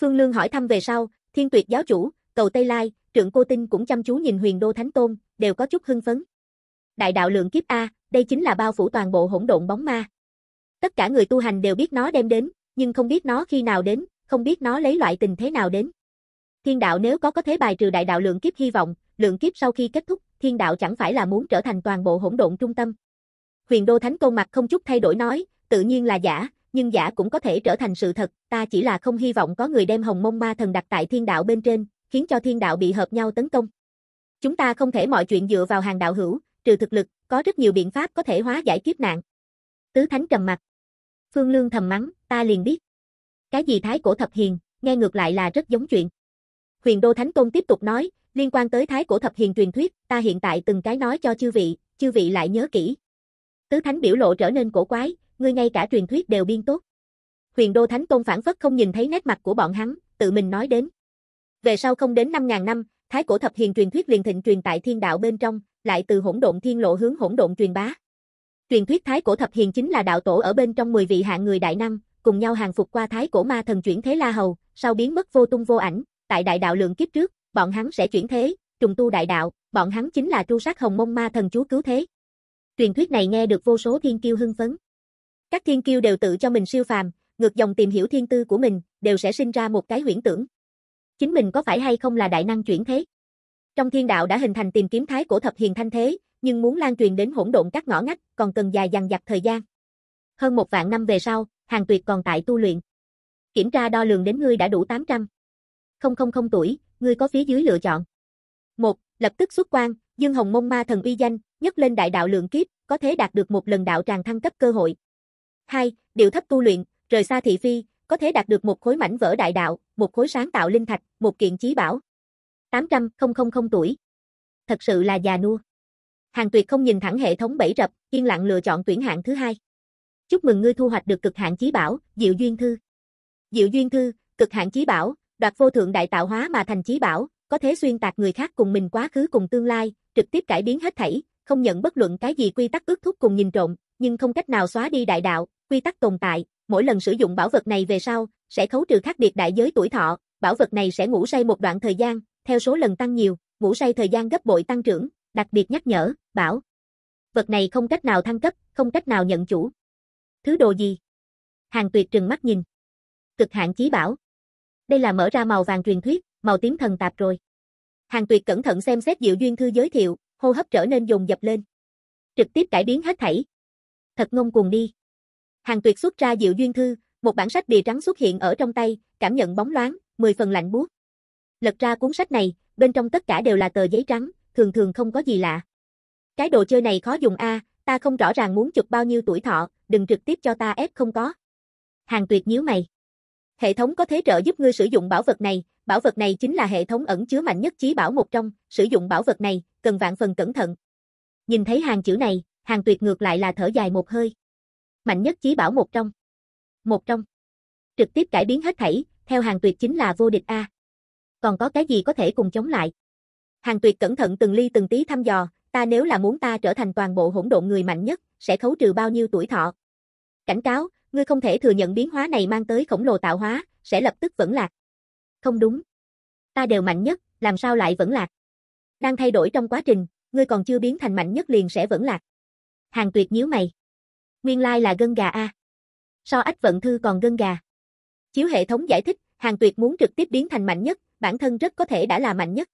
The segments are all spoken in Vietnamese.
Phương Lương hỏi thăm về sau, thiên tuyệt giáo chủ, cầu Tây Lai, Trưởng cô tinh cũng chăm chú nhìn huyền đô thánh tôn, đều có chút hưng phấn. Đại đạo lượng kiếp A, đây chính là bao phủ toàn bộ hỗn độn bóng ma. Tất cả người tu hành đều biết nó đem đến, nhưng không biết nó khi nào đến, không biết nó lấy loại tình thế nào đến. Thiên đạo nếu có có thế bài trừ đại đạo lượng kiếp hy vọng, lượng kiếp sau khi kết thúc, thiên đạo chẳng phải là muốn trở thành toàn bộ hỗn độn trung tâm. Huyền Đô Thánh Tôn mặt không chút thay đổi nói, tự nhiên là giả, nhưng giả cũng có thể trở thành sự thật, ta chỉ là không hy vọng có người đem hồng mông ma thần đặt tại thiên đạo bên trên, khiến cho thiên đạo bị hợp nhau tấn công. Chúng ta không thể mọi chuyện dựa vào hàng đạo hữu, trừ thực lực, có rất nhiều biện pháp có thể hóa giải kiếp nạn. Tứ Thánh trầm mặt. Phương Lương thầm mắng, ta liền biết. Cái gì thái cổ thập hiền, nghe ngược lại là rất giống chuyện. Huyền Đô Thánh Tôn tiếp tục nói, liên quan tới thái cổ thập hiền truyền thuyết, ta hiện tại từng cái nói cho chư vị, chư vị lại nhớ kỹ. Tứ Thánh biểu lộ trở nên cổ quái, ngươi ngay cả truyền thuyết đều biên tốt. Huyền Đô Thánh Tôn phản phất không nhìn thấy nét mặt của bọn hắn, tự mình nói đến. Về sau không đến 5.000 năm, Thái Cổ Thập Hiền truyền thuyết liền thịnh truyền tại thiên đạo bên trong, lại từ hỗn độn thiên lộ hướng hỗn độn truyền bá. Truyền thuyết Thái Cổ Thập Hiền chính là đạo tổ ở bên trong 10 vị hạng người đại năng, cùng nhau hàng phục qua Thái Cổ Ma Thần chuyển thế La Hầu, sau biến mất vô tung vô ảnh, tại đại đạo lượng kiếp trước, bọn hắn sẽ chuyển thế, trùng tu đại đạo, bọn hắn chính là tru sát hồng mông ma thần chú cứu thế. Truyền thuyết này nghe được vô số thiên kiêu hưng phấn. Các thiên kiêu đều tự cho mình siêu phàm, ngược dòng tìm hiểu thiên tư của mình, đều sẽ sinh ra một cái huyễn tưởng. Chính mình có phải hay không là đại năng chuyển thế? Trong thiên đạo đã hình thành tìm kiếm thái cổ thập hiền thanh thế, nhưng muốn lan truyền đến hỗn độn các ngõ ngách, còn cần dài dằng dặc thời gian. Hơn một vạn năm về sau, Hàng Tuyệt còn tại tu luyện. Kiểm tra đo lường đến ngươi đã đủ 800. không tuổi, ngươi có phía dưới lựa chọn. 1. Lập tức xuất quan, Dương Hồng Mông Ma thần uy danh, nhất lên đại đạo lượng kiếp, có thể đạt được một lần đạo tràng thăng cấp cơ hội, 2. điều thấp tu luyện, rời xa thị phi, có thể đạt được một khối mảnh vỡ đại đạo, một khối sáng tạo linh thạch, một kiện chí bảo. 800 000 tuổi. Thật sự là già nua. Hàng Tuyệt không nhìn thẳng hệ thống bẫy rập, yên lặng lựa chọn tuyển hạng thứ hai. Chúc mừng ngươi thu hoạch được cực hạn chí bảo, Diệu duyên thư. Diệu duyên thư, cực hạn chí bảo, đoạt vô thượng đại tạo hóa mà thành chí bảo, có thể xuyên tạc người khác cùng mình quá khứ cùng tương lai, trực tiếp cải biến hết thảy, không nhận bất luận cái gì quy tắc ước thúc cùng nhìn trộm, nhưng không cách nào xóa đi đại đạo, quy tắc tồn tại, mỗi lần sử dụng bảo vật này về sau, sẽ khấu trừ khác biệt đại giới tuổi thọ, bảo vật này sẽ ngủ say một đoạn thời gian, theo số lần tăng nhiều, ngủ say thời gian gấp bội tăng trưởng, đặc biệt nhắc nhở, bảo. Vật này không cách nào thăng cấp, không cách nào nhận chủ. Thứ đồ gì? Hàng tuyệt trừng mắt nhìn. Cực hạn chí bảo. Đây là mở ra màu vàng truyền thuyết, màu tím thần tạp rồi. Hàng tuyệt cẩn thận xem xét diệu duyên thư giới thiệu, hô hấp trở nên dồn dập lên. Trực tiếp cải biến hết thảy, thật ngông cuồng đi. Hàng Tuyệt xuất ra Diệu Duyên Thư, một bản sách bìa trắng xuất hiện ở trong tay, cảm nhận bóng loáng, mười phần lạnh buốt. Lật ra cuốn sách này, bên trong tất cả đều là tờ giấy trắng, thường thường không có gì lạ. Cái đồ chơi này khó dùng a, ta không rõ ràng muốn chụp bao nhiêu tuổi thọ, đừng trực tiếp cho ta ép không có. Hàng Tuyệt nhíu mày. Hệ thống có thế trợ giúp ngươi sử dụng bảo vật này, bảo vật này chính là hệ thống ẩn chứa mạnh nhất chí bảo một trong, sử dụng bảo vật này, cần vạn phần cẩn thận. Nhìn thấy hàng chữ này, hàng tuyệt ngược lại là thở dài một hơi. Mạnh nhất chí bảo một trong. Một trong. Trực tiếp cải biến hết thảy, theo hàng tuyệt chính là vô địch A. Còn có cái gì có thể cùng chống lại? Hàng tuyệt cẩn thận từng ly từng tí thăm dò, ta nếu là muốn ta trở thành toàn bộ hỗn độn người mạnh nhất, sẽ khấu trừ bao nhiêu tuổi thọ. Cảnh cáo, ngươi không thể thừa nhận biến hóa này mang tới khổng lồ tạo hóa, sẽ lập tức vẫn lạc. Không đúng. Ta đều mạnh nhất, làm sao lại vẫn lạc? Đang thay đổi trong quá trình, ngươi còn chưa biến thành mạnh nhất liền sẽ vẫn lạc hàng tuyệt nhíu mày. Nguyên lai like là gân gà a. So ách vận thư còn gân gà. Chiếu hệ thống giải thích, hàng tuyệt muốn trực tiếp biến thành mạnh nhất, bản thân rất có thể đã là mạnh nhất.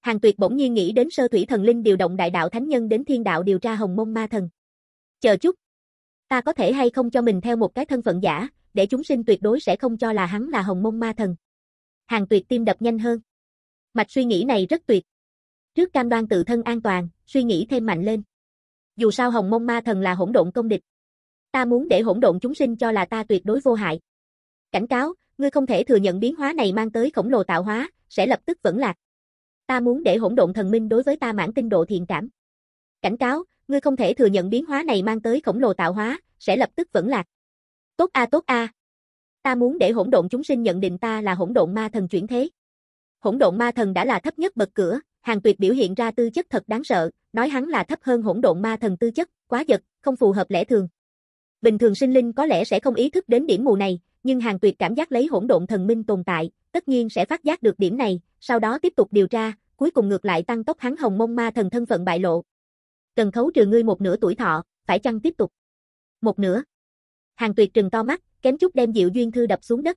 Hàng tuyệt bỗng nhiên nghĩ đến sơ thủy thần linh điều động đại đạo thánh nhân đến thiên đạo điều tra hồng mông ma thần. Chờ chút. Ta có thể hay không cho mình theo một cái thân phận giả, để chúng sinh tuyệt đối sẽ không cho là hắn là hồng mông ma thần. Hàng tuyệt tim đập nhanh hơn. Mạch suy nghĩ này rất tuyệt. Trước cam đoan tự thân an toàn, suy nghĩ thêm mạnh lên dù sao hồng mông ma thần là hỗn độn công địch. Ta muốn để hỗn độn chúng sinh cho là ta tuyệt đối vô hại. Cảnh cáo, ngươi không thể thừa nhận biến hóa này mang tới khổng lồ tạo hóa, sẽ lập tức vẫn lạc. Ta muốn để hỗn độn thần minh đối với ta mãn tinh độ thiện cảm. Cảnh cáo, ngươi không thể thừa nhận biến hóa này mang tới khổng lồ tạo hóa, sẽ lập tức vẫn lạc. Tốt a tốt a. Ta muốn để hỗn độn chúng sinh nhận định ta là hỗn độn ma thần chuyển thế. Hỗn độn ma thần đã là thấp nhất bậc cửa, hàng tuyệt biểu hiện ra tư chất thật đáng sợ, nói hắn là thấp hơn hỗn độn ma thần tư chất, quá giật, không phù hợp lẽ thường. Bình thường sinh linh có lẽ sẽ không ý thức đến điểm mù này, nhưng Hàng Tuyệt cảm giác lấy hỗn độn thần minh tồn tại, tất nhiên sẽ phát giác được điểm này, sau đó tiếp tục điều tra, cuối cùng ngược lại tăng tốc hắn hồng mông ma thần thân phận bại lộ. Cần khấu trừ ngươi một nửa tuổi thọ, phải chăng tiếp tục? Một nửa. Hàng Tuyệt trừng to mắt, kém chút đem Diệu Duyên thư đập xuống đất.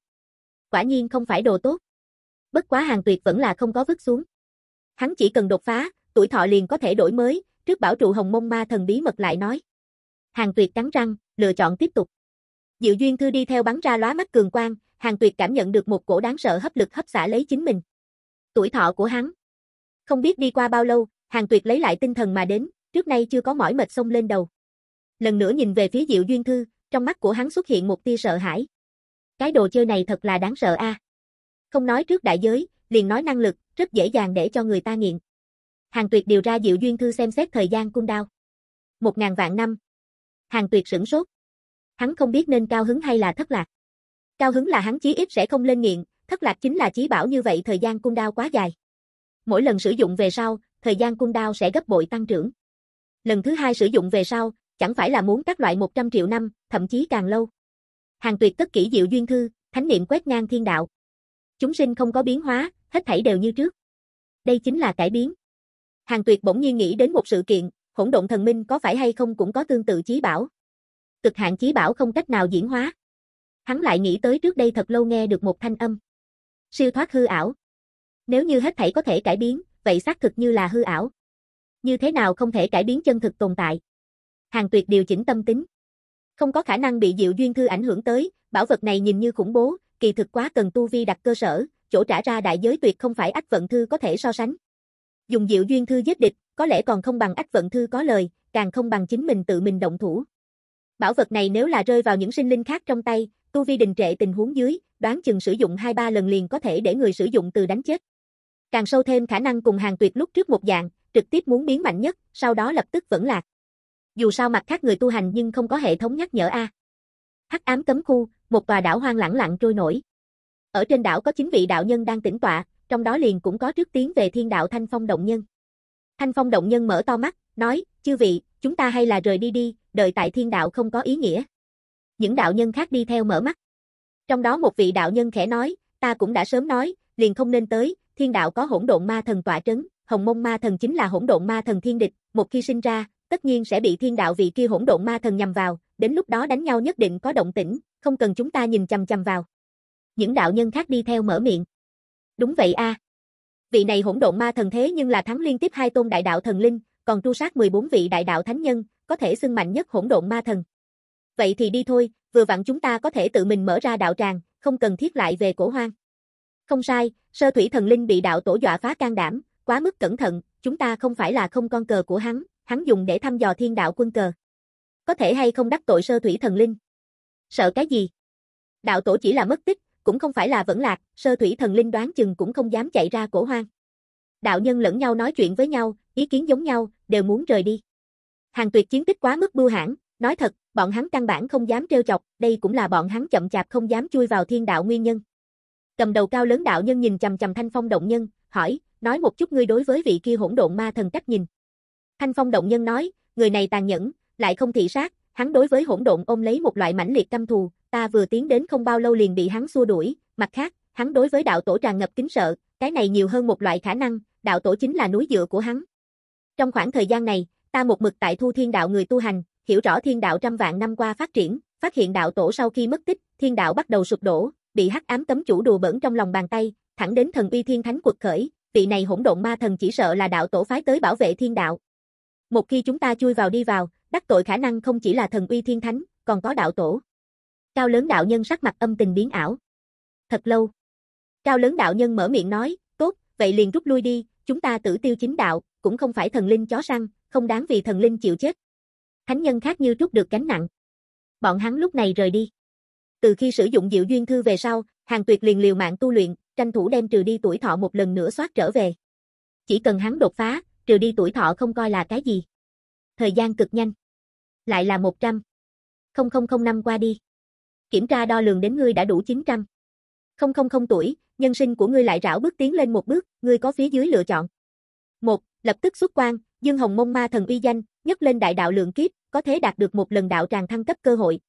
Quả nhiên không phải đồ tốt. Bất quá Hàng Tuyệt vẫn là không có vứt xuống. Hắn chỉ cần đột phá, tuổi thọ liền có thể đổi mới, trước bảo trụ hồng mông ma thần bí mật lại nói. Hàng tuyệt cắn răng, lựa chọn tiếp tục. Diệu duyên thư đi theo bắn ra lóa mắt cường quang, hàng tuyệt cảm nhận được một cổ đáng sợ hấp lực hấp xả lấy chính mình. Tuổi thọ của hắn. Không biết đi qua bao lâu, hàng tuyệt lấy lại tinh thần mà đến, trước nay chưa có mỏi mệt xông lên đầu. Lần nữa nhìn về phía Diệu Duyên Thư, trong mắt của hắn xuất hiện một tia sợ hãi. Cái đồ chơi này thật là đáng sợ a. Không nói trước đại giới, liền nói năng lực, rất dễ dàng để cho người ta nghiện. Hàng Tuyệt điều ra Diệu Duyên Thư xem xét thời gian cung đao. Một ngàn vạn năm. Hàng Tuyệt sửng sốt. Hắn không biết nên cao hứng hay là thất lạc. Cao hứng là hắn chí ít sẽ không lên nghiện, thất lạc chính là chí bảo như vậy thời gian cung đao quá dài. Mỗi lần sử dụng về sau, thời gian cung đao sẽ gấp bội tăng trưởng. Lần thứ hai sử dụng về sau, chẳng phải là muốn các loại 100 triệu năm, thậm chí càng lâu. Hàng Tuyệt tất kỹ Diệu Duyên Thư, thánh niệm quét ngang thiên đạo. Chúng sinh không có biến hóa, hết thảy đều như trước. Đây chính là cải biến. Hàng Tuyệt bỗng nhiên nghĩ đến một sự kiện, hỗn độn thần minh có phải hay không cũng có tương tự chí bảo. Cực hạn chí bảo không cách nào diễn hóa. Hắn lại nghĩ tới trước đây thật lâu nghe được một thanh âm. Siêu thoát hư ảo. Nếu như hết thảy có thể cải biến, vậy xác thực như là hư ảo. Như thế nào không thể cải biến chân thực tồn tại? Hàng Tuyệt điều chỉnh tâm tính. Không có khả năng bị Diệu Duyên Thư ảnh hưởng tới, bảo vật này nhìn như khủng bố, kỳ thực quá cần tu vi đặt cơ sở, chỗ trả ra đại giới tuyệt không phải ách vận thư có thể so sánh dùng diệu duyên thư giết địch, có lẽ còn không bằng ách vận thư có lời, càng không bằng chính mình tự mình động thủ. Bảo vật này nếu là rơi vào những sinh linh khác trong tay, tu vi đình trệ tình huống dưới, đoán chừng sử dụng 2-3 lần liền có thể để người sử dụng từ đánh chết. Càng sâu thêm khả năng cùng hàng tuyệt lúc trước một dạng, trực tiếp muốn biến mạnh nhất, sau đó lập tức vẫn lạc. Dù sao mặt khác người tu hành nhưng không có hệ thống nhắc nhở a. Hắc ám cấm khu, một tòa đảo hoang lãng lặng trôi nổi. Ở trên đảo có 9 vị đạo nhân đang tĩnh tọa, trong đó liền cũng có trước tiếng về thiên đạo Thanh Phong Động Nhân. Thanh Phong Động Nhân mở to mắt, nói, chư vị, chúng ta hay là rời đi đi, đợi tại thiên đạo không có ý nghĩa. Những đạo nhân khác đi theo mở mắt. Trong đó một vị đạo nhân khẽ nói, ta cũng đã sớm nói, liền không nên tới, thiên đạo có hỗn độn ma thần tỏa trấn, hồng mông ma thần chính là hỗn độn ma thần thiên địch, một khi sinh ra, tất nhiên sẽ bị thiên đạo vị kia hỗn độn ma thần nhằm vào, đến lúc đó đánh nhau nhất định có động tĩnh, không cần chúng ta nhìn chằm chằm vào. Những đạo nhân khác đi theo mở miệng. Đúng vậy a. Vị này hỗn độn ma thần thế nhưng là thắng liên tiếp hai tôn đại đạo thần linh, còn tru sát 14 vị đại đạo thánh nhân, có thể xưng mạnh nhất hỗn độn ma thần. Vậy thì đi thôi, vừa vặn chúng ta có thể tự mình mở ra đạo tràng, không cần thiết lại về cổ hoang. Không sai, sơ thủy thần linh bị đạo tổ dọa phá can đảm, quá mức cẩn thận, chúng ta không phải là không con cờ của hắn, hắn dùng để thăm dò thiên đạo quân cờ. Có thể hay không đắc tội sơ thủy thần linh? Sợ cái gì? Đạo tổ chỉ là mất tích, cũng không phải là vẫn lạc, sơ thủy thần linh đoán chừng cũng không dám chạy ra cổ hoang. Đạo nhân lẫn nhau nói chuyện với nhau, ý kiến giống nhau, đều muốn rời đi. Hàng tuyệt chiến tích quá mức bưu hãn, nói thật, bọn hắn căn bản không dám trêu chọc, đây cũng là bọn hắn chậm chạp không dám chui vào thiên đạo nguyên nhân. Cầm đầu cao lớn đạo nhân nhìn chầm chầm thanh phong động nhân, hỏi, nói một chút ngươi đối với vị kia hỗn độn ma thần cách nhìn. Thanh phong động nhân nói, người này tàn nhẫn, lại không thị sát, hắn đối với hỗn độn ôm lấy một loại mãnh liệt căm thù, Ta vừa tiến đến không bao lâu liền bị hắn xua đuổi, mặt khác, hắn đối với đạo tổ tràn ngập kính sợ, cái này nhiều hơn một loại khả năng, đạo tổ chính là núi dựa của hắn. Trong khoảng thời gian này, ta một mực tại thu thiên đạo người tu hành, hiểu rõ thiên đạo trăm vạn năm qua phát triển, phát hiện đạo tổ sau khi mất tích, thiên đạo bắt đầu sụp đổ, bị hắc ám cấm chủ đùa bẩn trong lòng bàn tay, thẳng đến thần uy thiên thánh quật khởi, vị này hỗn độn ma thần chỉ sợ là đạo tổ phái tới bảo vệ thiên đạo. Một khi chúng ta chui vào đi vào, đắc tội khả năng không chỉ là thần uy thiên thánh, còn có đạo tổ. Cao lớn đạo nhân sắc mặt âm tình biến ảo. Thật lâu. Cao lớn đạo nhân mở miệng nói, tốt, vậy liền rút lui đi, chúng ta tử tiêu chính đạo, cũng không phải thần linh chó săn, không đáng vì thần linh chịu chết. Thánh nhân khác như trút được cánh nặng. Bọn hắn lúc này rời đi. Từ khi sử dụng diệu duyên thư về sau, hàng tuyệt liền liều mạng tu luyện, tranh thủ đem trừ đi tuổi thọ một lần nữa soát trở về. Chỉ cần hắn đột phá, trừ đi tuổi thọ không coi là cái gì. Thời gian cực nhanh. Lại là 100. 0005 qua đi kiểm tra đo lường đến ngươi đã đủ 900. Không không không tuổi, nhân sinh của ngươi lại rảo bước tiến lên một bước, ngươi có phía dưới lựa chọn. Một, Lập tức xuất quan, Dương Hồng Mông Ma thần uy danh, nhất lên đại đạo lượng kiếp, có thể đạt được một lần đạo tràng thăng cấp cơ hội.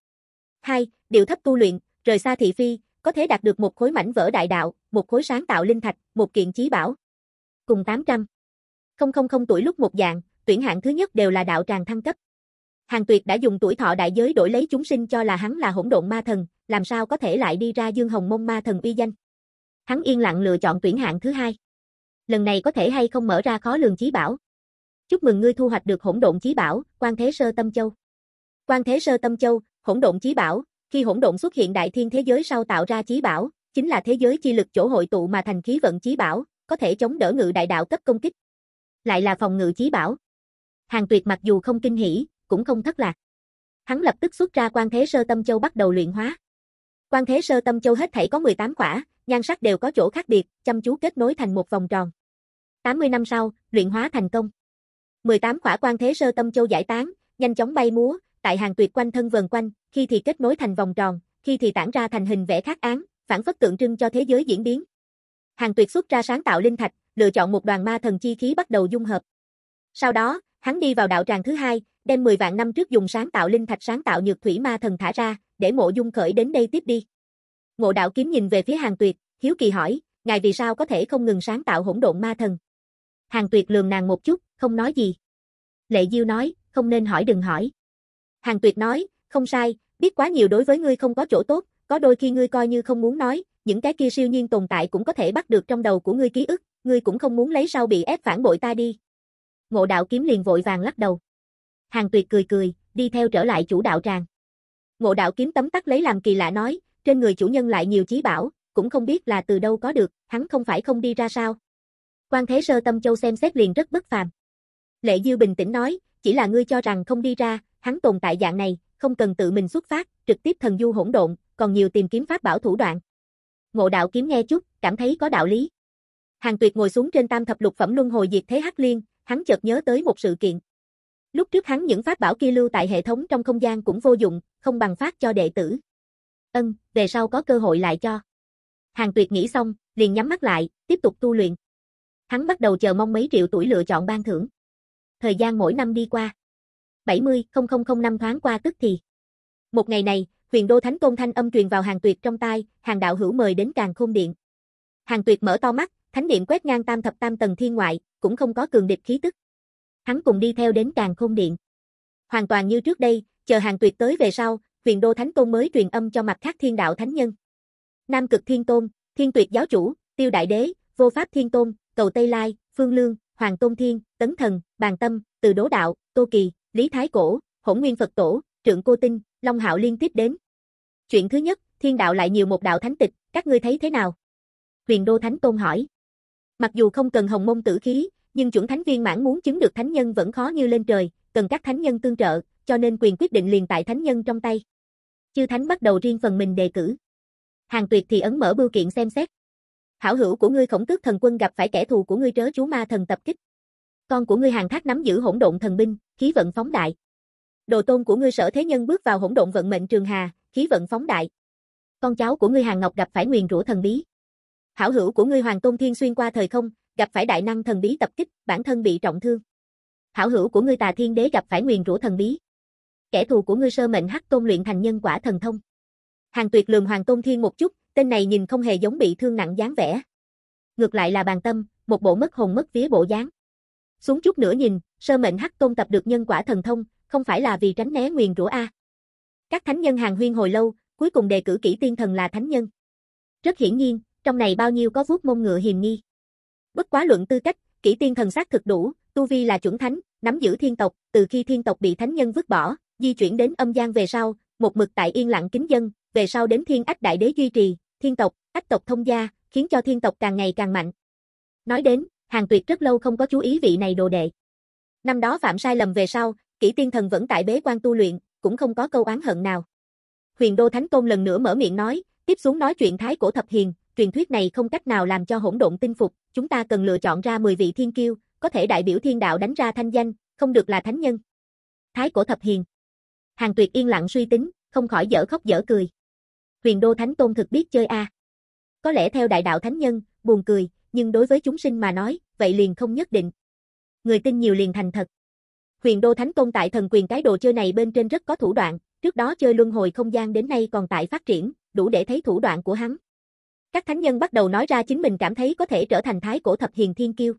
2. Điều thấp tu luyện, rời xa thị phi, có thể đạt được một khối mảnh vỡ đại đạo, một khối sáng tạo linh thạch, một kiện chí bảo. Cùng 800. không tuổi lúc một dạng, tuyển hạng thứ nhất đều là đạo tràng thăng cấp. Hàng Tuyệt đã dùng tuổi thọ đại giới đổi lấy chúng sinh cho là hắn là hỗn độn ma thần, làm sao có thể lại đi ra Dương Hồng Mông ma thần uy danh. Hắn yên lặng lựa chọn tuyển hạng thứ hai. Lần này có thể hay không mở ra khó lường chí bảo. Chúc mừng ngươi thu hoạch được hỗn độn chí bảo, Quan Thế Sơ Tâm Châu. Quan Thế Sơ Tâm Châu, hỗn độn chí bảo, khi hỗn độn xuất hiện đại thiên thế giới sau tạo ra chí bảo, chính là thế giới chi lực chỗ hội tụ mà thành khí vận chí bảo, có thể chống đỡ ngự đại đạo cấp công kích. Lại là phòng ngự chí bảo. Hàng Tuyệt mặc dù không kinh hỉ, cũng không thất lạc. Hắn lập tức xuất ra quan thế sơ tâm châu bắt đầu luyện hóa. Quan thế sơ tâm châu hết thảy có 18 quả, nhan sắc đều có chỗ khác biệt, chăm chú kết nối thành một vòng tròn. 80 năm sau, luyện hóa thành công. 18 quả quan thế sơ tâm châu giải tán, nhanh chóng bay múa, tại hàng tuyệt quanh thân vần quanh, khi thì kết nối thành vòng tròn, khi thì tản ra thành hình vẽ khác án, phản phất tượng trưng cho thế giới diễn biến. Hàng tuyệt xuất ra sáng tạo linh thạch, lựa chọn một đoàn ma thần chi khí bắt đầu dung hợp. Sau đó, hắn đi vào đạo tràng thứ hai, đem 10 vạn năm trước dùng sáng tạo linh thạch sáng tạo nhược thủy ma thần thả ra, để mộ dung khởi đến đây tiếp đi. Ngộ đạo kiếm nhìn về phía hàng tuyệt, hiếu kỳ hỏi, ngài vì sao có thể không ngừng sáng tạo hỗn độn ma thần? Hàng tuyệt lường nàng một chút, không nói gì. Lệ Diêu nói, không nên hỏi đừng hỏi. Hàng tuyệt nói, không sai, biết quá nhiều đối với ngươi không có chỗ tốt, có đôi khi ngươi coi như không muốn nói, những cái kia siêu nhiên tồn tại cũng có thể bắt được trong đầu của ngươi ký ức, ngươi cũng không muốn lấy sau bị ép phản bội ta đi. Ngộ đạo kiếm liền vội vàng lắc đầu. Hàng Tuyệt cười cười, đi theo trở lại chủ đạo tràng. Ngộ đạo kiếm tấm tắc lấy làm kỳ lạ nói, trên người chủ nhân lại nhiều chí bảo, cũng không biết là từ đâu có được, hắn không phải không đi ra sao. Quan Thế Sơ Tâm Châu xem xét liền rất bất phàm. Lệ Dư bình tĩnh nói, chỉ là ngươi cho rằng không đi ra, hắn tồn tại dạng này, không cần tự mình xuất phát, trực tiếp thần du hỗn độn, còn nhiều tìm kiếm pháp bảo thủ đoạn. Ngộ đạo kiếm nghe chút, cảm thấy có đạo lý. Hàng Tuyệt ngồi xuống trên tam thập lục phẩm luân hồi diệt thế hắc liên, hắn chợt nhớ tới một sự kiện. Lúc trước hắn những pháp bảo kia lưu tại hệ thống trong không gian cũng vô dụng, không bằng phát cho đệ tử. Ân, về sau có cơ hội lại cho. Hàng Tuyệt nghĩ xong, liền nhắm mắt lại, tiếp tục tu luyện. Hắn bắt đầu chờ mong mấy triệu tuổi lựa chọn ban thưởng. Thời gian mỗi năm đi qua. 70.0005 năm thoáng qua tức thì. Một ngày này, huyền đô thánh tôn thanh âm truyền vào hàng tuyệt trong tai, hàng đạo hữu mời đến càng khôn điện. Hàng tuyệt mở to mắt, thánh niệm quét ngang tam thập tam tầng thiên ngoại, cũng không có cường địch khí tức hắn cùng đi theo đến càng khôn điện. Hoàn toàn như trước đây, chờ hàng tuyệt tới về sau, huyền đô thánh tôn mới truyền âm cho mặt khác thiên đạo thánh nhân. Nam cực thiên tôn, thiên tuyệt giáo chủ, tiêu đại đế, vô pháp thiên tôn, cầu Tây Lai, phương lương, hoàng tôn thiên, tấn thần, bàn tâm, từ đố đạo, tô kỳ, lý thái cổ, hỗn nguyên Phật tổ, trượng cô tinh, long hạo liên tiếp đến. Chuyện thứ nhất, thiên đạo lại nhiều một đạo thánh tịch, các ngươi thấy thế nào? Huyền đô thánh tôn hỏi. Mặc dù không cần hồng môn tử khí, nhưng chuẩn thánh viên mãn muốn chứng được thánh nhân vẫn khó như lên trời, cần các thánh nhân tương trợ, cho nên quyền quyết định liền tại thánh nhân trong tay. Chư thánh bắt đầu riêng phần mình đề cử. Hàng Tuyệt thì ấn mở bưu kiện xem xét. Hảo hữu của ngươi khổng tước thần quân gặp phải kẻ thù của ngươi trớ chú ma thần tập kích. Con của ngươi hàng thác nắm giữ hỗn độn thần binh, khí vận phóng đại. Đồ tôn của ngươi sở thế nhân bước vào hỗn độn vận mệnh trường hà, khí vận phóng đại. Con cháu của ngươi hàng ngọc gặp phải nguyền rủa thần bí. Hảo hữu của ngươi hoàng tôn thiên xuyên qua thời không, gặp phải đại năng thần bí tập kích, bản thân bị trọng thương. Hảo hữu của ngươi Tà Thiên Đế gặp phải nguyền rủa thần bí. Kẻ thù của ngươi sơ mệnh hắc tôn luyện thành nhân quả thần thông. Hàng Tuyệt lườm Hoàng Tôn Thiên một chút, tên này nhìn không hề giống bị thương nặng dáng vẻ. Ngược lại là bàn tâm, một bộ mất hồn mất vía bộ dáng. Xuống chút nữa nhìn, sơ mệnh hắc tôn tập được nhân quả thần thông, không phải là vì tránh né nguyền rủa a. Các thánh nhân hàng huyên hồi lâu, cuối cùng đề cử kỹ tiên thần là thánh nhân. Rất hiển nhiên, trong này bao nhiêu có vuốt mông ngựa hiềm nghi. Bất quá luận tư cách, kỹ tiên thần sát thực đủ, tu vi là chuẩn thánh, nắm giữ thiên tộc, từ khi thiên tộc bị thánh nhân vứt bỏ, di chuyển đến âm gian về sau, một mực tại yên lặng kính dân, về sau đến thiên ách đại đế duy trì, thiên tộc, ách tộc thông gia, khiến cho thiên tộc càng ngày càng mạnh. Nói đến, hàng tuyệt rất lâu không có chú ý vị này đồ đệ. Năm đó phạm sai lầm về sau, kỹ tiên thần vẫn tại bế quan tu luyện, cũng không có câu oán hận nào. Huyền Đô Thánh Tôn lần nữa mở miệng nói, tiếp xuống nói chuyện thái cổ thập hiền, truyền thuyết này không cách nào làm cho hỗn độn tinh phục, chúng ta cần lựa chọn ra 10 vị thiên kiêu, có thể đại biểu thiên đạo đánh ra thanh danh, không được là thánh nhân. Thái cổ thập hiền. Hàng Tuyệt yên lặng suy tính, không khỏi dở khóc dở cười. Huyền Đô Thánh Tôn thực biết chơi a. À. Có lẽ theo đại đạo thánh nhân, buồn cười, nhưng đối với chúng sinh mà nói, vậy liền không nhất định. Người tin nhiều liền thành thật. Huyền Đô Thánh Tôn tại thần quyền cái đồ chơi này bên trên rất có thủ đoạn, trước đó chơi luân hồi không gian đến nay còn tại phát triển, đủ để thấy thủ đoạn của hắn. Các thánh nhân bắt đầu nói ra chính mình cảm thấy có thể trở thành thái cổ thập hiền thiên kiêu.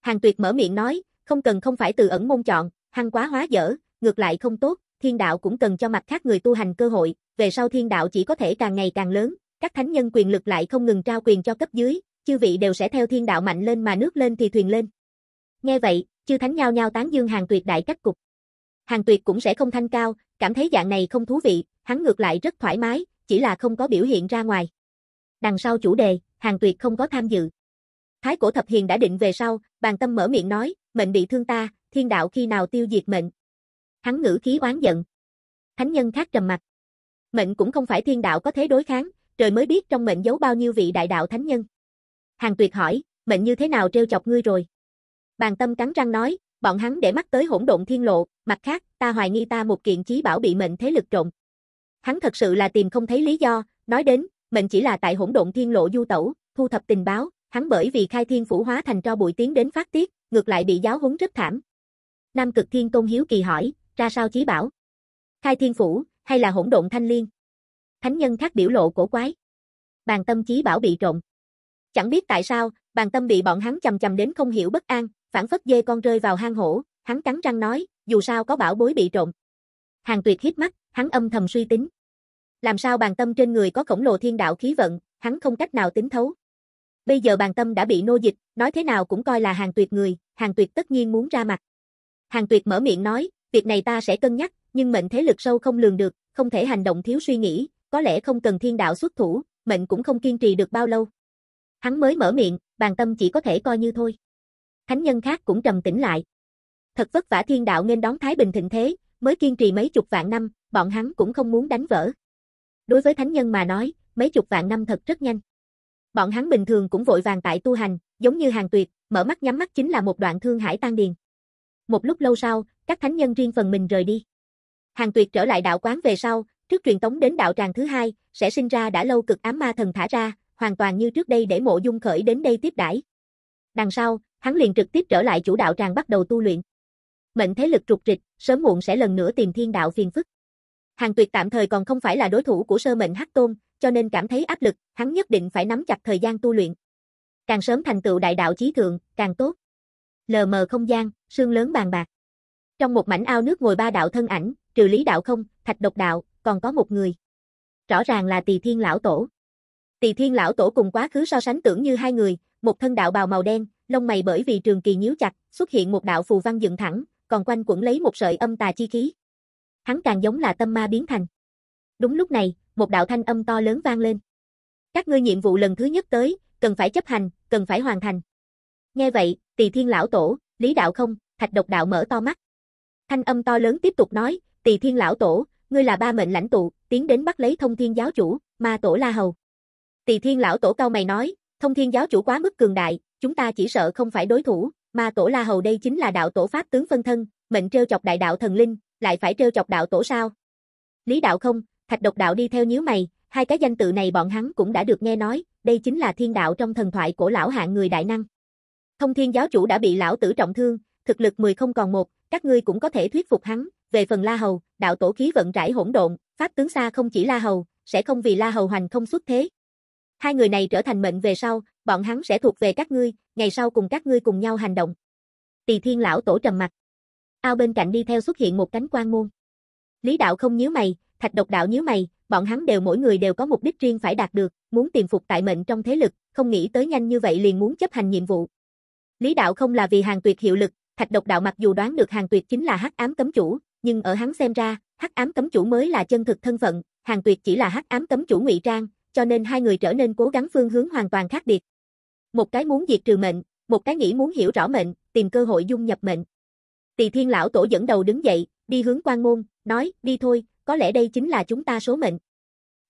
Hàng Tuyệt mở miệng nói, không cần không phải từ ẩn môn chọn, hăng quá hóa dở, ngược lại không tốt, thiên đạo cũng cần cho mặt khác người tu hành cơ hội, về sau thiên đạo chỉ có thể càng ngày càng lớn, các thánh nhân quyền lực lại không ngừng trao quyền cho cấp dưới, chư vị đều sẽ theo thiên đạo mạnh lên mà nước lên thì thuyền lên. Nghe vậy, chư thánh nhao nhao tán dương Hàng Tuyệt đại cách cục. Hàng Tuyệt cũng sẽ không thanh cao, cảm thấy dạng này không thú vị, hắn ngược lại rất thoải mái, chỉ là không có biểu hiện ra ngoài đằng sau chủ đề, Hàng Tuyệt không có tham dự. Thái cổ thập hiền đã định về sau, bàn tâm mở miệng nói, mệnh bị thương ta, thiên đạo khi nào tiêu diệt mệnh. Hắn ngữ khí oán giận. Thánh nhân khác trầm mặt. Mệnh cũng không phải thiên đạo có thế đối kháng, trời mới biết trong mệnh giấu bao nhiêu vị đại đạo thánh nhân. Hàng Tuyệt hỏi, mệnh như thế nào treo chọc ngươi rồi? Bàn tâm cắn răng nói, bọn hắn để mắt tới hỗn độn thiên lộ, mặt khác, ta hoài nghi ta một kiện chí bảo bị mệnh thế lực trộn. Hắn thật sự là tìm không thấy lý do, nói đến, Mệnh chỉ là tại hỗn độn thiên lộ du tẩu, thu thập tình báo, hắn bởi vì khai thiên phủ hóa thành cho bụi tiến đến phát tiết, ngược lại bị giáo huấn rất thảm. Nam cực thiên tôn hiếu kỳ hỏi, ra sao chí bảo? Khai thiên phủ, hay là hỗn độn thanh liên? Thánh nhân khác biểu lộ cổ quái. Bàn tâm chí bảo bị trộn. Chẳng biết tại sao, bàn tâm bị bọn hắn chầm chầm đến không hiểu bất an, phản phất dê con rơi vào hang hổ, hắn cắn răng nói, dù sao có bảo bối bị trộn. Hàng tuyệt hít mắt, hắn âm thầm suy tính. Làm sao bàn tâm trên người có khổng lồ thiên đạo khí vận, hắn không cách nào tính thấu. Bây giờ bàn tâm đã bị nô dịch, nói thế nào cũng coi là hàng tuyệt người, hàng tuyệt tất nhiên muốn ra mặt. Hàng tuyệt mở miệng nói, việc này ta sẽ cân nhắc, nhưng mệnh thế lực sâu không lường được, không thể hành động thiếu suy nghĩ, có lẽ không cần thiên đạo xuất thủ, mệnh cũng không kiên trì được bao lâu. Hắn mới mở miệng, bàn tâm chỉ có thể coi như thôi. Thánh nhân khác cũng trầm tĩnh lại. Thật vất vả thiên đạo nên đón Thái Bình thịnh thế, mới kiên trì mấy chục vạn năm, bọn hắn cũng không muốn đánh vỡ. Đối với thánh nhân mà nói, mấy chục vạn năm thật rất nhanh. Bọn hắn bình thường cũng vội vàng tại tu hành, giống như hàng tuyệt, mở mắt nhắm mắt chính là một đoạn thương hải tan điền. Một lúc lâu sau, các thánh nhân riêng phần mình rời đi. Hàng tuyệt trở lại đạo quán về sau, trước truyền tống đến đạo tràng thứ hai, sẽ sinh ra đã lâu cực ám ma thần thả ra, hoàn toàn như trước đây để mộ dung khởi đến đây tiếp đãi. Đằng sau, hắn liền trực tiếp trở lại chủ đạo tràng bắt đầu tu luyện. Mệnh thế lực trục trịch, sớm muộn sẽ lần nữa tìm thiên đạo phiền phức. Hàng Tuyệt tạm thời còn không phải là đối thủ của Sơ Mệnh Hắc Tôn, cho nên cảm thấy áp lực, hắn nhất định phải nắm chặt thời gian tu luyện. Càng sớm thành tựu đại đạo chí thượng, càng tốt. Lờ mờ không gian, sương lớn bàn bạc. Trong một mảnh ao nước ngồi ba đạo thân ảnh, trừ lý đạo không, thạch độc đạo, còn có một người. Rõ ràng là Tỳ Thiên lão tổ. Tỳ Thiên lão tổ cùng quá khứ so sánh tưởng như hai người, một thân đạo bào màu đen, lông mày bởi vì trường kỳ nhíu chặt, xuất hiện một đạo phù văn dựng thẳng, còn quanh quẩn lấy một sợi âm tà chi khí hắn càng giống là tâm ma biến thành. Đúng lúc này, một đạo thanh âm to lớn vang lên. Các ngươi nhiệm vụ lần thứ nhất tới, cần phải chấp hành, cần phải hoàn thành. Nghe vậy, Tỳ Thiên lão tổ, Lý đạo không, Thạch độc đạo mở to mắt. Thanh âm to lớn tiếp tục nói, Tỳ Thiên lão tổ, ngươi là ba mệnh lãnh tụ, tiến đến bắt lấy Thông Thiên giáo chủ, Ma tổ La Hầu. Tỳ Thiên lão tổ cao mày nói, Thông Thiên giáo chủ quá mức cường đại, chúng ta chỉ sợ không phải đối thủ, Ma tổ La Hầu đây chính là đạo tổ pháp tướng phân thân, mệnh treo chọc đại đạo thần linh, lại phải trêu chọc đạo tổ sao? Lý đạo không, thạch độc đạo đi theo nhíu mày, hai cái danh tự này bọn hắn cũng đã được nghe nói, đây chính là thiên đạo trong thần thoại của lão hạng người đại năng. Thông thiên giáo chủ đã bị lão tử trọng thương, thực lực 10 không còn một, các ngươi cũng có thể thuyết phục hắn, về phần La Hầu, đạo tổ khí vận rải hỗn độn, pháp tướng xa không chỉ La Hầu, sẽ không vì La Hầu hành không xuất thế. Hai người này trở thành mệnh về sau, bọn hắn sẽ thuộc về các ngươi, ngày sau cùng các ngươi cùng nhau hành động. Tỳ Thiên lão tổ trầm mặt ao bên cạnh đi theo xuất hiện một cánh quan môn. Lý đạo không nhíu mày, thạch độc đạo nhíu mày, bọn hắn đều mỗi người đều có mục đích riêng phải đạt được, muốn tiềm phục tại mệnh trong thế lực, không nghĩ tới nhanh như vậy liền muốn chấp hành nhiệm vụ. Lý đạo không là vì hàng tuyệt hiệu lực, thạch độc đạo mặc dù đoán được hàng tuyệt chính là hắc ám cấm chủ, nhưng ở hắn xem ra, hắc ám cấm chủ mới là chân thực thân phận, hàng tuyệt chỉ là hắc ám cấm chủ ngụy trang, cho nên hai người trở nên cố gắng phương hướng hoàn toàn khác biệt. Một cái muốn diệt trừ mệnh, một cái nghĩ muốn hiểu rõ mệnh, tìm cơ hội dung nhập mệnh. Tỳ Thiên lão tổ dẫn đầu đứng dậy, đi hướng quan môn, nói, đi thôi, có lẽ đây chính là chúng ta số mệnh.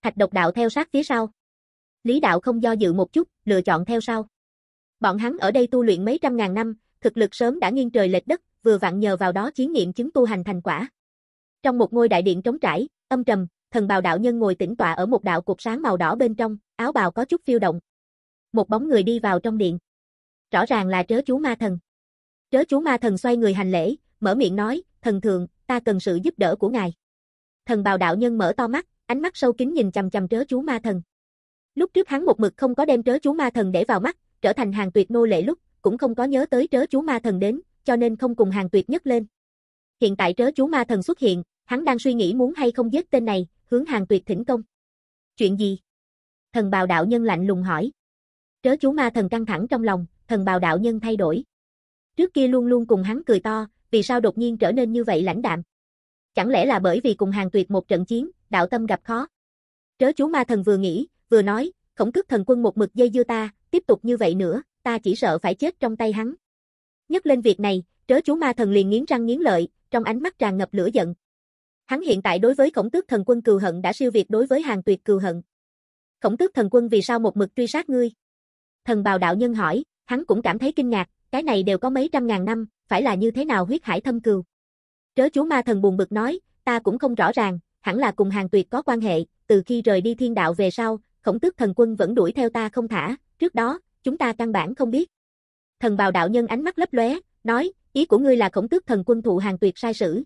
Thạch độc đạo theo sát phía sau. Lý đạo không do dự một chút, lựa chọn theo sau. Bọn hắn ở đây tu luyện mấy trăm ngàn năm, thực lực sớm đã nghiêng trời lệch đất, vừa vặn nhờ vào đó chiến nghiệm chứng tu hành thành quả. Trong một ngôi đại điện trống trải, âm trầm, thần bào đạo nhân ngồi tĩnh tọa ở một đạo cột sáng màu đỏ bên trong, áo bào có chút phiêu động. Một bóng người đi vào trong điện. Rõ ràng là trớ chú ma thần. Trớ chú ma thần xoay người hành lễ, mở miệng nói, thần thượng, ta cần sự giúp đỡ của ngài. Thần bào đạo nhân mở to mắt, ánh mắt sâu kín nhìn chầm chầm trớ chú ma thần. Lúc trước hắn một mực không có đem trớ chú ma thần để vào mắt, trở thành hàng tuyệt nô lệ lúc, cũng không có nhớ tới trớ chú ma thần đến, cho nên không cùng hàng tuyệt nhất lên. Hiện tại trớ chú ma thần xuất hiện, hắn đang suy nghĩ muốn hay không giết tên này, hướng hàng tuyệt thỉnh công. Chuyện gì? Thần bào đạo nhân lạnh lùng hỏi. Trớ chú ma thần căng thẳng trong lòng, thần bào đạo nhân thay đổi. Trước kia luôn luôn cùng hắn cười to, vì sao đột nhiên trở nên như vậy lãnh đạm? Chẳng lẽ là bởi vì cùng hàng tuyệt một trận chiến, đạo tâm gặp khó? Trớ chú ma thần vừa nghĩ, vừa nói, khổng cước thần quân một mực dây dưa ta, tiếp tục như vậy nữa, ta chỉ sợ phải chết trong tay hắn. Nhắc lên việc này, trớ chú ma thần liền nghiến răng nghiến lợi, trong ánh mắt tràn ngập lửa giận. Hắn hiện tại đối với khổng tước thần quân cừu hận đã siêu việt đối với hàng tuyệt cừu hận. Khổng tước thần quân vì sao một mực truy sát ngươi? Thần bào đạo nhân hỏi, hắn cũng cảm thấy kinh ngạc, cái này đều có mấy trăm ngàn năm, phải là như thế nào huyết hải thâm cừu. Trớ chú ma thần buồn bực nói, ta cũng không rõ ràng, hẳn là cùng hàng tuyệt có quan hệ, từ khi rời đi thiên đạo về sau, khổng tước thần quân vẫn đuổi theo ta không thả, trước đó, chúng ta căn bản không biết. Thần bào đạo nhân ánh mắt lấp lóe, nói, ý của ngươi là khổng tước thần quân thụ hàng tuyệt sai sử.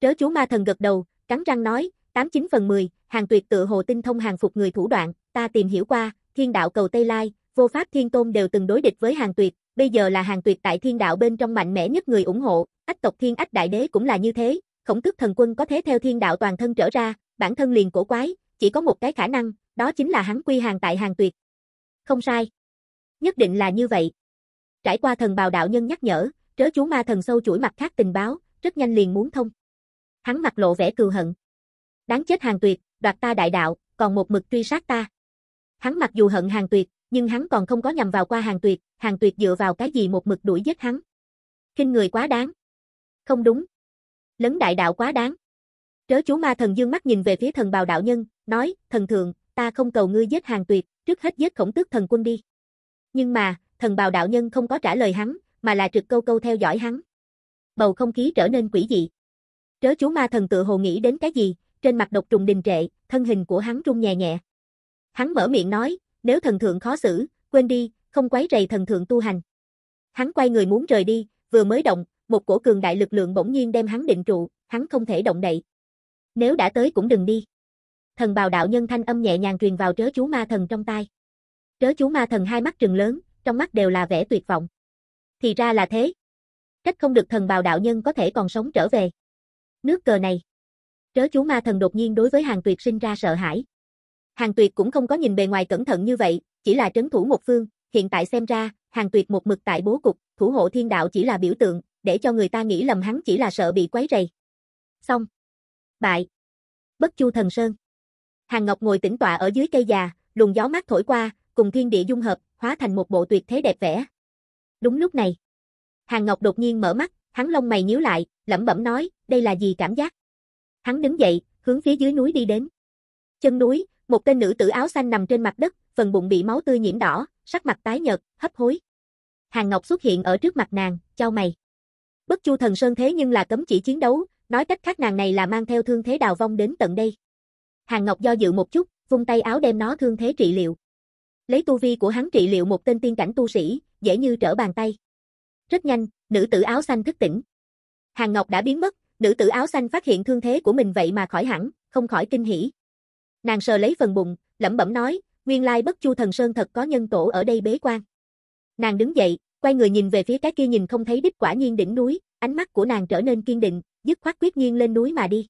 Trớ chú ma thần gật đầu, cắn răng nói, 89 phần 10, hàng tuyệt tự hồ tinh thông hàng phục người thủ đoạn, ta tìm hiểu qua, thiên đạo cầu Tây Lai, vô pháp thiên tôn đều từng đối địch với hàng tuyệt, bây giờ là hàng tuyệt tại thiên đạo bên trong mạnh mẽ nhất người ủng hộ, ách tộc thiên ách đại đế cũng là như thế, khổng tước thần quân có thế theo thiên đạo toàn thân trở ra, bản thân liền cổ quái, chỉ có một cái khả năng, đó chính là hắn quy hàng tại hàng tuyệt. Không sai. Nhất định là như vậy. Trải qua thần bào đạo nhân nhắc nhở, trớ chú ma thần sâu chuỗi mặt khác tình báo, rất nhanh liền muốn thông. Hắn mặt lộ vẻ cừu hận. Đáng chết hàng tuyệt, đoạt ta đại đạo, còn một mực truy sát ta. Hắn mặc dù hận hàng tuyệt, nhưng hắn còn không có nhằm vào qua hàng tuyệt, hàng tuyệt dựa vào cái gì một mực đuổi giết hắn. kinh người quá đáng. Không đúng. Lấn đại đạo quá đáng. Trớ chú ma thần dương mắt nhìn về phía thần bào đạo nhân, nói, thần thượng, ta không cầu ngươi giết hàng tuyệt, trước hết giết khổng tước thần quân đi. Nhưng mà, thần bào đạo nhân không có trả lời hắn, mà là trực câu câu theo dõi hắn. Bầu không khí trở nên quỷ dị. Trớ chú ma thần tự hồ nghĩ đến cái gì, trên mặt độc trùng đình trệ, thân hình của hắn rung nhẹ nhẹ. Hắn mở miệng nói, nếu thần thượng khó xử, quên đi, không quấy rầy thần thượng tu hành. Hắn quay người muốn rời đi, vừa mới động, một cổ cường đại lực lượng bỗng nhiên đem hắn định trụ, hắn không thể động đậy. Nếu đã tới cũng đừng đi. Thần bào đạo nhân thanh âm nhẹ nhàng truyền vào trớ chú ma thần trong tai. Trớ chú ma thần hai mắt trừng lớn, trong mắt đều là vẻ tuyệt vọng. Thì ra là thế. Cách không được thần bào đạo nhân có thể còn sống trở về. Nước cờ này. Trớ chú ma thần đột nhiên đối với hàng tuyệt sinh ra sợ hãi. Hàng Tuyệt cũng không có nhìn bề ngoài cẩn thận như vậy, chỉ là trấn thủ một phương, hiện tại xem ra, Hàng Tuyệt một mực tại bố cục, thủ hộ thiên đạo chỉ là biểu tượng, để cho người ta nghĩ lầm hắn chỉ là sợ bị quấy rầy. Xong. Bại. Bất Chu Thần Sơn. Hàng Ngọc ngồi tĩnh tọa ở dưới cây già, luồng gió mát thổi qua, cùng thiên địa dung hợp, hóa thành một bộ tuyệt thế đẹp vẽ. Đúng lúc này, Hàng Ngọc đột nhiên mở mắt, hắn lông mày nhíu lại, lẩm bẩm nói, đây là gì cảm giác? Hắn đứng dậy, hướng phía dưới núi đi đến. Chân núi, một tên nữ tử áo xanh nằm trên mặt đất, phần bụng bị máu tươi nhiễm đỏ, sắc mặt tái nhợt, hấp hối. Hàng Ngọc xuất hiện ở trước mặt nàng, chau mày. Bất Chu Thần Sơn thế nhưng là cấm chỉ chiến đấu, nói cách khác nàng này là mang theo thương thế đào vong đến tận đây. Hàng Ngọc do dự một chút, vung tay áo đem nó thương thế trị liệu. Lấy tu vi của hắn trị liệu một tên tiên cảnh tu sĩ, dễ như trở bàn tay. Rất nhanh, nữ tử áo xanh thức tỉnh. Hàng Ngọc đã biến mất, nữ tử áo xanh phát hiện thương thế của mình vậy mà khỏi hẳn, không khỏi kinh hỉ. Nàng sờ lấy phần bụng, lẩm bẩm nói, nguyên lai bất chu thần sơn thật có nhân tổ ở đây bế quan. Nàng đứng dậy, quay người nhìn về phía cái kia nhìn không thấy đích quả nhiên đỉnh núi, ánh mắt của nàng trở nên kiên định, dứt khoát quyết nhiên lên núi mà đi.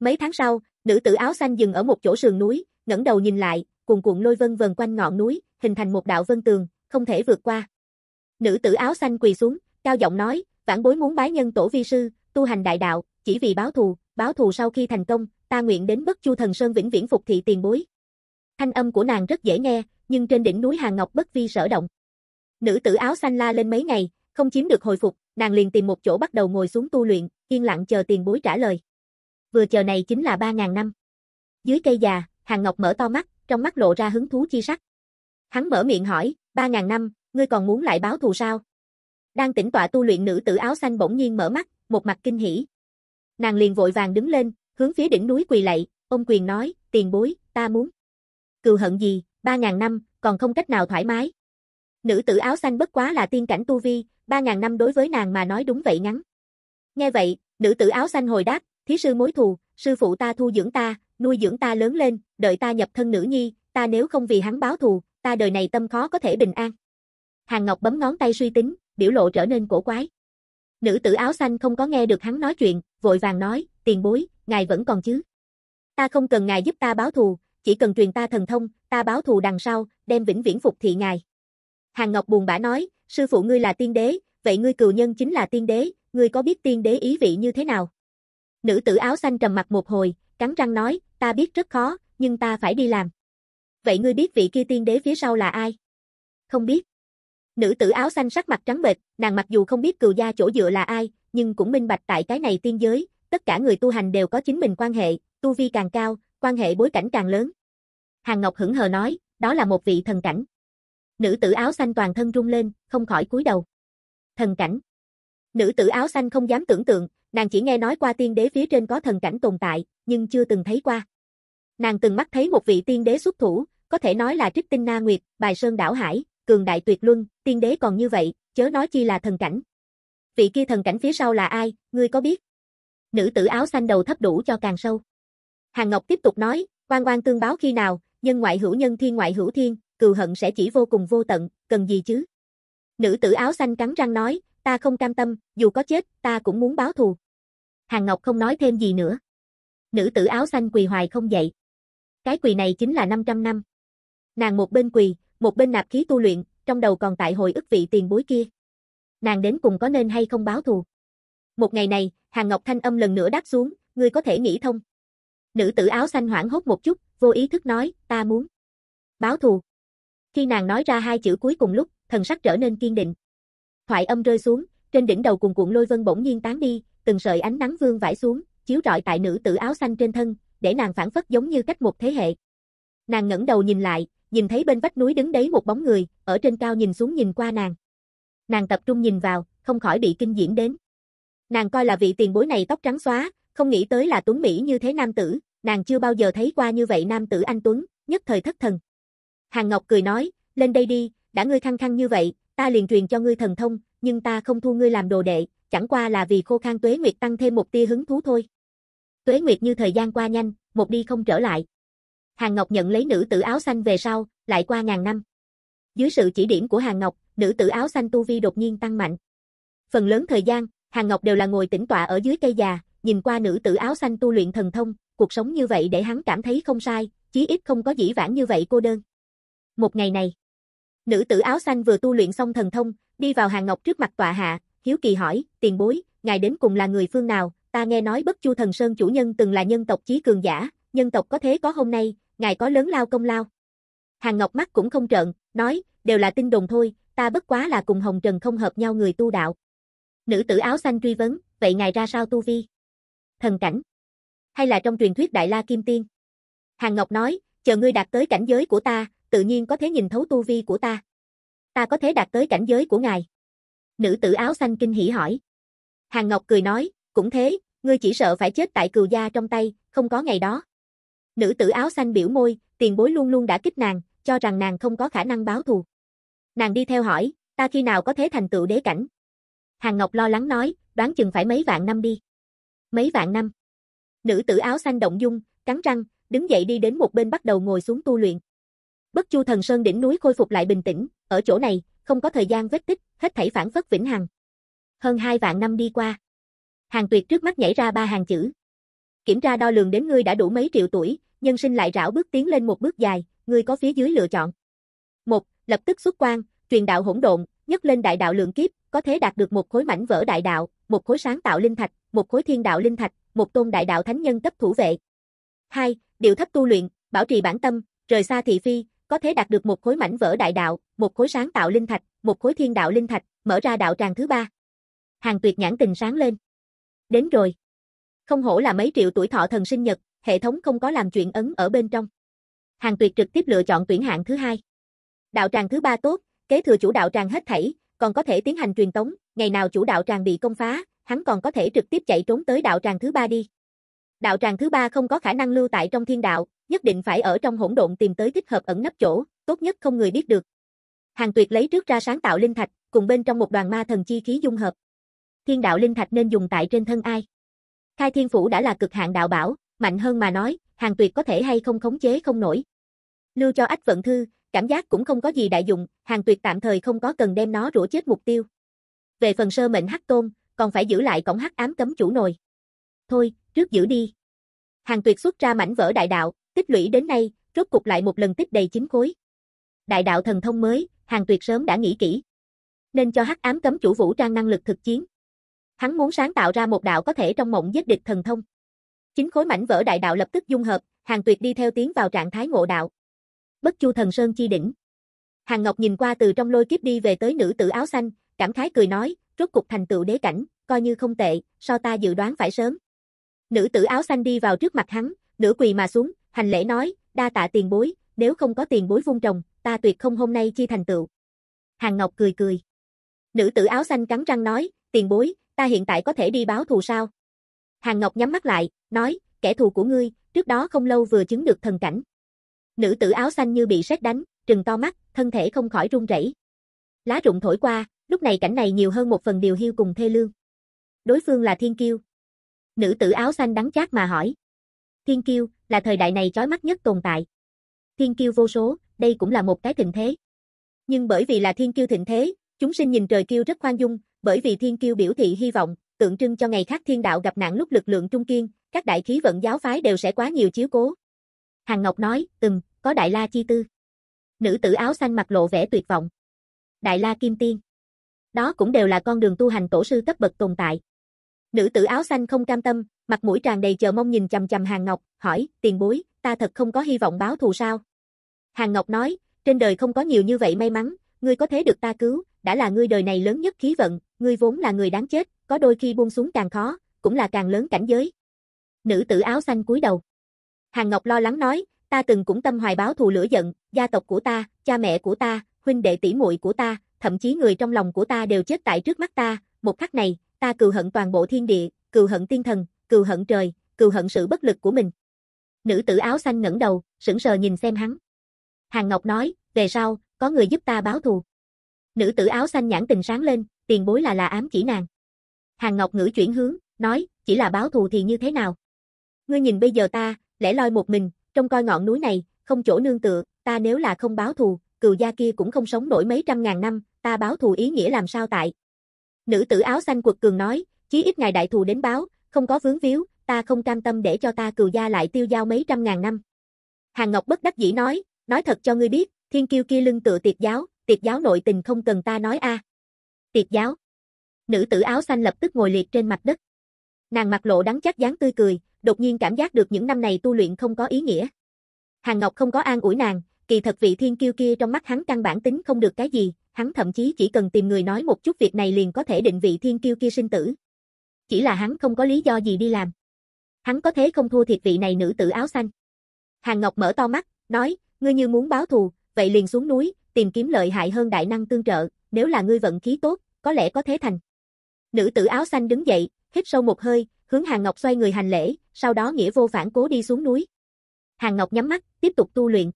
Mấy tháng sau, nữ tử áo xanh dừng ở một chỗ sườn núi, ngẩng đầu nhìn lại, cuồn cuộn lôi vân vần quanh ngọn núi, hình thành một đạo vân tường, không thể vượt qua. Nữ tử áo xanh quỳ xuống, cao giọng nói, vãn bối muốn bái nhân tổ vi sư, tu hành đại đạo, chỉ vì báo thù, báo thù sau khi thành công, ta nguyện đến bất chu thần sơn vĩnh viễn phục thị tiền bối. Thanh âm của nàng rất dễ nghe, nhưng trên đỉnh núi Hàng Ngọc bất vi sở động. Nữ tử áo xanh la lên mấy ngày, không chiếm được hồi phục, nàng liền tìm một chỗ bắt đầu ngồi xuống tu luyện, yên lặng chờ tiền bối trả lời. Vừa chờ này chính là 3.000 năm. Dưới cây già, Hàng Ngọc mở to mắt, trong mắt lộ ra hứng thú chi sắc. Hắn mở miệng hỏi, 3.000 năm, ngươi còn muốn lại báo thù sao? Đang tĩnh tọa tu luyện nữ tử áo xanh bỗng nhiên mở mắt, một mặt kinh hỉ. Nàng liền vội vàng đứng lên, hướng phía đỉnh núi quỳ lạy, ông quyền nói, tiền bối, ta muốn. Cừu hận gì, ba ngàn năm, còn không cách nào thoải mái. Nữ tử áo xanh bất quá là tiên cảnh tu vi, ba ngàn năm đối với nàng mà nói đúng vậy ngắn. Nghe vậy, nữ tử áo xanh hồi đáp, thí sư mối thù, sư phụ ta thu dưỡng ta, nuôi dưỡng ta lớn lên, đợi ta nhập thân nữ nhi, ta nếu không vì hắn báo thù, ta đời này tâm khó có thể bình an. Hàng Ngọc bấm ngón tay suy tính, biểu lộ trở nên cổ quái. Nữ tử áo xanh không có nghe được hắn nói chuyện, vội vàng nói, tiền bối, ngài vẫn còn chứ? Ta không cần ngài giúp ta báo thù, chỉ cần truyền ta thần thông, ta báo thù đằng sau, đem vĩnh viễn phục thị ngài. Hàng Ngọc buồn bã nói, sư phụ ngươi là tiên đế, vậy ngươi cừu nhân chính là tiên đế, ngươi có biết tiên đế ý vị như thế nào? Nữ tử áo xanh trầm mặt một hồi, cắn răng nói, ta biết rất khó, nhưng ta phải đi làm. Vậy ngươi biết vị kia tiên đế phía sau là ai? Không biết. Nữ tử áo xanh sắc mặt trắng bệch, nàng mặc dù không biết cừu gia chỗ dựa là ai, nhưng cũng minh bạch tại cái này tiên giới, tất cả người tu hành đều có chính mình quan hệ, tu vi càng cao, quan hệ bối cảnh càng lớn. Hàng Ngọc hững hờ nói, đó là một vị thần cảnh. Nữ tử áo xanh toàn thân rung lên, không khỏi cúi đầu. Thần cảnh. Nữ tử áo xanh không dám tưởng tượng, nàng chỉ nghe nói qua tiên đế phía trên có thần cảnh tồn tại, nhưng chưa từng thấy qua. Nàng từng mắt thấy một vị tiên đế xuất thủ, có thể nói là trích tinh na nguyệt, bài sơn đảo hải, cường đại tuyệt luân, tiên đế còn như vậy, chớ nói chi là thần cảnh. Vị kia thần cảnh phía sau là ai, ngươi có biết? Nữ tử áo xanh đầu thấp đủ cho càng sâu. Hàng Ngọc tiếp tục nói, quan quan tương báo khi nào, nhân ngoại hữu nhân thiên ngoại hữu thiên, cừu hận sẽ chỉ vô cùng vô tận, cần gì chứ? Nữ tử áo xanh cắn răng nói, ta không cam tâm, dù có chết, ta cũng muốn báo thù. Hàng Ngọc không nói thêm gì nữa. Nữ tử áo xanh quỳ hoài không dậy. Cái quỳ này chính là 500 năm. Nàng một bên quỳ, một bên nạp khí tu luyện, trong đầu còn tại hồi ức vị tiền bối kia. Nàng đến cùng có nên hay không báo thù? Một ngày này, Hàng Ngọc thanh âm lần nữa đáp xuống, ngươi có thể nghĩ thông. Nữ tử áo xanh hoảng hốt một chút, vô ý thức nói, ta muốn báo thù. Khi nàng nói ra hai chữ cuối cùng lúc, thần sắc trở nên kiên định. Thoại âm rơi xuống, trên đỉnh đầu cùng cuộn lôi vân bỗng nhiên tán đi, từng sợi ánh nắng vương vãi xuống, chiếu rọi tại nữ tử áo xanh trên thân, để nàng phản phất giống như cách một thế hệ. Nàng ngẩng đầu nhìn lại, nhìn thấy bên vách núi đứng đấy một bóng người, ở trên cao nhìn xuống nhìn qua nàng. Nàng tập trung nhìn vào, không khỏi bị kinh diễm đến. Nàng coi là vị tiền bối này tóc trắng xóa, không nghĩ tới là tuấn Mỹ như thế nam tử, nàng chưa bao giờ thấy qua như vậy nam tử anh Tuấn, nhất thời thất thần. Hàng Ngọc cười nói, lên đây đi, đã ngươi khăng khăng như vậy, ta liền truyền cho ngươi thần thông, nhưng ta không thu ngươi làm đồ đệ, chẳng qua là vì khô khan tuế nguyệt tăng thêm một tia hứng thú thôi. Tuế nguyệt như thời gian qua nhanh, một đi không trở lại. Hàng Ngọc nhận lấy nữ tử áo xanh về sau, lại qua ngàn năm. Dưới sự chỉ điểm của Hàng Ngọc, nữ tử áo xanh tu vi đột nhiên tăng mạnh. Phần lớn thời gian, Hàng Ngọc đều là ngồi tĩnh tọa ở dưới cây già, nhìn qua nữ tử áo xanh tu luyện thần thông, cuộc sống như vậy để hắn cảm thấy không sai, chí ít không có dĩ vãng như vậy cô đơn. Một ngày này, nữ tử áo xanh vừa tu luyện xong thần thông, đi vào Hàng Ngọc trước mặt tọa hạ, hiếu kỳ hỏi, tiền bối, ngài đến cùng là người phương nào, ta nghe nói bất chu thần sơn chủ nhân từng là nhân tộc chí cường giả, nhân tộc có thế có hôm nay, ngài có lớn lao công lao. Hàng Ngọc mắt cũng không trợn, nói, đều là tin đồn thôi, ta bất quá là cùng Hồng Trần không hợp nhau người tu đạo. Nữ tử áo xanh truy vấn, vậy ngài ra sao tu vi? Thần cảnh. Hay là trong truyền thuyết Đại La Kim Tiên? Hàng Ngọc nói, chờ ngươi đạt tới cảnh giới của ta, tự nhiên có thể nhìn thấu tu vi của ta. Ta có thể đạt tới cảnh giới của ngài. Nữ tử áo xanh kinh hỉ hỏi. Hàng Ngọc cười nói, cũng thế, ngươi chỉ sợ phải chết tại cừu gia trong tay, không có ngày đó. Nữ tử áo xanh biểu môi, tiền bối luôn luôn đã kích nàng, cho rằng nàng không có khả năng báo thù. Nàng đi theo hỏi, ta khi nào có thể thành tựu đế cảnh? Hàng Ngọc lo lắng nói, đoán chừng phải mấy vạn năm đi. Mấy vạn năm. Nữ tử áo xanh động dung, cắn răng, đứng dậy đi đến một bên bắt đầu ngồi xuống tu luyện. Bất Chu Thần Sơn đỉnh núi khôi phục lại bình tĩnh, ở chỗ này, không có thời gian vết tích, hết thảy phản phất vĩnh hằng. Hơn hai vạn năm đi qua. Hàng Tuyệt trước mắt nhảy ra ba hàng chữ. Kiểm tra đo lường đến ngươi đã đủ mấy triệu tuổi, nhân sinh lại rảo bước tiến lên một bước dài, ngươi có phía dưới lựa chọn. một Lập tức xuất quan, truyền đạo hỗn độn, nhấc lên đại đạo lượng kiếp, có thể đạt được một khối mảnh vỡ đại đạo, một khối sáng tạo linh thạch, một khối thiên đạo linh thạch, một tôn đại đạo thánh nhân cấp thủ vệ. 2. Điều thấp tu luyện, bảo trì bản tâm, rời xa thị phi, có thể đạt được một khối mảnh vỡ đại đạo, một khối sáng tạo linh thạch, một khối thiên đạo linh thạch, mở ra đạo tràng thứ ba. Hàng Tuyệt nhãn tình sáng lên. Đến rồi. Không hổ là mấy triệu tuổi thọ thần sinh nhật, hệ thống không có làm chuyện ấn ở bên trong. Hàng Tuyệt trực tiếp lựa chọn tuyển hạng thứ hai. Đạo tràng thứ ba tốt, kế thừa chủ đạo tràng hết thảy, còn có thể tiến hành truyền tống, ngày nào chủ đạo tràng bị công phá, hắn còn có thể trực tiếp chạy trốn tới đạo tràng thứ ba đi. Đạo tràng thứ ba không có khả năng lưu tại trong thiên đạo, nhất định phải ở trong hỗn độn tìm tới thích hợp ẩn nấp chỗ, tốt nhất không người biết được. Hàng Tuyệt lấy trước ra sáng tạo linh thạch, cùng bên trong một đoàn ma thần chi khí dung hợp. Thiên đạo linh thạch nên dùng tại trên thân ai? Khai Thiên phủ đã là cực hạn đạo bảo, mạnh hơn mà nói, Hàng Tuyệt có thể hay không khống chế không nổi. Lưu cho Ách Vận Thư, cảm giác cũng không có gì đại dụng, hàng tuyệt tạm thời không có cần đem nó rủa chết mục tiêu. Về phần sơ mệnh hắc tôn, còn phải giữ lại cổng hắc ám cấm chủ nồi. Thôi, trước giữ đi. Hàng tuyệt xuất ra mảnh vỡ đại đạo, tích lũy đến nay, rốt cục lại một lần tích đầy chín khối. Đại đạo thần thông mới, hàng tuyệt sớm đã nghĩ kỹ. Nên cho hắc ám cấm chủ vũ trang năng lực thực chiến. Hắn muốn sáng tạo ra một đạo có thể trong mộng giết địch thần thông. chính khối mảnh vỡ đại đạo lập tức dung hợp, hàng tuyệt đi theo tiến vào trạng thái ngộ đạo bất chu thần sơn chi đỉnh. Hàng Ngọc nhìn qua từ trong lôi kiếp đi về tới nữ tử áo xanh, cảm khái cười nói, rốt cục thành tựu đế cảnh, coi như không tệ, so ta dự đoán phải sớm. Nữ tử áo xanh đi vào trước mặt hắn, nửa quỳ mà xuống, hành lễ nói, đa tạ tiền bối, nếu không có tiền bối vung trồng, ta tuyệt không hôm nay chi thành tựu. Hàng Ngọc cười cười. Nữ tử áo xanh cắn răng nói, tiền bối, ta hiện tại có thể đi báo thù sao? Hàng Ngọc nhắm mắt lại, nói, kẻ thù của ngươi, trước đó không lâu vừa chứng được thần cảnh. Nữ tử áo xanh như bị sét đánh, trừng to mắt, thân thể không khỏi run rẩy. Lá rụng thổi qua, lúc này cảnh này nhiều hơn một phần điều hiu cùng thê lương. Đối phương là Thiên Kiêu. Nữ tử áo xanh đắng chát mà hỏi. Thiên Kiêu là thời đại này chói mắt nhất tồn tại. Thiên Kiêu vô số, đây cũng là một cái thịnh thế. Nhưng bởi vì là Thiên Kiêu thịnh thế, chúng sinh nhìn trời kiêu rất khoan dung, bởi vì Thiên Kiêu biểu thị hy vọng, tượng trưng cho ngày khác thiên đạo gặp nạn lúc lực lượng trung kiên, các đại khí vận giáo phái đều sẽ quá nhiều chiếu cố. Hàng Ngọc nói, từng, có Đại La chi tư. Nữ tử áo xanh mặt lộ vẻ tuyệt vọng. Đại La Kim Tiên. Đó cũng đều là con đường tu hành tổ sư cấp bậc tồn tại. Nữ tử áo xanh không cam tâm, mặt mũi tràn đầy chờ mong nhìn chầm chầm Hàng Ngọc, hỏi, tiền bối, ta thật không có hy vọng báo thù sao? Hàng Ngọc nói, trên đời không có nhiều như vậy may mắn, ngươi có thế được ta cứu, đã là ngươi đời này lớn nhất khí vận, ngươi vốn là người đáng chết, có đôi khi buông xuống càng khó, cũng là càng lớn cảnh giới. Nữ tử áo xanh cúi đầu. Hàng Ngọc lo lắng nói, ta từng cũng tâm hoài báo thù lửa giận, gia tộc của ta, cha mẹ của ta, huynh đệ tỷ muội của ta, thậm chí người trong lòng của ta đều chết tại trước mắt ta, một khắc này, ta cừu hận toàn bộ thiên địa, cừu hận tiên thần, cừu hận trời, cừu hận sự bất lực của mình. Nữ tử áo xanh ngẩng đầu, sững sờ nhìn xem hắn. Hàng Ngọc nói, về sau, có người giúp ta báo thù. Nữ tử áo xanh nhãn tình sáng lên, tiền bối là là ám chỉ nàng. Hàng Ngọc ngữ chuyển hướng, nói, chỉ là báo thù thì như thế nào? Ngươi nhìn bây giờ ta, lẻ loi một mình, trong coi ngọn núi này, không chỗ nương tựa, ta nếu là không báo thù, cừu gia kia cũng không sống nổi mấy trăm ngàn năm, ta báo thù ý nghĩa làm sao tại. Nữ tử áo xanh quật cường nói, chí ít ngài đại thù đến báo, không có vướng víu, ta không cam tâm để cho ta cừu gia lại tiêu dao mấy trăm ngàn năm. Hàng Ngọc bất đắc dĩ nói, nói thật cho ngươi biết, thiên kiêu kia lưng tựa tiệt giáo, tiệt giáo nội tình không cần ta nói a. Tiệt giáo. Nữ tử áo xanh lập tức ngồi liệt trên mặt đất. Nàng mặt lộ đắng chắc dáng tươi cười, đột nhiên cảm giác được những năm này tu luyện không có ý nghĩa. Hàng Ngọc không có an ủi nàng, kỳ thật vị thiên kiêu kia trong mắt hắn căn bản tính không được cái gì, hắn thậm chí chỉ cần tìm người nói một chút việc này liền có thể định vị thiên kiêu kia sinh tử. Chỉ là hắn không có lý do gì đi làm. Hắn có thế không thua thiệt vị này nữ tử áo xanh. Hàng Ngọc mở to mắt, nói, ngươi như muốn báo thù, vậy liền xuống núi, tìm kiếm lợi hại hơn đại năng tương trợ, nếu là ngươi vận khí tốt, có lẽ có thế thành. Nữ tử áo xanh đứng dậy, hít sâu một hơi, Hướng Hàng Ngọc xoay người hành lễ, sau đó nghĩa vô phản cố đi xuống núi. Hàng Ngọc nhắm mắt, tiếp tục tu luyện.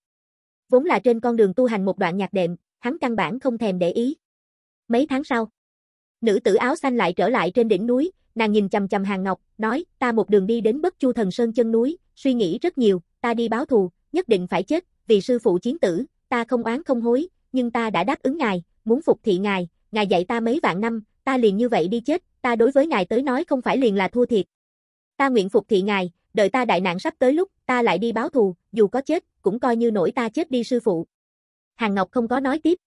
Vốn là trên con đường tu hành một đoạn nhạc đệm, hắn căn bản không thèm để ý. Mấy tháng sau, nữ tử áo xanh lại trở lại trên đỉnh núi, nàng nhìn chằm chằm Hàng Ngọc, nói, ta một đường đi đến Bất Chu Thần Sơn chân núi, suy nghĩ rất nhiều, ta đi báo thù, nhất định phải chết, vì sư phụ chiến tử, ta không oán không hối, nhưng ta đã đáp ứng ngài, muốn phục thị ngài, ngài dạy ta mấy vạn năm, ta liền như vậy đi chết, ta đối với ngài tới nói không phải liền là thua thiệt. Ta nguyện phục thị ngài, đợi ta đại nạn sắp tới lúc, ta lại đi báo thù, dù có chết, cũng coi như nổi ta chết đi sư phụ. Hàng Ngọc không có nói tiếp.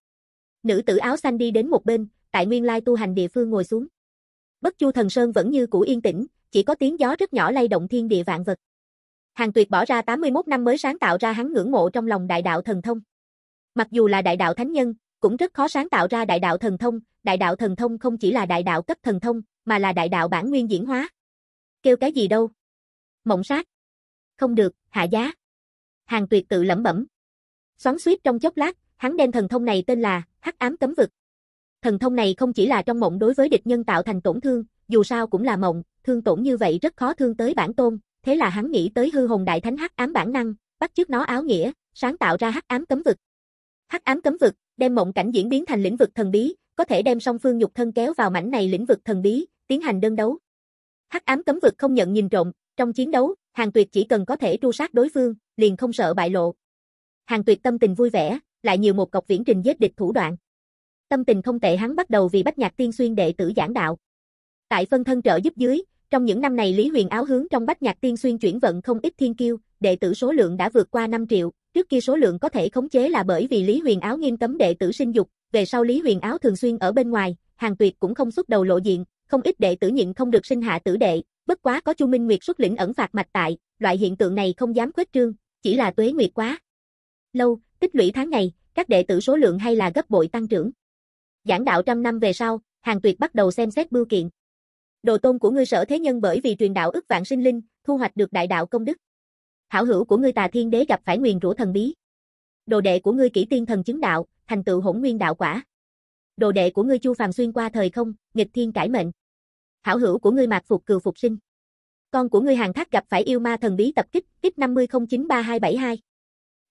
Nữ tử áo xanh đi đến một bên, tại nguyên lai tu hành địa phương ngồi xuống. Bất Chu Thần Sơn vẫn như cũ yên tĩnh, chỉ có tiếng gió rất nhỏ lay động thiên địa vạn vật. Hàng Tuyệt bỏ ra 81 năm mới sáng tạo ra hắn ngưỡng mộ trong lòng đại đạo thần thông. Mặc dù là đại đạo thánh nhân, cũng rất khó sáng tạo ra đại đạo thần thông, đại đạo thần thông không chỉ là đại đạo cấp thần thông, mà là đại đạo bản nguyên diễn hóa. Kêu cái gì đâu? Mộng sát. Không được, hạ giá. Hàng tuyệt tự lẩm bẩm. Xoắn suýt trong chốc lát, hắn đem thần thông này tên là Hắc ám cấm vực. Thần thông này không chỉ là trong mộng đối với địch nhân tạo thành tổn thương, dù sao cũng là mộng, thương tổn như vậy rất khó thương tới bản tôn, thế là hắn nghĩ tới hư hồn đại thánh Hắc ám bản năng, bắt trước nó áo nghĩa, sáng tạo ra Hắc ám cấm vực. Hắc ám cấm vực đem mộng cảnh diễn biến thành lĩnh vực thần bí, có thể đem song phương nhục thân kéo vào mảnh này lĩnh vực thần bí, tiến hành đơn đấu. Hắc ám cấm vực không nhận nhìn trộm, trong chiến đấu, Hàng Tuyệt chỉ cần có thể tru sát đối phương, liền không sợ bại lộ. Hàng Tuyệt tâm tình vui vẻ, lại nhiều một cọc viễn trình giết địch thủ đoạn. Tâm tình không tệ hắn bắt đầu vì Bách Nhạc Tiên Xuyên đệ tử giảng đạo. Tại phân thân trợ giúp dưới, trong những năm này Lý Huyền Áo hướng trong Bách Nhạc Tiên Xuyên chuyển vận không ít thiên kiêu, đệ tử số lượng đã vượt qua 5 triệu, trước kia số lượng có thể khống chế là bởi vì Lý Huyền Áo nghiêm cấm đệ tử sinh dục, về sau Lý Huyền Áo thường xuyên ở bên ngoài, Hàng Tuyệt cũng không xuất đầu lộ diện, không ít đệ tử nhịn không được sinh hạ tử đệ, bất quá có Chu Minh Nguyệt xuất lĩnh ẩn phạt mạch tại, loại hiện tượng này không dám khuếch trương, chỉ là tuế nguyệt quá. Lâu, tích lũy tháng ngày, các đệ tử số lượng hay là gấp bội tăng trưởng. Giảng đạo trăm năm về sau, Hàng Tuyệt bắt đầu xem xét bưu kiện. Đồ tôn của ngươi sở thế nhân bởi vì truyền đạo ức vạn sinh linh, thu hoạch được đại đạo công đức. Hảo hữu của ngươi Tà Thiên Đế gặp phải nguyền rủa thần bí, Đồ đệ của ngươi kỹ tiên thần chứng đạo, thành tựu hỗn nguyên đạo quả. Đồ đệ của ngươi Chu Phàm xuyên qua thời không, nghịch thiên cải mệnh. Hảo hữu của ngươi Mạc Phục cừu phục sinh. Con của ngươi hàng Thác gặp phải yêu ma thần bí tập kích, kích 500937272.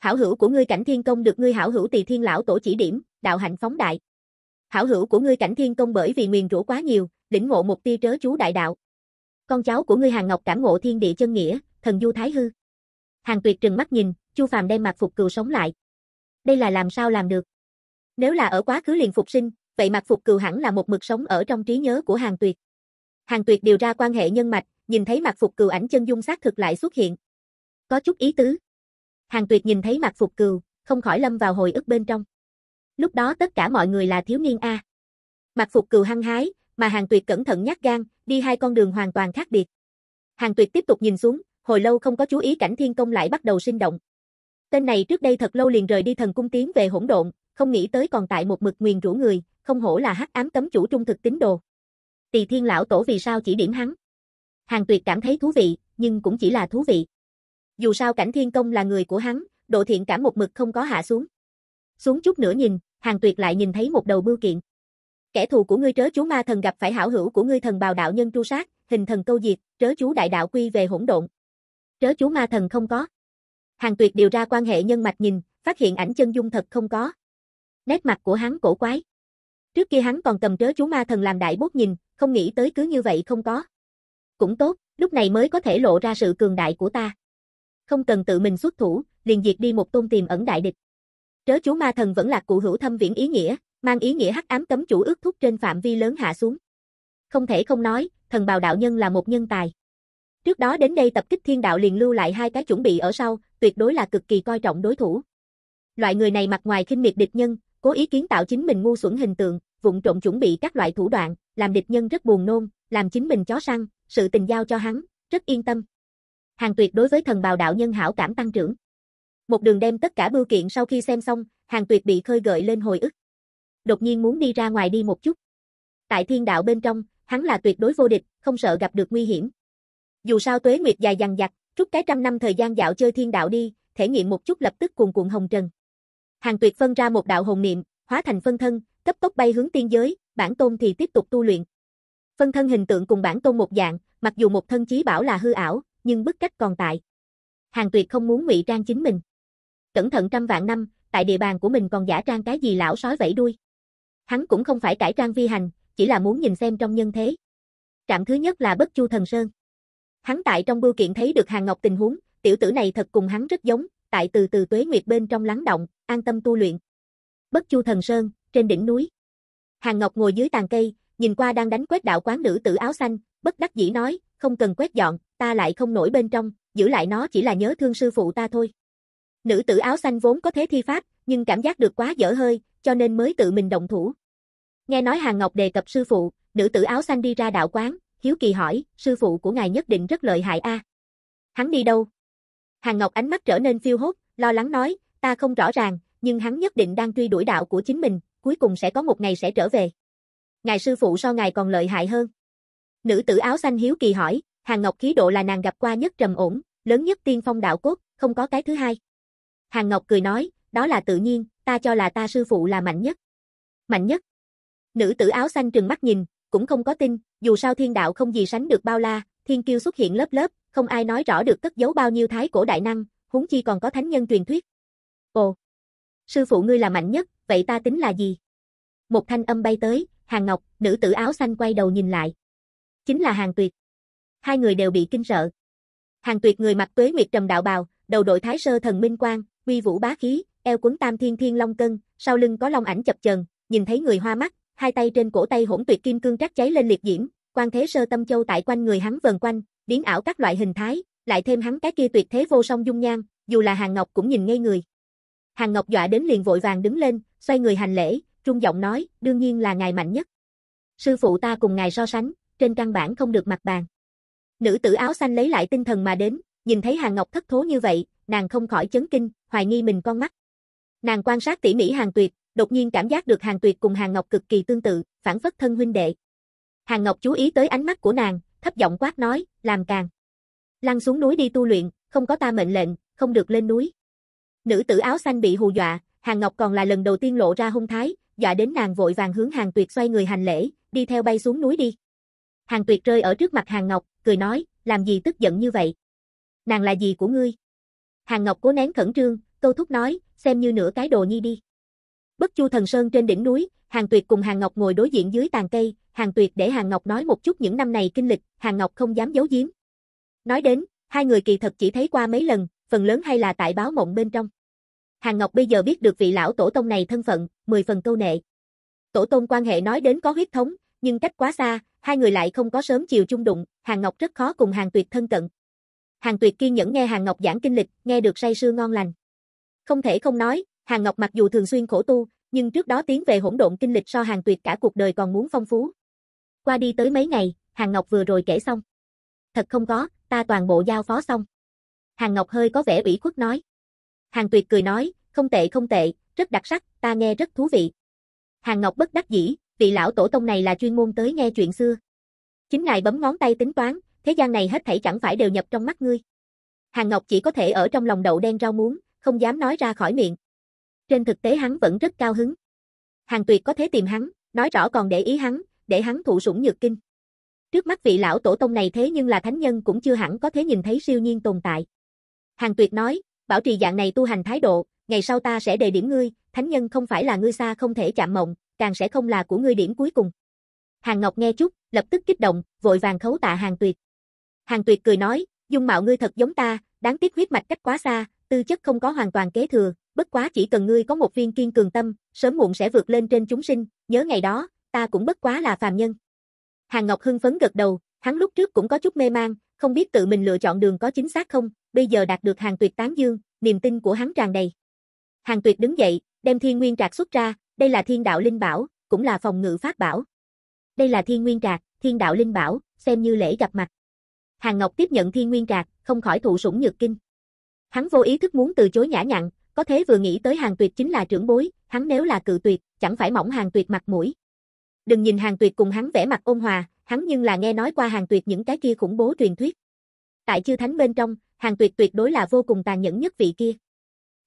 Hảo hữu của ngươi Cảnh Thiên Công được ngươi hảo hữu Tỳ Thiên lão tổ chỉ điểm, đạo hạnh phóng đại. Hảo hữu của ngươi Cảnh Thiên Công bởi vì nguyền rủa quá nhiều, lĩnh ngộ một tia trớ chú đại đạo. Con cháu của ngươi hàng Ngọc cảm ngộ thiên địa chân nghĩa, thần du thái hư. hàng Tuyệt trừng mắt nhìn, Chu Phàm đem Mạc Phục Cừu sống lại đây là làm sao làm được. Nếu là ở quá khứ liền phục sinh, vậy mặt phục cừu hẳn là một mực sống ở trong trí nhớ của hàng tuyệt. Hàng tuyệt điều ra quan hệ nhân mạch, nhìn thấy mặt phục cừu ảnh chân dung xác thực lại xuất hiện. Có chút ý tứ. Hàng tuyệt nhìn thấy mặt phục cừu, không khỏi lâm vào hồi ức bên trong. Lúc đó tất cả mọi người là thiếu niên A. Mặt phục cừu hăng hái, mà hàng tuyệt cẩn thận nhát gan, đi hai con đường hoàn toàn khác biệt. Hàng tuyệt tiếp tục nhìn xuống, hồi lâu không có chú ý cảnh thiên công lại bắt đầu sinh động. Tên này trước đây thật lâu liền rời đi thần cung tiến về hỗn độn, không nghĩ tới còn tại một mực nguyền rủ người, không hổ là hắc ám cấm chủ trung thực tín đồ. Tỳ Thiên lão tổ vì sao chỉ điểm hắn? Hàng Tuyệt cảm thấy thú vị, nhưng cũng chỉ là thú vị. Dù sao Cảnh Thiên Công là người của hắn, độ thiện cảm một mực không có hạ xuống. Xuống chút nữa nhìn, Hàng Tuyệt lại nhìn thấy một đầu bưu kiện. Kẻ thù của ngươi trớ chú ma thần gặp phải hảo hữu của ngươi thần bào đạo nhân tru sát, hình thần câu diệt, trớ chú đại đạo quy về hỗn độn. Trớ chú ma thần không có. Hàng Tuyệt điều ra quan hệ nhân mạch nhìn, phát hiện ảnh chân dung thật không có. Nét mặt của hắn cổ quái. Trước kia hắn còn cầm trớ chú ma thần làm đại bốt nhìn, không nghĩ tới cứ như vậy không có. Cũng tốt, lúc này mới có thể lộ ra sự cường đại của ta. Không cần tự mình xuất thủ, liền diệt đi một tôn tiềm ẩn đại địch. Trớ chú ma thần vẫn là cụ hữu thâm viễn ý nghĩa, mang ý nghĩa hắc ám cấm chủ ước thúc trên phạm vi lớn hạ xuống. Không thể không nói, thần bào đạo nhân là một nhân tài. Trước đó đến đây tập kích thiên đạo liền lưu lại hai cái chuẩn bị ở sau, tuyệt đối là cực kỳ coi trọng đối thủ. Loại người này mặt ngoài khinh miệt địch nhân, cố ý kiến tạo chính mình ngu xuẩn hình tượng, vụng trộn chuẩn bị các loại thủ đoạn, làm địch nhân rất buồn nôn, làm chính mình chó săn, sự tình giao cho hắn, rất yên tâm. Hàng Tuyệt đối với thần bào đạo nhân hảo cảm tăng trưởng. Một đường đem tất cả bưu kiện sau khi xem xong, Hàng Tuyệt bị khơi gợi lên hồi ức. Đột nhiên muốn đi ra ngoài đi một chút. Tại thiên đạo bên trong, hắn là tuyệt đối vô địch, không sợ gặp được nguy hiểm, dù sao tuế nguyệt dài dằng dặc, rút cái trăm năm thời gian dạo chơi thiên đạo đi, thể nghiệm một chút lập tức cuồn cuộn hồng trần. Hàng Tuyệt phân ra một đạo hồn niệm, hóa thành phân thân, cấp tốc bay hướng tiên giới, bản tôn thì tiếp tục tu luyện. Phân thân hình tượng cùng bản tôn một dạng, mặc dù một thân chí bảo là hư ảo, nhưng bức cách còn tại. Hàng Tuyệt không muốn ngụy trang chính mình. Cẩn thận trăm vạn năm, tại địa bàn của mình còn giả trang cái gì lão sói vẫy đuôi. Hắn cũng không phải cải trang vi hành, chỉ là muốn nhìn xem trong nhân thế. Trạm thứ nhất là Bất Chu Thần Sơn. Hắn tại trong bưu kiện thấy được Hàng Ngọc tình huống, tiểu tử này thật cùng hắn rất giống, tại từ từ tuế nguyệt bên trong lắng động, an tâm tu luyện. Bất Chu Thần Sơn, trên đỉnh núi. Hàng Ngọc ngồi dưới tàn cây, nhìn qua đang đánh quét đạo quán nữ tử áo xanh, bất đắc dĩ nói, không cần quét dọn, ta lại không nổi bên trong, giữ lại nó chỉ là nhớ thương sư phụ ta thôi. Nữ tử áo xanh vốn có thế thi pháp, nhưng cảm giác được quá dở hơi, cho nên mới tự mình động thủ. Nghe nói Hàng Ngọc đề cập sư phụ, nữ tử áo xanh đi ra đạo quán, hiếu kỳ hỏi, sư phụ của ngài nhất định rất lợi hại a. Hắn đi đâu? Hàng Ngọc ánh mắt trở nên phiêu hốt, lo lắng nói, ta không rõ ràng, nhưng hắn nhất định đang truy đuổi đạo của chính mình, cuối cùng sẽ có một ngày sẽ trở về. Ngài sư phụ so ngài còn lợi hại hơn. Nữ tử áo xanh hiếu kỳ hỏi, Hàng Ngọc khí độ là nàng gặp qua nhất trầm ổn, lớn nhất tiên phong đạo cốt, không có cái thứ hai. Hàng Ngọc cười nói, đó là tự nhiên, ta cho là ta sư phụ là mạnh nhất. Mạnh nhất. Nữ tử áo xanh trừng mắt nhìn, cũng không có tin, dù sao thiên đạo không gì sánh được bao la, thiên kiêu xuất hiện lớp lớp, không ai nói rõ được cất giấu bao nhiêu thái cổ đại năng, huống chi còn có thánh nhân truyền thuyết. Ồ, sư phụ ngươi là mạnh nhất, vậy ta tính là gì? Một thanh âm bay tới, Hàng Ngọc, nữ tử áo xanh quay đầu nhìn lại. Chính là Hàng Tuyệt. Hai người đều bị kinh sợ. Hàng Tuyệt người mặc tuế nguyệt trầm đạo bào, đầu đội thái sơ thần minh quang, uy vũ bá khí, eo cuốn tam thiên thiên long cân, sau lưng có long ảnh chập chờn, nhìn thấy người hoa mắt, hai tay trên cổ tay hỗn tuyệt kim cương trắc cháy lên liệt diễm, quan thế sơ tâm châu tại quanh người hắn vần quanh, biến ảo các loại hình thái, lại thêm hắn cái kia tuyệt thế vô song dung nhan, dù là Hàng Ngọc cũng nhìn ngây người. Hàng Ngọc dọa đến liền vội vàng đứng lên, xoay người hành lễ, trung giọng nói, đương nhiên là ngài mạnh nhất. Sư phụ ta cùng ngài so sánh, trên căn bản không được mặt bàn. Nữ tử áo xanh lấy lại tinh thần mà đến, nhìn thấy Hàng Ngọc thất thố như vậy, nàng không khỏi chấn kinh, hoài nghi mình con mắt. Nàng quan sát tỉ mỉ Hàng Tuyệt, đột nhiên cảm giác được Hàng Tuyệt cùng Hàng Ngọc cực kỳ tương tự, phản phất thân huynh đệ. Hàng Ngọc chú ý tới ánh mắt của nàng, thấp giọng quát nói, làm càng. Lăn xuống núi đi tu luyện, không có ta mệnh lệnh, không được lên núi. Nữ tử áo xanh bị hù dọa, Hàng Ngọc còn là lần đầu tiên lộ ra hung thái, dọa đến nàng vội vàng hướng Hàng Tuyệt xoay người hành lễ, đi theo bay xuống núi đi. Hàng Tuyệt rơi ở trước mặt Hàng Ngọc, cười nói, làm gì tức giận như vậy? Nàng là gì của ngươi? Hàng Ngọc cố nén khẩn trương, câu thúc nói, xem như nửa cái đồ nhi đi. Bất Chu Thần Sơn trên đỉnh núi, Hàng Tuyệt cùng Hàng Ngọc ngồi đối diện dưới tàn cây, Hàng Tuyệt để Hàng Ngọc nói một chút những năm này kinh lịch, Hàng Ngọc không dám giấu giếm. Nói đến, hai người kỳ thật chỉ thấy qua mấy lần, phần lớn hay là tại báo mộng bên trong. Hàng Ngọc bây giờ biết được vị lão tổ tông này thân phận, mười phần câu nệ. Tổ tông quan hệ nói đến có huyết thống, nhưng cách quá xa, hai người lại không có sớm chiều chung đụng, Hàng Ngọc rất khó cùng Hàng Tuyệt thân cận. Hàng Tuyệt kiên nhẫn nghe Hàng Ngọc giảng kinh lịch, nghe được say sưa ngon lành. Không thể không nói, Hàng Ngọc mặc dù thường xuyên khổ tu, nhưng trước đó tiến về hỗn độn kinh lịch so Hàng Tuyệt cả cuộc đời còn muốn phong phú. Qua đi tới mấy ngày, Hàng Ngọc vừa rồi kể xong. Thật không có, ta toàn bộ giao phó xong. Hàng Ngọc hơi có vẻ ủy khuất nói. Hàng Tuyệt cười nói, không tệ không tệ, rất đặc sắc, ta nghe rất thú vị. Hàng Ngọc bất đắc dĩ, vị lão tổ tông này là chuyên môn tới nghe chuyện xưa. Chính ngài bấm ngón tay tính toán, thế gian này hết thảy chẳng phải đều nhập trong mắt ngươi. Hàng Ngọc chỉ có thể ở trong lòng đậu đen rau muống, không dám nói ra khỏi miệng. Trên thực tế hắn vẫn rất cao hứng. Hàng Tuyệt có thế tìm hắn, nói rõ còn để ý hắn, để hắn thụ sủng nhược kinh. Trước mắt vị lão tổ tông này thế nhưng là thánh nhân cũng chưa hẳn có thể nhìn thấy siêu nhiên tồn tại. Hàng Tuyệt nói, bảo trì dạng này tu hành thái độ, ngày sau ta sẽ đề điểm ngươi, thánh nhân không phải là ngươi xa không thể chạm mộng, càng sẽ không là của ngươi điểm cuối cùng. Hàng Ngọc nghe chút, lập tức kích động, vội vàng khấu tạ Hàng Tuyệt. Hàng Tuyệt cười nói, dung mạo ngươi thật giống ta, đáng tiếc huyết mạch cách quá xa, tư chất không có hoàn toàn kế thừa, bất quá chỉ cần ngươi có một viên kiên cường tâm, sớm muộn sẽ vượt lên trên chúng sinh, nhớ ngày đó, ta cũng bất quá là phàm nhân. Hàng Ngọc hưng phấn gật đầu, hắn lúc trước cũng có chút mê mang, không biết tự mình lựa chọn đường có chính xác không, bây giờ đạt được hàng tuyệt tán dương, niềm tin của hắn tràn đầy. Hàng tuyệt đứng dậy, đem thiên nguyên trạc xuất ra, đây là thiên đạo linh bảo, cũng là phòng ngự phát bảo. Đây là thiên nguyên trạc, thiên đạo linh bảo, xem như lễ gặp mặt. Hàng Ngọc tiếp nhận thiên nguyên trạc, không khỏi thụ sủng nhược kinh. Hắn vô ý thức muốn từ chối nhã nhặn, có thế vừa nghĩ tới hàng tuyệt chính là trưởng bối, hắn nếu là cự tuyệt, chẳng phải mỏng hàng tuyệt mặt mũi. Đừng nhìn Hàng Tuyệt cùng hắn vẻ mặt ôn hòa, hắn nhưng là nghe nói qua Hàng Tuyệt những cái kia khủng bố truyền thuyết. Tại chư thánh bên trong, Hàng Tuyệt tuyệt đối là vô cùng tàn nhẫn nhất vị kia.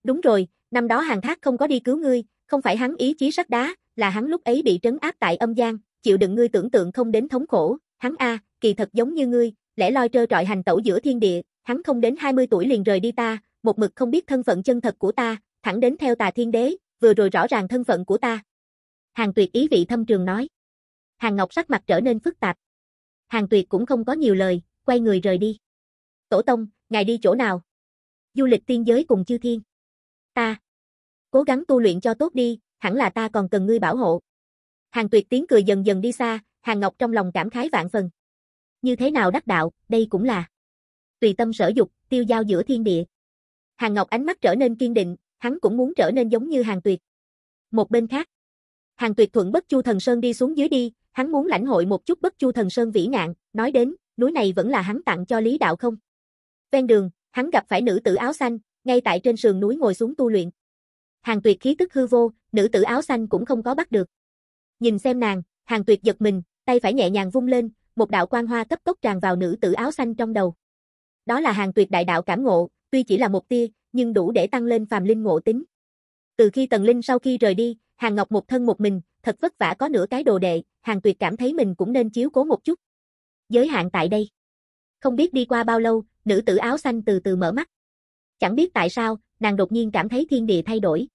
Đúng rồi, năm đó Hàng Thác không có đi cứu ngươi, không phải hắn ý chí sắt đá, là hắn lúc ấy bị trấn áp tại âm gian, chịu đựng ngươi tưởng tượng không đến thống khổ, hắn a, kỳ thật giống như ngươi, lẽ loi trơ trọi hành tẩu giữa thiên địa, hắn không đến 20 tuổi liền rời đi ta, một mực không biết thân phận chân thật của ta, thẳng đến theo Tà Thiên Đế, vừa rồi rõ ràng thân phận của ta, Hàng tuyệt ý vị thâm trường nói. Hàng ngọc sắc mặt trở nên phức tạp. Hàng tuyệt cũng không có nhiều lời, quay người rời đi. Tổ tông, ngài đi chỗ nào? Du lịch tiên giới cùng chư thiên. Ta. Cố gắng tu luyện cho tốt đi, hẳn là ta còn cần ngươi bảo hộ. Hàng tuyệt tiếng cười dần dần đi xa, hàng ngọc trong lòng cảm khái vạn phần. Như thế nào đắc đạo, đây cũng là. Tùy tâm sở dục, tiêu giao giữa thiên địa. Hàng ngọc ánh mắt trở nên kiên định, hắn cũng muốn trở nên giống như hàng tuyệt. Một bên khác, Hàng Tuyệt thuận Bất Chu Thần Sơn đi xuống dưới đi, hắn muốn lãnh hội một chút Bất Chu Thần Sơn vĩ ngạn, nói đến, núi này vẫn là hắn tặng cho Lý Đạo không? Ven đường, hắn gặp phải nữ tử áo xanh, ngay tại trên sườn núi ngồi xuống tu luyện. Hàng Tuyệt khí tức hư vô, nữ tử áo xanh cũng không có bắt được. Nhìn xem nàng, Hàng Tuyệt giật mình, tay phải nhẹ nhàng vung lên, một đạo quang hoa cấp tốc tràn vào nữ tử áo xanh trong đầu. Đó là Hàng Tuyệt đại đạo cảm ngộ, tuy chỉ là một tia, nhưng đủ để tăng lên phàm linh ngộ tính. Từ khi Tần Linh sau khi rời đi, Hàng Ngọc một thân một mình, thật vất vả có nửa cái đồ đệ, Hàng Tuyệt cảm thấy mình cũng nên chiếu cố một chút. Giới hạn tại đây. Không biết đi qua bao lâu, nữ tử áo xanh từ từ mở mắt. Chẳng biết tại sao, nàng đột nhiên cảm thấy thiên địa thay đổi.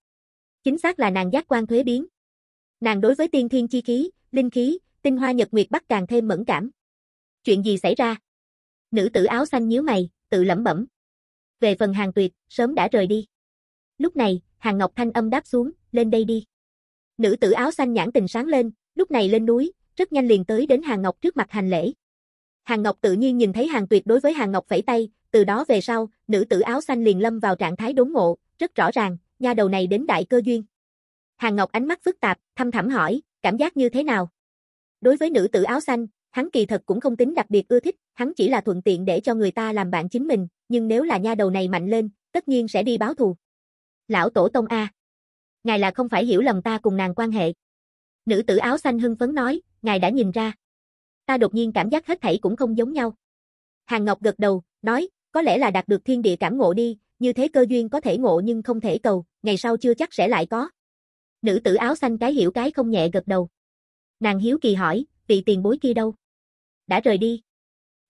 Chính xác là nàng giác quan thuế biến. Nàng đối với tiên thiên chi khí, linh khí, tinh hoa nhật nguyệt bắt càng thêm mẫn cảm. Chuyện gì xảy ra? Nữ tử áo xanh nhíu mày, tự lẩm bẩm. Về phần hàng tuyệt, sớm đã rời đi. Lúc này, hàng ngọc thanh âm đáp xuống, lên đây đi. Nữ tử áo xanh nhãn tình sáng lên, lúc này lên núi, rất nhanh liền tới đến Hàng Ngọc trước mặt hành lễ. Hàng Ngọc tự nhiên nhìn thấy Hàng Tuyệt đối với Hàng Ngọc vẫy tay, từ đó về sau, nữ tử áo xanh liền lâm vào trạng thái đốn ngộ, rất rõ ràng, nha đầu này đến đại cơ duyên. Hàng Ngọc ánh mắt phức tạp, thăm thẳm hỏi, cảm giác như thế nào? Đối với nữ tử áo xanh, hắn kỳ thật cũng không tính đặc biệt ưa thích, hắn chỉ là thuận tiện để cho người ta làm bạn chính mình, nhưng nếu là nha đầu này mạnh lên, tất nhiên sẽ đi báo thù. Lão tổ tông a ngài là không phải hiểu lầm ta cùng nàng quan hệ. Nữ tử áo xanh hưng phấn nói, ngài đã nhìn ra. Ta đột nhiên cảm giác hết thảy cũng không giống nhau. Hàng Ngọc gật đầu, nói, có lẽ là đạt được thiên địa cảm ngộ đi, như thế cơ duyên có thể ngộ nhưng không thể cầu, ngày sau chưa chắc sẽ lại có. Nữ tử áo xanh cái hiểu cái không nhẹ gật đầu. Nàng hiếu kỳ hỏi, vị tiền bối kia đâu? Đã rời đi.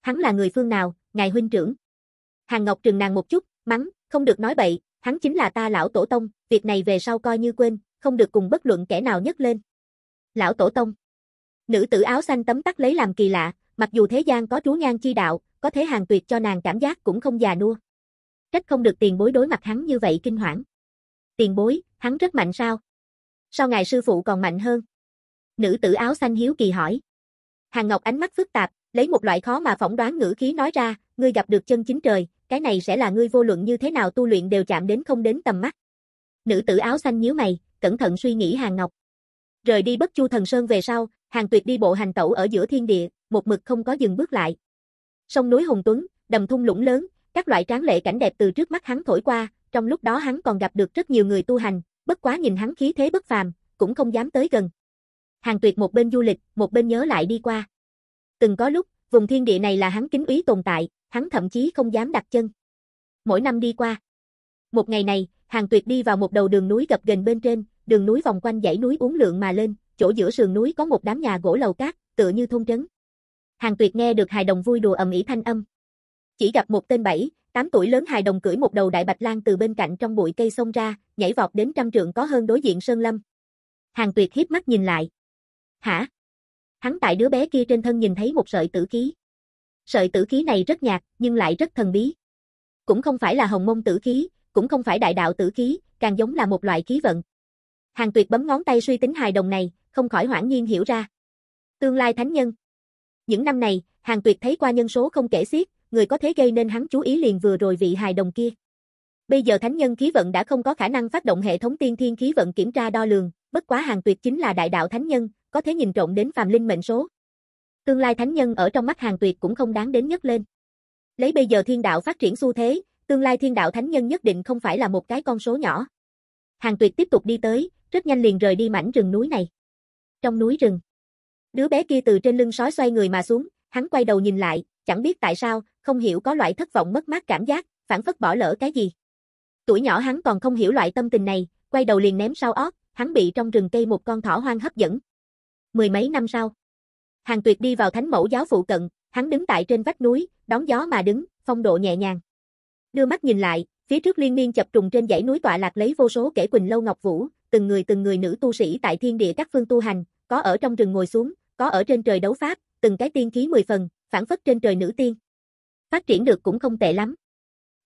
Hắn là người phương nào, ngài huynh trưởng? Hàng Ngọc trừng nàng một chút, mắng, không được nói bậy, hắn chính là ta lão tổ tông, việc này về sau coi như quên, không được cùng bất luận kẻ nào nhấc lên. Lão tổ tông. Nữ tử áo xanh tấm tắc lấy làm kỳ lạ, mặc dù thế gian có chúa ngang chi đạo, có thế hàng tuyệt cho nàng cảm giác cũng không già nua. Trách không được tiền bối đối mặt hắn như vậy kinh hoảng. Tiền bối, hắn rất mạnh sao? Sao ngài sư phụ còn mạnh hơn? Nữ tử áo xanh hiếu kỳ hỏi. Hàng Ngọc ánh mắt phức tạp, lấy một loại khó mà phỏng đoán ngữ khí nói ra, ngươi gặp được chân chính trời, cái này sẽ là ngươi vô luận như thế nào tu luyện đều chạm đến không đến tầm mắt. Nữ tử áo xanh nhíu mày, cẩn thận suy nghĩ Hàng Ngọc. Rời đi Bất Chu Thần Sơn về sau, Hàng Tuyệt đi bộ hành tẩu ở giữa thiên địa, một mực không có dừng bước lại. Sông núi hùng Tuấn, đầm thung lũng lớn, các loại tráng lệ cảnh đẹp từ trước mắt hắn thổi qua, trong lúc đó hắn còn gặp được rất nhiều người tu hành, bất quá nhìn hắn khí thế bất phàm, cũng không dám tới gần. Hàng Tuyệt một bên du lịch, một bên nhớ lại đi qua. Từng có lúc, vùng thiên địa này là hắn kính úy tồn tại, hắn thậm chí không dám đặt chân. Mỗi năm đi qua. Một ngày này, Hàng Tuyệt đi vào một đầu đường núi gập ghềnh bên trên, đường núi vòng quanh dãy núi uốn lượn mà lên, chỗ giữa sườn núi có một đám nhà gỗ lầu cát, tựa như thôn trấn. Hàng Tuyệt nghe được hài đồng vui đùa ầm ĩ thanh âm. Chỉ gặp một tên bảy, tám tuổi lớn hài đồng cưỡi một đầu đại bạch lang từ bên cạnh trong bụi cây xông ra, nhảy vọt đến trăm trượng có hơn đối diện sơn lâm. Hàng Tuyệt hiếp mắt nhìn lại. Hả? Hắn tại đứa bé kia trên thân nhìn thấy một sợi tử khí. Sợi tử khí này rất nhạt, nhưng lại rất thần bí. Cũng không phải là hồng mông tử khí, cũng không phải đại đạo tử khí, càng giống là một loại khí vận. Hàng Tuyệt bấm ngón tay suy tính hài đồng này, không khỏi hoảng nhiên hiểu ra. Tương lai thánh nhân. Những năm này, Hàng Tuyệt thấy qua nhân số không kể xiết, người có thế gây nên hắn chú ý liền vừa rồi vị hài đồng kia. Bây giờ thánh nhân khí vận đã không có khả năng phát động hệ thống tiên thiên khí vận kiểm tra đo lường, bất quá Hàng Tuyệt chính là đại đạo thánh nhân, có thể nhìn trộm đến phàm linh mệnh số tương lai thánh nhân ở trong mắt hàng tuyệt cũng không đáng đến nhất lên. Lấy bây giờ thiên đạo phát triển xu thế, tương lai thiên đạo thánh nhân nhất định không phải là một cái con số nhỏ. Hàng tuyệt tiếp tục đi tới, rất nhanh liền rời đi mảnh rừng núi này. Trong núi rừng, đứa bé kia từ trên lưng sói xoay người mà xuống, hắn quay đầu nhìn lại, chẳng biết tại sao, không hiểu có loại thất vọng mất mát cảm giác, phản phất bỏ lỡ cái gì. Tuổi nhỏ hắn còn không hiểu loại tâm tình này, quay đầu liền ném sau óc hắn bị trong rừng cây một con thỏ hoang hấp dẫn. Mười mấy năm sau, Hàng Tuyệt đi vào thánh mẫu giáo phụ cận, hắn đứng tại trên vách núi, đón gió mà đứng, phong độ nhẹ nhàng. Đưa mắt nhìn lại, phía trước liên miên chập trùng trên dãy núi tọa lạc lấy vô số kẻ quỳnh lâu ngọc vũ, từng người từng người nữ tu sĩ tại thiên địa các phương tu hành, có ở trong rừng ngồi xuống, có ở trên trời đấu pháp, từng cái tiên khí mười phần, phản phất trên trời nữ tiên. Phát triển được cũng không tệ lắm.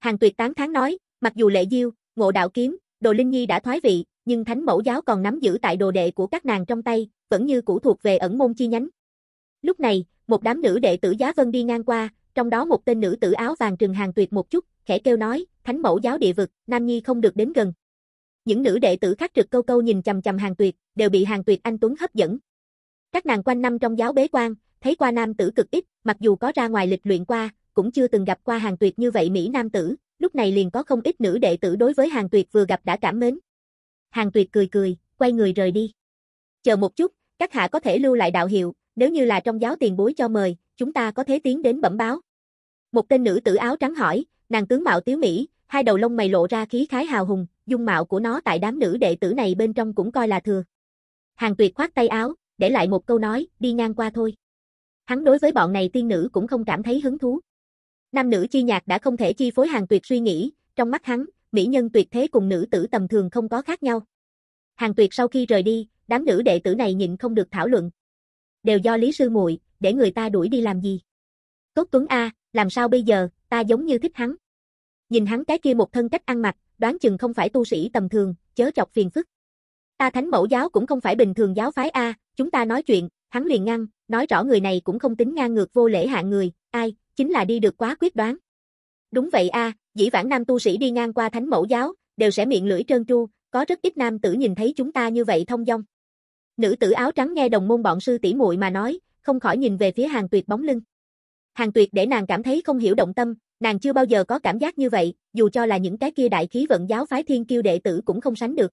Hàng Tuyệt tán thán nói, mặc dù Lệ Diêu, Ngộ Đạo Kiếm, Đồ Linh Nhi đã thoái vị, nhưng Thánh Mẫu giáo còn nắm giữ tại đồ đệ của các nàng trong tay, vẫn như cũ thuộc về ẩn môn chi nhánh. Lúc này, một đám nữ đệ tử Giá Vân đi ngang qua, trong đó một tên nữ tử áo vàng trừng hàng tuyệt một chút, khẽ kêu nói, thánh mẫu giáo địa vực, Nam Nhi không được đến gần. Những nữ đệ tử khác trực câu câu nhìn chằm chằm hàng tuyệt, đều bị hàng tuyệt anh Tuấn hấp dẫn. Các nàng quanh năm trong giáo bế quan, thấy qua nam tử cực ít, mặc dù có ra ngoài lịch luyện qua, cũng chưa từng gặp qua hàng tuyệt như vậy Mỹ nam tử, lúc này liền có không ít nữ đệ tử đối với hàng tuyệt vừa gặp đã cảm mến. Hàng tuyệt cười cười, quay người rời đi. Chờ một chút, các hạ có thể lưu lại đạo hiệu, nếu như là trong giáo tiền bối cho mời, chúng ta có thể tiến đến bẩm báo. Một tên nữ tử áo trắng hỏi, nàng tướng mạo tiếu Mỹ, hai đầu lông mày lộ ra khí khái hào hùng, dung mạo của nó tại đám nữ đệ tử này bên trong cũng coi là thừa. Hàng tuyệt khoát tay áo, để lại một câu nói, đi ngang qua thôi. Hắn đối với bọn này tiên nữ cũng không cảm thấy hứng thú. Nam nữ chi nhạc đã không thể chi phối hàng tuyệt suy nghĩ, trong mắt hắn, mỹ nhân tuyệt thế cùng nữ tử tầm thường không có khác nhau. Hàng tuyệt sau khi rời đi, đám nữ đệ tử này nhịn không được thảo luận, đều do Lý sư muội, để người ta đuổi đi làm gì? Tốt Tuấn a, làm sao bây giờ, ta giống như thích hắn. Nhìn hắn cái kia một thân cách ăn mặc, đoán chừng không phải tu sĩ tầm thường, chớ chọc phiền phức. Ta thánh mẫu giáo cũng không phải bình thường giáo phái a, chúng ta nói chuyện, hắn liền ngăn, nói rõ người này cũng không tính ngang ngược vô lễ hạ người, ai, chính là đi được quá quyết đoán. Đúng vậy a, dĩ vãng nam tu sĩ đi ngang qua thánh mẫu giáo, đều sẽ miệng lưỡi trơn tru, có rất ít nam tử nhìn thấy chúng ta như vậy thông dong. Nữ tử áo trắng nghe đồng môn bọn sư tỷ muội mà nói, không khỏi nhìn về phía hàng tuyệt bóng lưng. Hàng tuyệt để nàng cảm thấy không hiểu động tâm, nàng chưa bao giờ có cảm giác như vậy, dù cho là những cái kia đại khí vận giáo phái thiên kiêu đệ tử cũng không sánh được.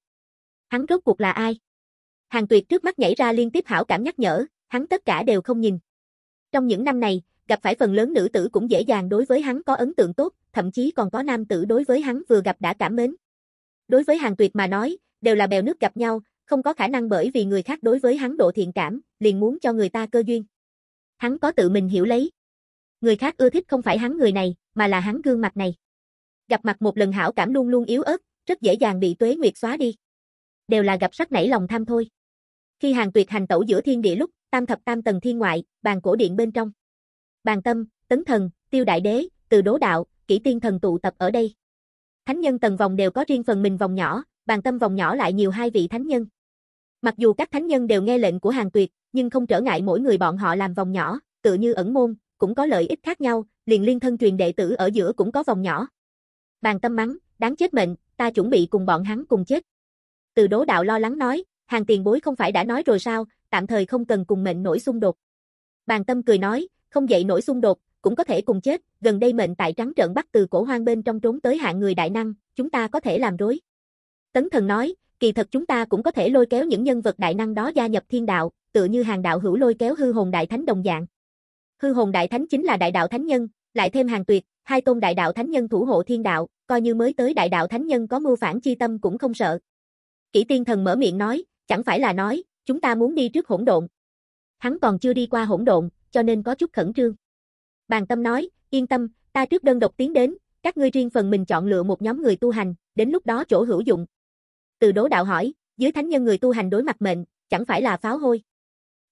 Hắn rốt cuộc là ai? Hàng tuyệt trước mắt nhảy ra liên tiếp hảo cảm nhắc nhở, hắn tất cả đều không nhìn. Trong những năm này, gặp phải phần lớn nữ tử cũng dễ dàng đối với hắn có ấn tượng tốt, thậm chí còn có nam tử đối với hắn vừa gặp đã cảm mến. Đối với hàng tuyệt mà nói, đều là bèo nước gặp nhau, không có khả năng bởi vì người khác đối với hắn độ thiện cảm, liền muốn cho người ta cơ duyên. Hắn có tự mình hiểu lấy. Người khác ưa thích không phải hắn người này, mà là hắn gương mặt này. Gặp mặt một lần hảo cảm luôn luôn yếu ớt, rất dễ dàng bị tuế nguyệt xóa đi. Đều là gặp sắc nảy lòng tham thôi. Khi hàng tuyệt hành tẩu giữa thiên địa lúc, tam thập tam tầng thiên ngoại, bàn cổ điện bên trong. Bàn tâm, tấn thần, tiêu đại đế, từ đố đạo, kỹ tiên thần tụ tập ở đây. Thánh nhân tầng vòng đều có riêng phần mình vòng nhỏ, bàn tâm vòng nhỏ lại nhiều hai vị thánh nhân. Mặc dù các thánh nhân đều nghe lệnh của Hàng Tuyệt, nhưng không trở ngại mỗi người bọn họ làm vòng nhỏ, tự như ẩn môn, cũng có lợi ích khác nhau, liền liên thân truyền đệ tử ở giữa cũng có vòng nhỏ. Bàn tâm mắng, đáng chết mệnh, ta chuẩn bị cùng bọn hắn cùng chết. Từ đố đạo lo lắng nói, hàng tiền bối không phải đã nói rồi sao, tạm thời không cần cùng mệnh nổi xung đột. Bàn tâm cười nói, không dậy nổi xung đột, cũng có thể cùng chết, gần đây mệnh tại trắng trận bắt từ cổ hoang bên trong trốn tới hạng người đại năng, chúng ta có thể làm rối. Tấn Thần nói, kỳ thật chúng ta cũng có thể lôi kéo những nhân vật đại năng đó gia nhập thiên đạo, tựa như hàng đạo hữu lôi kéo hư hồn đại thánh đồng dạng. Hư hồn đại thánh chính là đại đạo thánh nhân, lại thêm hàng tuyệt, hai tôn đại đạo thánh nhân thủ hộ thiên đạo, coi như mới tới đại đạo thánh nhân có mưu phản chi tâm cũng không sợ. Kỷ tiên thần mở miệng nói, chẳng phải là nói, chúng ta muốn đi trước hỗn độn. Hắn còn chưa đi qua hỗn độn, cho nên có chút khẩn trương. Bàn tâm nói, yên tâm, ta trước đơn độc tiến đến, các ngươi riêng phần mình chọn lựa một nhóm người tu hành, đến lúc đó chỗ hữu dụng, từ đố đạo hỏi, dưới thánh nhân người tu hành đối mặt mệnh, chẳng phải là pháo hôi.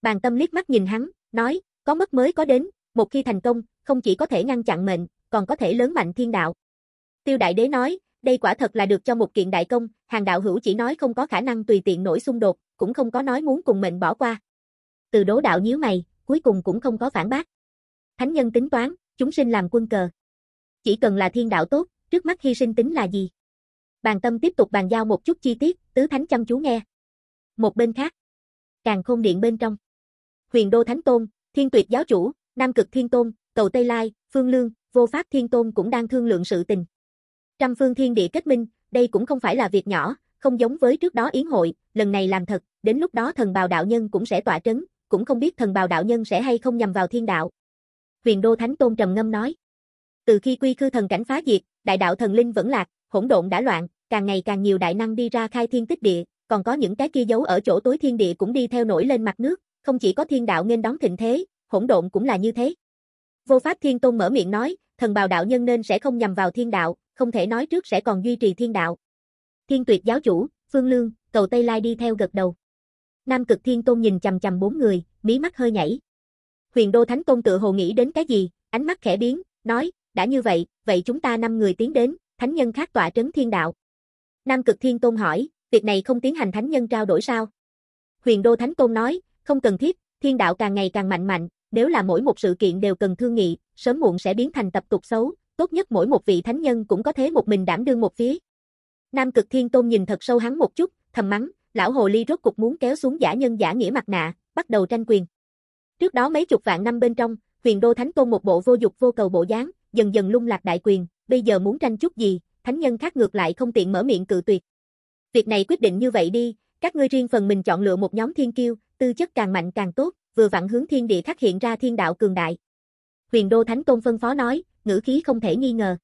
Bàn tâm liếc mắt nhìn hắn, nói, có mất mới có đến, một khi thành công, không chỉ có thể ngăn chặn mệnh, còn có thể lớn mạnh thiên đạo. Tiêu đại đế nói, đây quả thật là được cho một kiện đại công, hàng đạo hữu chỉ nói không có khả năng tùy tiện nổi xung đột, cũng không có nói muốn cùng mệnh bỏ qua. Từ đố đạo nhíu mày, cuối cùng cũng không có phản bác. Thánh nhân tính toán, chúng sinh làm quân cờ. Chỉ cần là thiên đạo tốt, trước mắt hy sinh tính là gì? Bàn tâm tiếp tục bàn giao một chút chi tiết, tứ thánh chăm chú nghe. Một bên khác, càng khôn điện bên trong. Huyền Đô Thánh Tôn, Thiên Tuyệt Giáo Chủ, Nam Cực Thiên Tôn, Cầu Tây Lai, Phương Lương, Vô Pháp Thiên Tôn cũng đang thương lượng sự tình. Trăm phương thiên địa kết minh, đây cũng không phải là việc nhỏ, không giống với trước đó yến hội, lần này làm thật, đến lúc đó thần bào đạo nhân cũng sẽ tỏa trấn, cũng không biết thần bào đạo nhân sẽ hay không nhằm vào thiên đạo. Huyền Đô Thánh Tôn trầm ngâm nói. Từ khi quy khư thần cảnh phá diệt, đại đạo thần linh vẫn lạc, hỗn độn đã loạn, càng ngày càng nhiều đại năng đi ra khai thiên tích địa, còn có những cái kia dấu ở chỗ tối thiên địa cũng đi theo nổi lên mặt nước, không chỉ có thiên đạo nên đón thịnh thế, hỗn độn cũng là như thế. Vô Pháp Thiên Tôn mở miệng nói, thần bào đạo nhân nên sẽ không nhằm vào thiên đạo, không thể nói trước sẽ còn duy trì thiên đạo. Thiên Tuyệt giáo chủ, Phương Lương, Cầu Tây Lai đi theo gật đầu. Nam Cực Thiên Tôn nhìn chằm chằm bốn người, mí mắt hơi nhảy. Huyền Đô Thánh Tôn tự hồ nghĩ đến cái gì, ánh mắt khẽ biến, nói, đã như vậy, vậy chúng ta năm người tiến đến, thánh nhân khác tỏa trấn thiên đạo. Nam Cực Thiên Tôn hỏi, việc này không tiến hành thánh nhân trao đổi sao? Huyền Đô Thánh Tôn nói, không cần thiết, thiên đạo càng ngày càng mạnh mạnh, nếu là mỗi một sự kiện đều cần thương nghị, sớm muộn sẽ biến thành tập tục xấu, tốt nhất mỗi một vị thánh nhân cũng có thế một mình đảm đương một phía. Nam Cực Thiên Tôn nhìn thật sâu hắn một chút, thầm mắng, lão hồ ly rốt cục muốn kéo xuống giả nhân giả nghĩa mặt nạ, bắt đầu tranh quyền. Trước đó mấy chục vạn năm bên trong, Huyền Đô Thánh Tôn một bộ vô dục vô cầu bộ dáng, dần dần lung lạc đại quyền, bây giờ muốn tranh chút gì, thánh nhân khác ngược lại không tiện mở miệng cự tuyệt. Việc này quyết định như vậy đi, các ngươi riêng phần mình chọn lựa một nhóm thiên kiêu, tư chất càng mạnh càng tốt, vừa vặn hướng thiên địa khắc hiện ra thiên đạo cường đại. Huyền Đô Thánh Công phân phó nói, ngữ khí không thể nghi ngờ.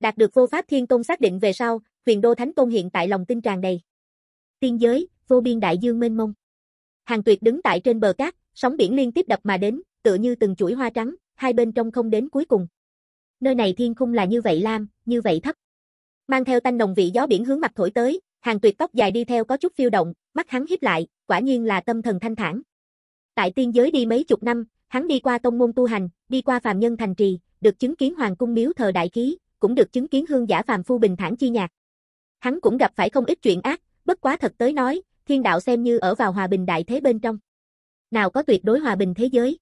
Đạt được vô pháp thiên công xác định về sau, Huyền Đô Thánh Công hiện tại lòng tin tràn đầy. Tiên giới, vô biên đại dương mênh mông. Hàng Tuyệt đứng tại trên bờ cát, sóng biển liên tiếp đập mà đến, tựa như từng chuỗi hoa trắng, hai bên trong không đến cuối cùng. Nơi này thiên khung là như vậy lam, như vậy thấp. Mang theo tanh nồng vị gió biển hướng mặt thổi tới, hàng tuyệt tóc dài đi theo có chút phiêu động, mắt hắn hiếp lại, quả nhiên là tâm thần thanh thản. Tại tiên giới đi mấy chục năm, hắn đi qua tông môn tu hành, đi qua phàm nhân thành trì, được chứng kiến hoàng cung miếu thờ đại khí, cũng được chứng kiến hương giả phàm phu bình thản chi nhạc. Hắn cũng gặp phải không ít chuyện ác, bất quá thật tới nói, thiên đạo xem như ở vào hòa bình đại thế bên trong. Nào có tuyệt đối hòa bình thế giới.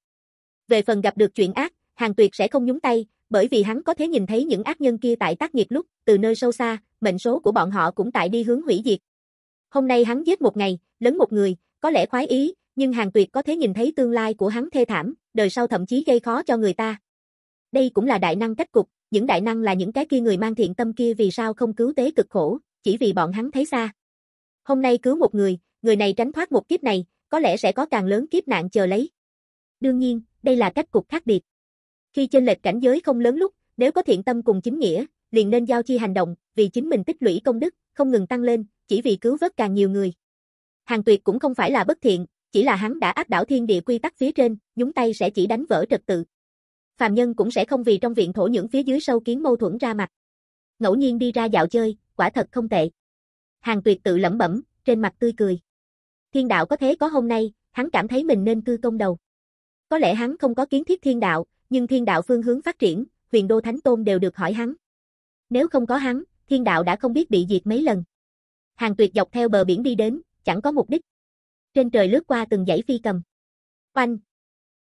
Về phần gặp được chuyện ác, Hàng Tuyệt sẽ không nhúng tay, bởi vì hắn có thể nhìn thấy những ác nhân kia tại tác nghiệp lúc, từ nơi sâu xa, mệnh số của bọn họ cũng tại đi hướng hủy diệt. Hôm nay hắn giết một ngày, lấn một người, có lẽ khoái ý, nhưng Hàng Tuyệt có thể nhìn thấy tương lai của hắn thê thảm, đời sau thậm chí gây khó cho người ta. Đây cũng là đại năng cách cục, những đại năng là những cái kia người mang thiện tâm kia vì sao không cứu tế cực khổ, chỉ vì bọn hắn thấy xa. Hôm nay cứu một người, người này tránh thoát một kiếp này, có lẽ sẽ có càng lớn kiếp nạn chờ lấy. Đương nhiên, đây là cách cục khác biệt. Khi chênh lệch cảnh giới không lớn lúc, nếu có thiện tâm cùng chính nghĩa, liền nên giao chi hành động, vì chính mình tích lũy công đức, không ngừng tăng lên, chỉ vì cứu vớt càng nhiều người. Hàng Tuyệt cũng không phải là bất thiện, chỉ là hắn đã áp đảo thiên địa quy tắc phía trên, nhúng tay sẽ chỉ đánh vỡ trật tự. Phàm nhân cũng sẽ không vì trong viện thổ những phía dưới sâu kiến mâu thuẫn ra mặt. Ngẫu nhiên đi ra dạo chơi, quả thật không tệ. Hàng Tuyệt tự lẩm bẩm, trên mặt tươi cười. Thiên đạo có thế có hôm nay, hắn cảm thấy mình nên cư công đầu. Có lẽ hắn không có kiến thiết thiên đạo, nhưng thiên đạo phương hướng phát triển, huyền đô thánh tôn đều được hỏi hắn. Nếu không có hắn, thiên đạo đã không biết bị diệt mấy lần. Hàng tuyệt dọc theo bờ biển đi đến, chẳng có mục đích. Trên trời lướt qua từng dãy phi cầm. Oanh!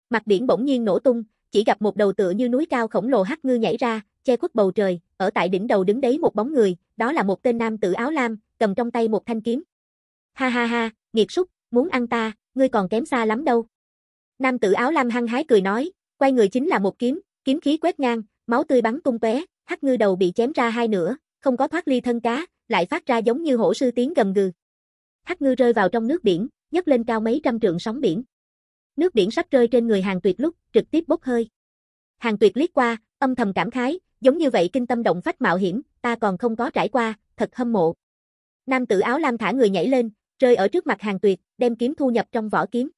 Mặt biển bỗng nhiên nổ tung, chỉ gặp một đầu tựa như núi cao khổng lồ hắc ngư nhảy ra, che khuất bầu trời, ở tại đỉnh đầu đứng đấy một bóng người, đó là một tên nam tử áo lam, cầm trong tay một thanh kiếm. Ha ha ha, nghiệt súc, muốn ăn ta, ngươi còn kém xa lắm đâu. Nam tử áo lam hăng hái cười nói, quay người chính là một kiếm, kiếm khí quét ngang, máu tươi bắn tung tóe, hắc ngư đầu bị chém ra hai nửa, không có thoát ly thân cá, lại phát ra giống như hổ sư tiếng gầm gừ. Hắc ngư rơi vào trong nước biển, nhấc lên cao mấy trăm trượng sóng biển. Nước biển sắp rơi trên người Hàng Tuyệt lúc, trực tiếp bốc hơi. Hàng Tuyệt liếc qua, âm thầm cảm khái, giống như vậy kinh tâm động phách mạo hiểm, ta còn không có trải qua, thật hâm mộ. Nam tử áo lam thả người nhảy lên, rơi ở trước mặt Hàng Tuyệt, đem kiếm thu nhập trong vỏ kiếm.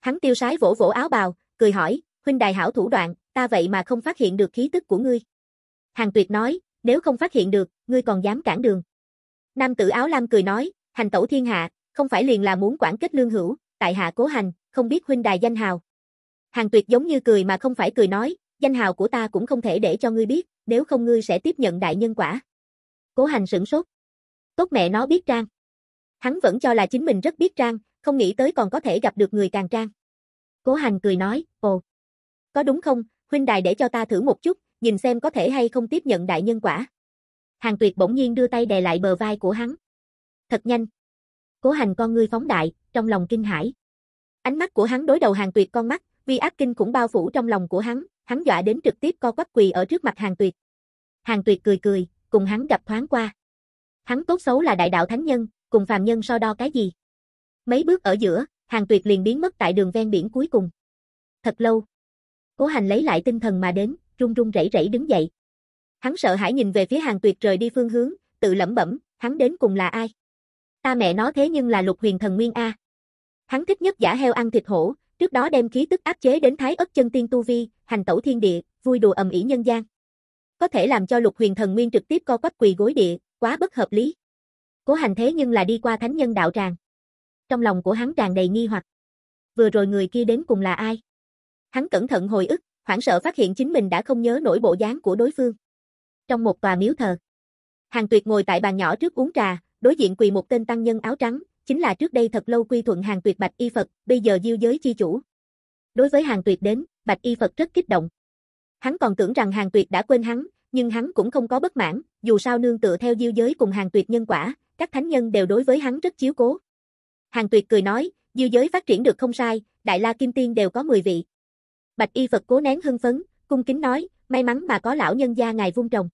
Hắn tiêu sái vỗ vỗ áo bào, cười hỏi, huynh đài hảo thủ đoạn, ta vậy mà không phát hiện được khí tức của ngươi. Hàng tuyệt nói, nếu không phát hiện được, ngươi còn dám cản đường. Nam tử áo lam cười nói, hành tẩu thiên hạ, không phải liền là muốn quản kết lương hữu, tại hạ cố hành, không biết huynh đài danh hào. Hàng tuyệt giống như cười mà không phải cười nói, danh hào của ta cũng không thể để cho ngươi biết, nếu không ngươi sẽ tiếp nhận đại nhân quả. Cố hành sửng sốt. Tốt mẹ nó biết trang. Hắn vẫn cho là chính mình rất biết trang, không nghĩ tới còn có thể gặp được người càng trang. Cố hành cười nói, ồ. Có đúng không, huynh đài để cho ta thử một chút, nhìn xem có thể hay không tiếp nhận đại nhân quả. Hàng Tuyệt bỗng nhiên đưa tay đè lại bờ vai của hắn. Thật nhanh. Cố Hành con ngươi phóng đại, trong lòng kinh hãi. Ánh mắt của hắn đối đầu Hàng Tuyệt con mắt, vi ác kinh cũng bao phủ trong lòng của hắn, hắn dọa đến trực tiếp co quắp quỳ ở trước mặt Hàng Tuyệt. Hàng Tuyệt cười cười, cùng hắn gặp thoáng qua. Hắn tốt xấu là đại đạo thánh nhân, cùng phàm nhân so đo cái gì? Mấy bước ở giữa, Hàng Tuyệt liền biến mất tại đường ven biển cuối cùng. Thật lâu. Cố hành lấy lại tinh thần mà đến, run run rẩy rẩy đứng dậy. Hắn sợ hãi nhìn về phía hàng tuyệt rời đi phương hướng, tự lẩm bẩm, hắn đến cùng là ai? Ta mẹ nó thế nhưng là lục huyền thần nguyên A. Hắn thích nhất giả heo ăn thịt hổ, trước đó đem khí tức áp chế đến thái ất chân tiên tu vi, hành tẩu thiên địa, vui đùa ầm ĩ nhân gian. Có thể làm cho lục huyền thần nguyên trực tiếp co quắp quỳ gối địa, quá bất hợp lý. Cố hành thế nhưng là đi qua thánh nhân đạo tràng. Trong lòng của hắn tràn đầy nghi hoặc. Vừa rồi người kia đến cùng là ai? Hắn cẩn thận hồi ức, hoảng sợ phát hiện chính mình đã không nhớ nổi bộ dáng của đối phương. Trong một tòa miếu thờ, Hàng Tuyệt ngồi tại bàn nhỏ trước uống trà, đối diện quỳ một tên tăng nhân áo trắng, chính là trước đây thật lâu quy thuận Hàng Tuyệt Bạch Y Phật, bây giờ diêu giới chi chủ. Đối với Hàng Tuyệt đến, Bạch Y Phật rất kích động. Hắn còn tưởng rằng Hàng Tuyệt đã quên hắn, nhưng hắn cũng không có bất mãn, dù sao nương tựa theo diêu giới cùng Hàng Tuyệt nhân quả, các thánh nhân đều đối với hắn rất chiếu cố. Hàng Tuyệt cười nói, diêu giới phát triển được không sai, Đại La Kim Tiên đều có 10 vị, Bạch y Phật cố nén hưng phấn, cung kính nói, may mắn mà có lão nhân gia ngài vung trồng.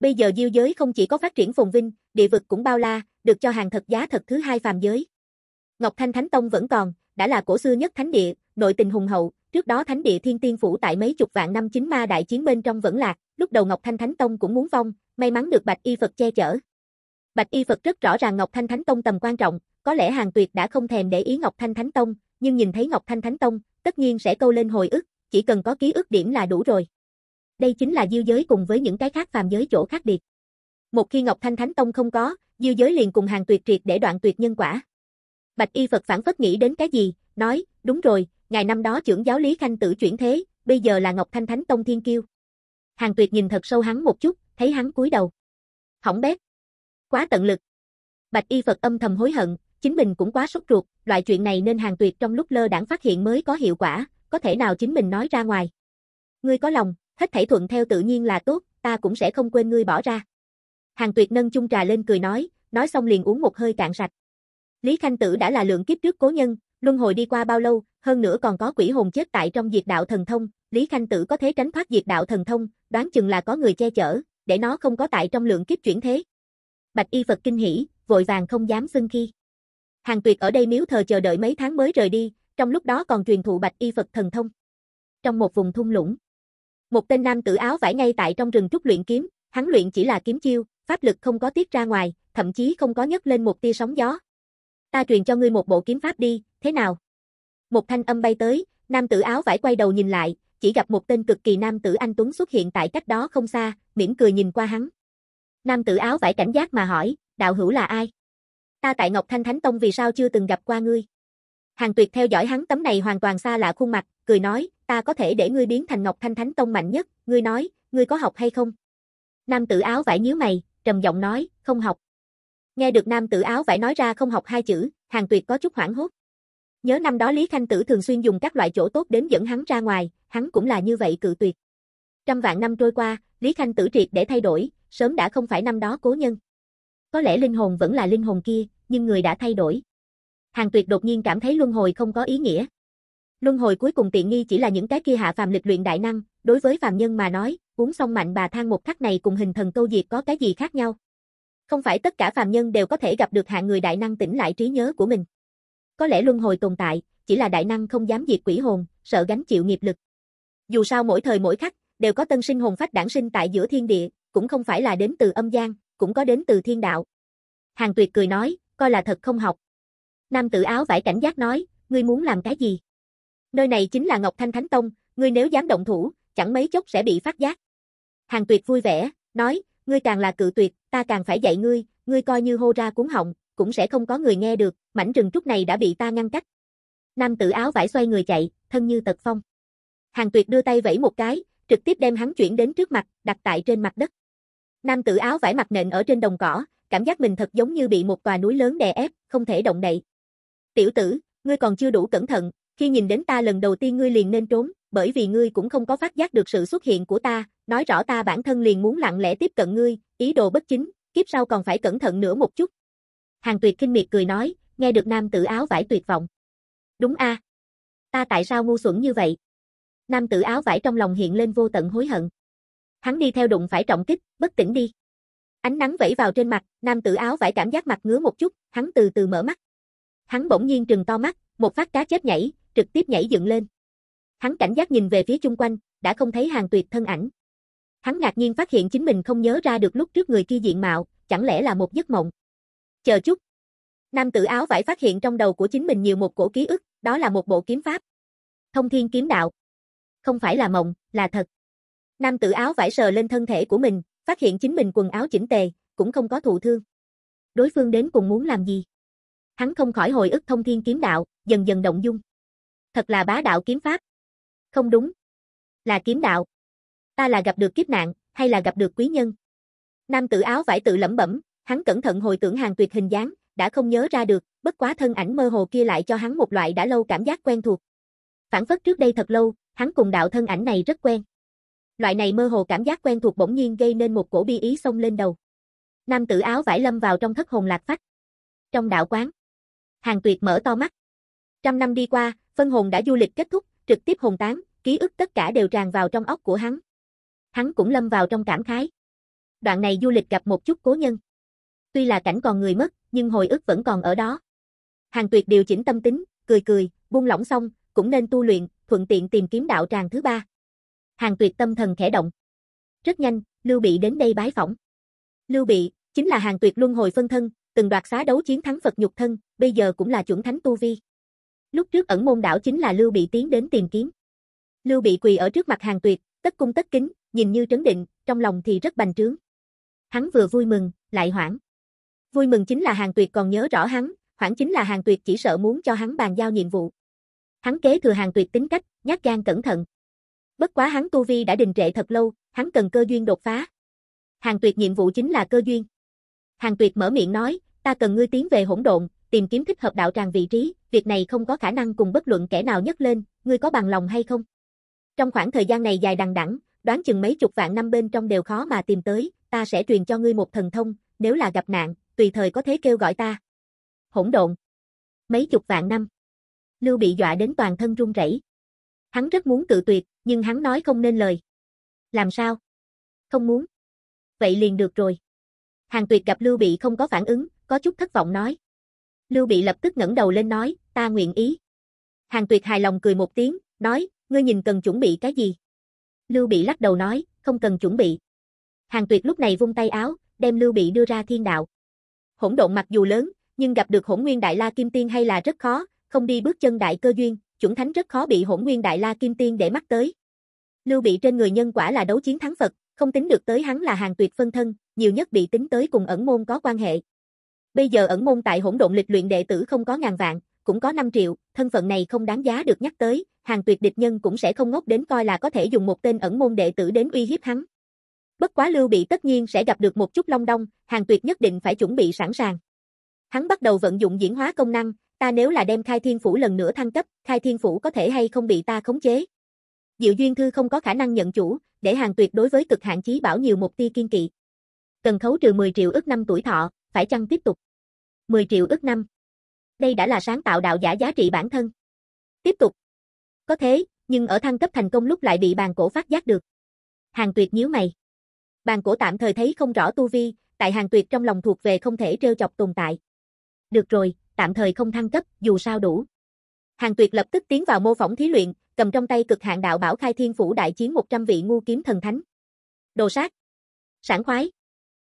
Bây giờ diêu giới không chỉ có phát triển phồn vinh, địa vực cũng bao la, được cho hàng thật giá thật thứ hai phàm giới. Ngọc Thanh Thánh Tông vẫn còn, đã là cổ xưa nhất thánh địa, nội tình hùng hậu, trước đó thánh địa Thiên Tiên phủ tại mấy chục vạn năm chính ma đại chiến bên trong vẫn lạc, lúc đầu Ngọc Thanh Thánh Tông cũng muốn vong, may mắn được Bạch Y Phật che chở. Bạch Y Phật rất rõ ràng Ngọc Thanh Thánh Tông tầm quan trọng, có lẽ Hàng Tuyệt đã không thèm để ý Ngọc Thanh Thánh Tông, nhưng nhìn thấy Ngọc Thanh Thánh Tông, tất nhiên sẽ câu lên hồi ức, chỉ cần có ký ức điểm là đủ rồi. Đây chính là diêu giới cùng với những cái khác phàm giới chỗ khác biệt. Một khi Ngọc Thanh Thánh Tông không có, diêu giới liền cùng hàng tuyệt triệt để đoạn tuyệt nhân quả. Bạch Y Phật phản phất nghĩ đến cái gì, nói, đúng rồi, ngày năm đó trưởng giáo Lý Khanh tử chuyển thế, bây giờ là Ngọc Thanh Thánh Tông Thiên Kiêu. Hàng tuyệt nhìn thật sâu hắn một chút, thấy hắn cúi đầu. Hỏng bét. Quá tận lực. Bạch Y Phật âm thầm hối hận, Chính mình cũng quá sốt ruột, loại chuyện này nên hàng tuyệt trong lúc lơ đảng phát hiện mới có hiệu quả, có thể nào chính mình nói ra ngoài. Ngươi có lòng, hết thảy thuận theo tự nhiên là tốt, ta cũng sẽ không quên ngươi bỏ ra. Hàng tuyệt nâng chung trà lên cười nói, nói xong liền uống một hơi cạn sạch. Lý Khanh Tử đã là lượng kiếp trước cố nhân, luân hồi đi qua bao lâu, hơn nữa còn có quỷ hồn chết tại trong diệt đạo thần thông, Lý Khanh Tử có thế tránh thoát diệt đạo thần thông, đoán chừng là có người che chở, để nó không có tại trong lượng kiếp chuyển thế. Bạch Y Phật kinh hỉ, vội vàng không dám xưng khi. Hàng Tuyệt ở đây miếu thờ chờ đợi mấy tháng mới rời đi, trong lúc đó còn truyền thụ Bạch Y Phật thần thông. Trong một vùng thung lũng, một tên nam tử áo vải ngay tại trong rừng trúc luyện kiếm, hắn luyện chỉ là kiếm chiêu, pháp lực không có tiết ra ngoài, thậm chí không có nhấc lên một tia sóng gió. Ta truyền cho ngươi một bộ kiếm pháp đi, thế nào? Một thanh âm bay tới, nam tử áo vải quay đầu nhìn lại, chỉ gặp một tên cực kỳ nam tử anh tuấn xuất hiện tại cách đó không xa, mỉm cười nhìn qua hắn. Nam tử áo vải cảnh giác mà hỏi, đạo hữu là ai? ta tại Ngọc Thanh Thánh Tông vì sao chưa từng gặp qua ngươi. Hàng Tuyệt theo dõi hắn tấm này hoàn toàn xa lạ khuôn mặt, cười nói, ta có thể để ngươi biến thành Ngọc Thanh Thánh Tông mạnh nhất, ngươi nói, ngươi có học hay không? Nam tử áo vải nhíu mày, trầm giọng nói, không học. Nghe được nam tử áo vải nói ra không học hai chữ, Hàng Tuyệt có chút hoảng hốt. Nhớ năm đó Lý Khanh Tử thường xuyên dùng các loại chỗ tốt đến dẫn hắn ra ngoài, hắn cũng là như vậy cự tuyệt. Trăm vạn năm trôi qua, Lý Khanh Tử triệt để thay đổi, sớm đã không phải năm đó cố nhân. Có lẽ linh hồn vẫn là linh hồn kia, nhưng người đã thay đổi. Hàng Tuyệt đột nhiên cảm thấy luân hồi không có ý nghĩa. Luân hồi cuối cùng tiện nghi chỉ là những cái kia hạ phàm lịch luyện đại năng, đối với phàm nhân mà nói, uống xong mạnh bà thang một khắc này cùng hình thần câu diệt có cái gì khác nhau. Không phải tất cả phàm nhân đều có thể gặp được hạng người đại năng tỉnh lại trí nhớ của mình. Có lẽ luân hồi tồn tại, chỉ là đại năng không dám diệt quỷ hồn, sợ gánh chịu nghiệp lực. Dù sao mỗi thời mỗi khắc, đều có tân sinh hồn phách đản sinh tại giữa thiên địa, cũng không phải là đến từ âm gian, cũng có đến từ thiên đạo. Hàng tuyệt cười nói, coi là thật không học. Nam tử áo vải cảnh giác nói, ngươi muốn làm cái gì? Nơi này chính là Ngọc Thanh Thánh Tông, ngươi nếu dám động thủ, chẳng mấy chốc sẽ bị phát giác. Hàng tuyệt vui vẻ, nói, ngươi càng là cự tuyệt, ta càng phải dạy ngươi, ngươi coi như hô ra cuốn họng, cũng sẽ không có người nghe được, mảnh rừng trúc này đã bị ta ngăn cách. Nam tử áo vải xoay người chạy, thân như tật phong. Hàng tuyệt đưa tay vẫy một cái, trực tiếp đem hắn chuyển đến trước mặt, đặt tại trên mặt đất. Nam tử áo vải mặt nện ở trên đồng cỏ, cảm giác mình thật giống như bị một tòa núi lớn đè ép, không thể động đậy. Tiểu tử, ngươi còn chưa đủ cẩn thận, khi nhìn đến ta lần đầu tiên ngươi liền nên trốn, bởi vì ngươi cũng không có phát giác được sự xuất hiện của ta, nói rõ ta bản thân liền muốn lặng lẽ tiếp cận ngươi, ý đồ bất chính, kiếp sau còn phải cẩn thận nữa một chút. Hàng Tuyệt kinh miệt cười nói, nghe được nam tử áo vải tuyệt vọng. Đúng a, à? Ta tại sao ngu xuẩn như vậy? Nam tử áo vải trong lòng hiện lên vô tận hối hận. Hắn đi theo đụng phải trọng kích, bất tỉnh đi. Ánh nắng vẫy vào trên mặt, nam tử áo vải cảm giác mặt ngứa một chút, hắn từ từ mở mắt. Hắn bỗng nhiên trừng to mắt, một phát cá chết nhảy, trực tiếp nhảy dựng lên. Hắn cảnh giác nhìn về phía chung quanh, đã không thấy hàng tuyệt thân ảnh. Hắn ngạc nhiên phát hiện chính mình không nhớ ra được lúc trước người kia diện mạo, chẳng lẽ là một giấc mộng. Chờ chút. Nam tử áo vải phát hiện trong đầu của chính mình nhiều một cổ ký ức, đó là một bộ kiếm pháp. Thông thiên kiếm đạo. Không phải là mộng, là thật. Nam tử áo vải sờ lên thân thể của mình, phát hiện chính mình quần áo chỉnh tề, cũng không có thụ thương. Đối phương đến cùng muốn làm gì? Hắn không khỏi hồi ức thông thiên kiếm đạo, dần dần động dung. Thật là bá đạo kiếm pháp. Không đúng. Là kiếm đạo. Ta là gặp được kiếp nạn, hay là gặp được quý nhân? Nam tử áo vải tự lẩm bẩm, hắn cẩn thận hồi tưởng hàng tuyệt hình dáng, đã không nhớ ra được, bất quá thân ảnh mơ hồ kia lại cho hắn một loại đã lâu cảm giác quen thuộc. Phản phất trước đây thật lâu, hắn cùng đạo thân ảnh này rất quen. Loại này mơ hồ cảm giác quen thuộc bỗng nhiên gây nên một cổ bi ý xông lên đầu. Nam tử áo vải lâm vào trong thất hồn lạc phách. Trong đạo quán, Hàng Tuyệt mở to mắt. Trăm năm đi qua, phân hồn đã du lịch kết thúc, trực tiếp hồn tán, ký ức tất cả đều tràn vào trong óc của hắn. Hắn cũng lâm vào trong cảm khái. Đoạn này du lịch gặp một chút cố nhân. Tuy là cảnh còn người mất, nhưng hồi ức vẫn còn ở đó. Hàng Tuyệt điều chỉnh tâm tính, cười cười, buông lỏng xong, cũng nên tu luyện, thuận tiện tìm kiếm đạo tràng thứ ba hàng tuyệt tâm thần khẽ động. Rất nhanh, Lưu Bị đến đây bái phỏng. Lưu Bị, chính là hàng tuyệt luân hồi phân thân, từng đoạt xá đấu chiến thắng Phật nhục thân, bây giờ cũng là chuẩn thánh tu vi. Lúc trước ẩn môn đảo chính là Lưu Bị tiến đến tìm kiếm. Lưu Bị quỳ ở trước mặt hàng tuyệt, tất cung tất kính, nhìn như trấn định, trong lòng thì rất bành trướng. Hắn vừa vui mừng, lại hoảng. Vui mừng chính là hàng tuyệt còn nhớ rõ hắn, hoảng chính là hàng tuyệt chỉ sợ muốn cho hắn bàn giao nhiệm vụ. Hắn kế thừa hàng tuyệt tính cách, nhát gan cẩn thận. Bất quá hắn tu vi đã đình trệ thật lâu, hắn cần cơ duyên đột phá. Hàng Tuyệt nhiệm vụ chính là cơ duyên. Hàng Tuyệt mở miệng nói, ta cần ngươi tiến về hỗn độn, tìm kiếm thích hợp đạo tràng vị trí, việc này không có khả năng cùng bất luận kẻ nào nhấc lên, ngươi có bằng lòng hay không? Trong khoảng thời gian này dài đằng đẵng, đoán chừng mấy chục vạn năm bên trong đều khó mà tìm tới, ta sẽ truyền cho ngươi một thần thông, nếu là gặp nạn, tùy thời có thể kêu gọi ta. Hỗn độn. Mấy chục vạn năm. Lưu bị dọa đến toàn thân run rẩy. Hắn rất muốn tự tuyệt, nhưng hắn nói không nên lời. Làm sao? Không muốn. Vậy liền được rồi. Hàng tuyệt gặp Lưu Bị không có phản ứng, có chút thất vọng nói. Lưu Bị lập tức ngẩng đầu lên nói, ta nguyện ý. Hàng tuyệt hài lòng cười một tiếng, nói, ngươi nhìn cần chuẩn bị cái gì? Lưu Bị lắc đầu nói, không cần chuẩn bị. Hàng tuyệt lúc này vung tay áo, đem Lưu Bị đưa ra thiên đạo. Hỗn độn mặc dù lớn, nhưng gặp được hỗn nguyên đại la kim tiên hay là rất khó, không đi bước chân đại cơ duyên, chuẩn thánh rất khó bị hỗn nguyên đại la kim tiên để mắt tới. Lưu bị trên người nhân quả là đấu chiến thắng Phật, không tính được tới hắn là hàng tuyệt phân thân, nhiều nhất bị tính tới cùng ẩn môn có quan hệ. Bây giờ ẩn môn tại hỗn độn lịch luyện đệ tử không có ngàn vạn, cũng có 5 triệu, thân phận này không đáng giá được nhắc tới, hàng tuyệt địch nhân cũng sẽ không ngốc đến coi là có thể dùng một tên ẩn môn đệ tử đến uy hiếp hắn. Bất quá Lưu Bị tất nhiên sẽ gặp được một chút long đong, hàng tuyệt nhất định phải chuẩn bị sẵn sàng. Hắn bắt đầu vận dụng diễn hóa công năng, ta nếu là đem khai thiên phủ lần nữa thăng cấp, khai thiên phủ có thể hay không bị ta khống chế. Diệu Duyên Thư không có khả năng nhận chủ, để hàng tuyệt đối với cực hạn chí bảo nhiều một tia kiên kỵ. Cần khấu trừ 10 triệu ức năm tuổi thọ, phải chăng tiếp tục? 10 triệu ức năm. Đây đã là sáng tạo đạo giả giá trị bản thân. Tiếp tục. Có thế, nhưng ở thăng cấp thành công lúc lại bị bàn cổ phát giác được. Hàng tuyệt nhíu mày. Bàn cổ tạm thời thấy không rõ tu vi, tại hàng tuyệt trong lòng thuộc về không thể trêu chọc tồn tại. Được rồi, tạm thời không thăng cấp, dù sao đủ. Hàng Tuyệt lập tức tiến vào mô phỏng thí luyện, cầm trong tay cực hạn đạo bảo khai thiên phủ đại chiến 100 vị ngu kiếm thần thánh. Đồ sát. Sảng khoái.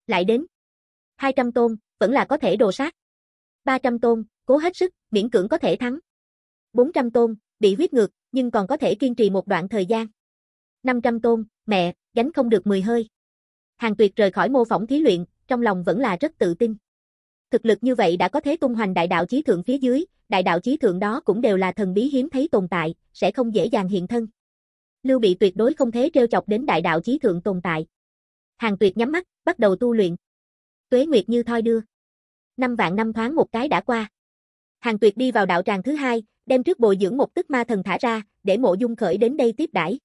Lại đến. 200 tôn, vẫn là có thể đồ sát. 300 tôn, cố hết sức, miễn cưỡng có thể thắng. 400 tôn, bị huyết ngược, nhưng còn có thể kiên trì một đoạn thời gian. 500 tôn, mẹ, gánh không được 10 hơi. Hàng Tuyệt rời khỏi mô phỏng thí luyện, trong lòng vẫn là rất tự tin thực lực như vậy đã có thế tung hoành đại đạo chí thượng phía dưới, đại đạo chí thượng đó cũng đều là thần bí hiếm thấy tồn tại, sẽ không dễ dàng hiện thân. Lưu Bị tuyệt đối không thể trêu chọc đến đại đạo chí thượng tồn tại. Hàng Tuyệt nhắm mắt, bắt đầu tu luyện. Tuế nguyệt như thoi đưa. Năm vạn năm thoáng một cái đã qua. Hàng Tuyệt đi vào đạo tràng thứ hai, đem trước bồi dưỡng một tức ma thần thả ra, để Mộ Dung Khởi đến đây tiếp đãi.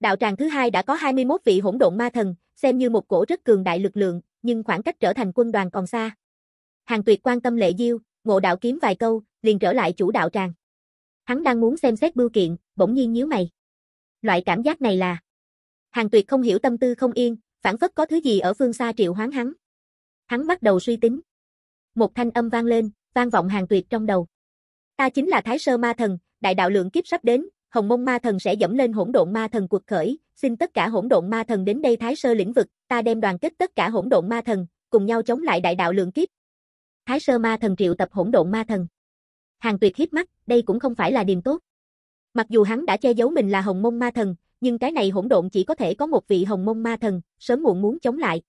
Đạo tràng thứ hai đã có 21 vị hỗn độn ma thần, xem như một cổ rất cường đại lực lượng, nhưng khoảng cách trở thành quân đoàn còn xa, Hàng Tuyệt quan tâm Lệ Diêu, Ngộ Đạo kiếm vài câu, liền trở lại chủ đạo tràng. Hắn đang muốn xem xét bưu kiện, bỗng nhiên nhíu mày. Loại cảm giác này là Hàng Tuyệt không hiểu tâm tư không yên, phản phất có thứ gì ở phương xa triệu hoán hắn. Hắn bắt đầu suy tính. Một thanh âm vang lên, vang vọng Hàng Tuyệt trong đầu. Ta chính là Thái Sơ Ma Thần, đại đạo lượng kiếp sắp đến, Hồng Mông Ma Thần sẽ dẫm lên Hỗn Độn Ma Thần cuộc khởi, xin tất cả Hỗn Độn Ma Thần đến đây Thái Sơ lĩnh vực, ta đem đoàn kết tất cả Hỗn Độn Ma Thần, cùng nhau chống lại đại đạo lượng kiếp, Thái sơ ma thần triệu tập hỗn độn ma thần. Hàng tuyệt hiếp mắt, đây cũng không phải là điềm tốt. Mặc dù hắn đã che giấu mình là hồng mông ma thần, nhưng cái này hỗn độn chỉ có thể có một vị hồng mông ma thần, sớm muộn muốn chống lại.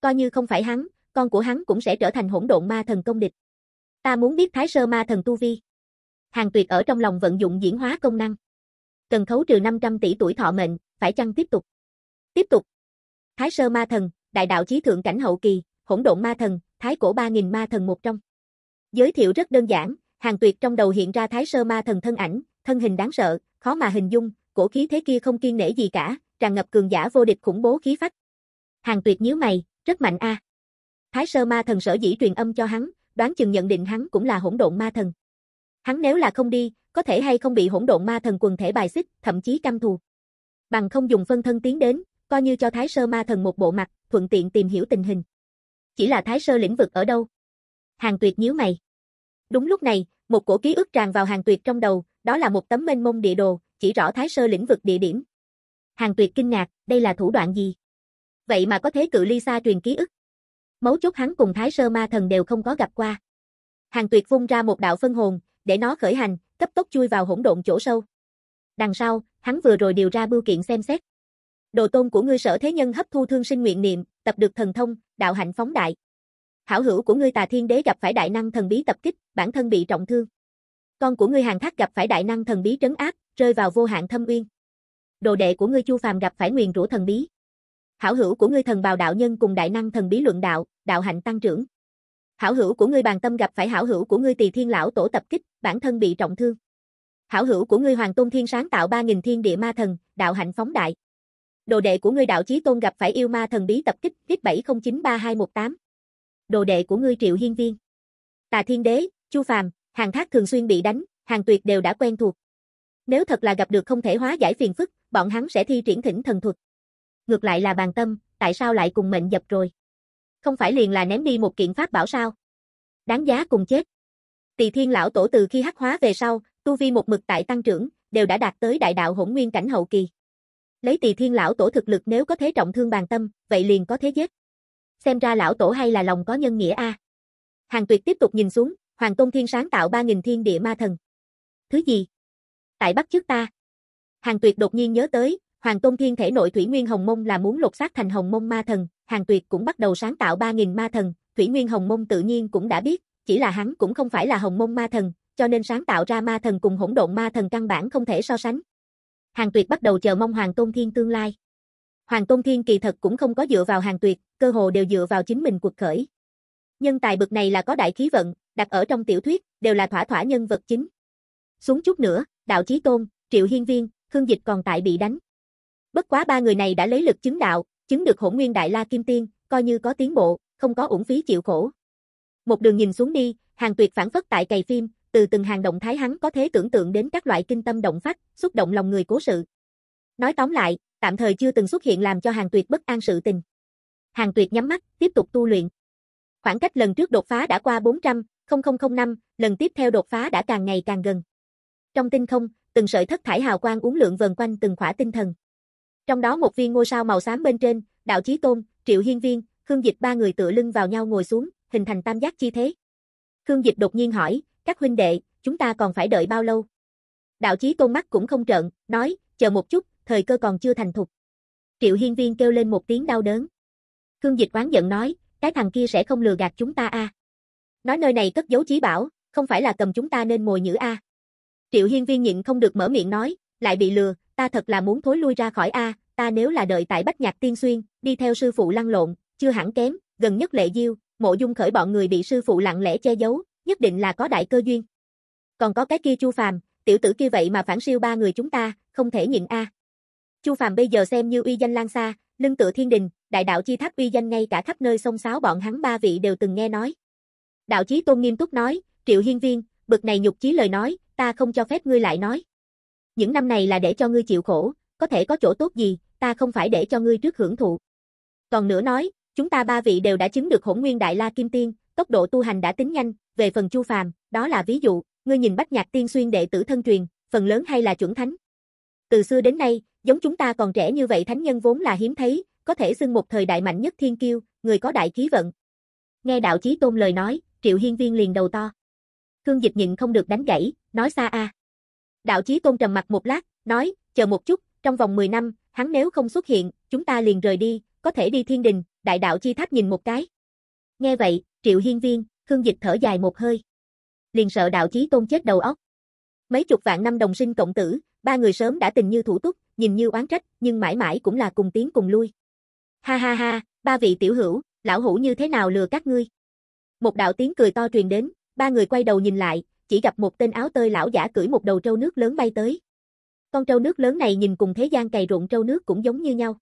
Coi như không phải hắn, con của hắn cũng sẽ trở thành hỗn độn ma thần công địch. Ta muốn biết thái sơ ma thần tu vi. Hàng tuyệt ở trong lòng vận dụng diễn hóa công năng. Cần khấu trừ 500 tỷ tuổi thọ mệnh, phải chăng tiếp tục? Tiếp tục. Thái sơ ma thần, đại đạo chí thượng cảnh hậu kỳ, hỗn độn ma thần, thái cổ 3.000 ma thần một trong. Giới thiệu rất đơn giản, hàng tuyệt trong đầu hiện ra thái sơ ma thần thân ảnh, thân hình đáng sợ, khó mà hình dung, cổ khí thế kia không kiên nể gì cả, tràn ngập cường giả vô địch khủng bố khí phách. Hàng tuyệt nhíu mày, rất mạnh a. Thái sơ ma thần sở dĩ truyền âm cho hắn, đoán chừng nhận định hắn cũng là hỗn độn ma thần. Hắn nếu là không đi, có thể hay không bị hỗn độn ma thần quần thể bài xích, thậm chí căm thù. Bằng không dùng phân thân tiến đến, coi như cho Thái Sơ Ma Thần một bộ mặt, thuận tiện tìm hiểu tình hình. Chỉ là thái sơ lĩnh vực ở đâu? Hàng tuyệt nhíu mày. Đúng lúc này, một cổ ký ức tràn vào hàng tuyệt trong đầu, đó là một tấm mênh mông địa đồ, chỉ rõ thái sơ lĩnh vực địa điểm. Hàng tuyệt kinh ngạc, đây là thủ đoạn gì? Vậy mà có thế cự ly xa truyền ký ức. Mấu chốt hắn cùng thái sơ ma thần đều không có gặp qua. Hàng tuyệt vung ra một đạo phân hồn, để nó khởi hành, cấp tốc chui vào hỗn độn chỗ sâu. Đằng sau, hắn vừa rồi điều ra bưu kiện xem xét đồ tôn của ngươi sở thế nhân hấp thu thương sinh nguyện niệm, tập được thần thông, đạo hạnh phóng đại. Hảo hữu của ngươi Tà Thiên Đế gặp phải đại năng thần bí tập kích, bản thân bị trọng thương. Con của ngươi Hàn Thác gặp phải đại năng thần bí trấn áp, rơi vào vô hạn thâm uyên. Đồ đệ của ngươi Chu Phàm gặp phải nguyền rủa thần bí. Hảo hữu của ngươi thần bào đạo nhân cùng đại năng thần bí luận đạo, đạo hạnh tăng trưởng. Hảo hữu của ngươi bàn tâm gặp phải hảo hữu của ngươi Tỳ Thiên lão tổ tập kích, bản thân bị trọng thương. Hảo hữu của ngươi Hoàng Tôn Thiên sáng tạo 3000 thiên địa ma thần, đạo hạnh phóng đại. Đồ đệ của ngươi đạo chí tôn gặp phải yêu ma thần bí tập kích, hit 7093218. Đồ đệ của ngươi Triệu Hiên Viên. Tà Thiên Đế, Chu Phàm, Hàng Thác thường xuyên bị đánh, Hàng Tuyệt đều đã quen thuộc. Nếu thật là gặp được không thể hóa giải phiền phức, bọn hắn sẽ thi triển thỉnh thần thuật. Ngược lại là bàn tâm, tại sao lại cùng mệnh dập rồi? Không phải liền là ném đi một kiện pháp bảo sao? Đáng giá cùng chết. Tỳ Thiên lão tổ từ khi hắc hóa về sau, tu vi một mực tại tăng trưởng, đều đã đạt tới đại đạo hỗn nguyên cảnh hậu kỳ. Lấy tỳ thiên lão tổ thực lực nếu có thế trọng thương bàn tâm, vậy liền có thế giết. Xem ra lão tổ hay là lòng có nhân nghĩa a. À. Hàng Tuyệt tiếp tục nhìn xuống, Hoàng Tôn Thiên sáng tạo 3000 thiên địa ma thần. Thứ gì? Tại Bắc trước ta. Hàng Tuyệt đột nhiên nhớ tới, Hoàng Tôn Thiên thể nội thủy nguyên hồng mông là muốn lột xác thành hồng mông ma thần, Hàng Tuyệt cũng bắt đầu sáng tạo 3000 ma thần, thủy nguyên hồng mông tự nhiên cũng đã biết, chỉ là hắn cũng không phải là hồng mông ma thần, cho nên sáng tạo ra ma thần cùng hỗn độn ma thần căn bản không thể so sánh. Hàng Tuyệt bắt đầu chờ mong Hoàng Tôn Thiên tương lai. Hoàng Tôn Thiên kỳ thật cũng không có dựa vào Hàng Tuyệt, cơ hồ đều dựa vào chính mình cuộc khởi. Nhân tài bực này là có đại khí vận, đặt ở trong tiểu thuyết, đều là thỏa thỏa nhân vật chính. Xuống chút nữa, Đạo Chí Tôn, Triệu Hiên Viên, Khương Dịch còn tại bị đánh. Bất quá ba người này đã lấy lực chứng đạo, chứng được hỗn nguyên đại la kim tiên, coi như có tiến bộ, không có uổng phí chịu khổ. Một đường nhìn xuống đi, hàng tuyệt phản phất tại cày phim, từ từng hàng động thái hắn có thể tưởng tượng đến các loại kinh tâm động phách, xúc động lòng người cố sự. Nói tóm lại, tạm thời chưa từng xuất hiện làm cho hàng tuyệt bất an sự tình. Hàng tuyệt nhắm mắt, tiếp tục tu luyện. Khoảng cách lần trước đột phá đã qua 400, 0005, lần tiếp theo đột phá đã càng ngày càng gần. Trong tinh không, từng sợi thất thải hào quang uốn lượn vần quanh từng khỏa tinh thần. Trong đó một viên ngôi sao màu xám bên trên, đạo chí tôn, triệu hiên viên, khương dịch ba người tựa lưng vào nhau ngồi xuống, hình thành tam giác chi thế. Khương dịch đột nhiên hỏi, các huynh đệ, chúng ta còn phải đợi bao lâu? Đạo chí tôn mắt cũng không trợn, nói, chờ một chút, thời cơ còn chưa thành thục. Triệu hiên viên kêu lên một tiếng đau đớn. Cương dịch oán giận nói, cái thằng kia sẽ không lừa gạt chúng ta a. Nói nơi này cất giấu chí bảo, không phải là cầm chúng ta nên mồi nhữ a. Triệu hiên viên nhịn không được mở miệng nói, lại bị lừa, ta thật là muốn thối lui ra khỏi a, ta nếu là đợi tại Bách Nhạc Tiên Xuyên, đi theo sư phụ lăn lộn, chưa hẳn kém, gần nhất lệ diêu, mộ dung khởi bọn người bị sư phụ lặng lẽ che giấu, nhất định là có đại cơ duyên. Còn có cái kia Chu Phàm, tiểu tử kia vậy mà phản siêu ba người chúng ta, không thể nhịn a. Chu Phàm bây giờ xem như uy danh lan xa, lưng tựa thiên đình, đại đạo chi tháp uy danh ngay cả khắp nơi sông sáo bọn hắn ba vị đều từng nghe nói. Đạo chí tôn nghiêm túc nói, Triệu Hiên Viên, bực này nhục chí lời nói, ta không cho phép ngươi lại nói. Những năm này là để cho ngươi chịu khổ, có thể có chỗ tốt gì, ta không phải để cho ngươi trước hưởng thụ. Còn nữa nói, chúng ta ba vị đều đã chứng được Hỗn Nguyên Đại La Kim Tiên, tốc độ tu hành đã tính nhanh, về phần Chu Phàm, đó là ví dụ, ngươi nhìn Bách Nhạc Tiên Xuyên đệ tử thân truyền, phần lớn hay là chuẩn thánh. Từ xưa đến nay, giống chúng ta còn trẻ như vậy thánh nhân vốn là hiếm thấy, có thể xưng một thời đại mạnh nhất thiên kiêu, người có đại khí vận. Nghe đạo chí tôn lời nói, Triệu Hiên Viên liền đầu to. Khương Dịch nhịn không được đánh gãy, nói xa a. Đạo chí tôn trầm mặt một lát, nói, chờ một chút, trong vòng 10 năm, hắn nếu không xuất hiện, chúng ta liền rời đi, có thể đi thiên đình, đại đạo chi tháp nhìn một cái. Nghe vậy, Triệu Hiên Viên, Khương Dịch thở dài một hơi. Liền sợ đạo chí tôn chết đầu óc. Mấy chục vạn năm đồng sinh cộng tử, ba người sớm đã tình như thủ túc, nhìn như oán trách, nhưng mãi mãi cũng là cùng tiến cùng lui. Ha ha ha, ba vị tiểu hữu, lão hữu như thế nào lừa các ngươi? Một đạo tiếng cười to truyền đến, ba người quay đầu nhìn lại, chỉ gặp một tên áo tơi lão giả cưỡi một đầu trâu nước lớn bay tới. Con trâu nước lớn này nhìn cùng thế gian cày ruộng trâu nước cũng giống như nhau.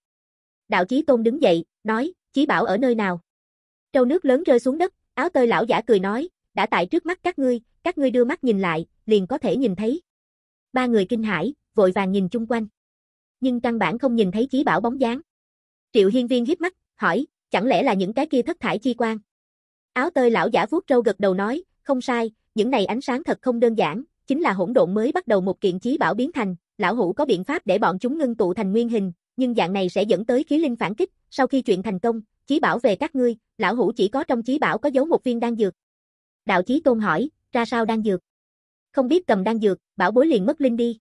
Đạo chí tôn đứng dậy, nói, chí bảo ở nơi nào? Trâu nước lớn rơi xuống đất, áo tơi lão giả cười nói, đã tại trước mắt các ngươi, các ngươi đưa mắt nhìn lại, liền có thể nhìn thấy. Ba người kinh hãi, vội vàng nhìn chung quanh. Nhưng căn bản không nhìn thấy chí bảo bóng dáng. Triệu Hiên Viên híp mắt, hỏi, chẳng lẽ là những cái kia thất thải chi quang? Áo tơi lão giả vuốt râu gật đầu nói, không sai, những này ánh sáng thật không đơn giản, chính là hỗn độn mới bắt đầu một kiện chí bảo biến thành, lão hữu có biện pháp để bọn chúng ngưng tụ thành nguyên hình, nhưng dạng này sẽ dẫn tới khí linh phản kích, sau khi chuyện thành công, chí bảo về các ngươi, lão hủ chỉ có trong chí bảo có giấu một viên đan dược. Đạo chí tôn hỏi, ra sao đan dược? Không biết cầm đan dược, bảo bối liền mất linh đi.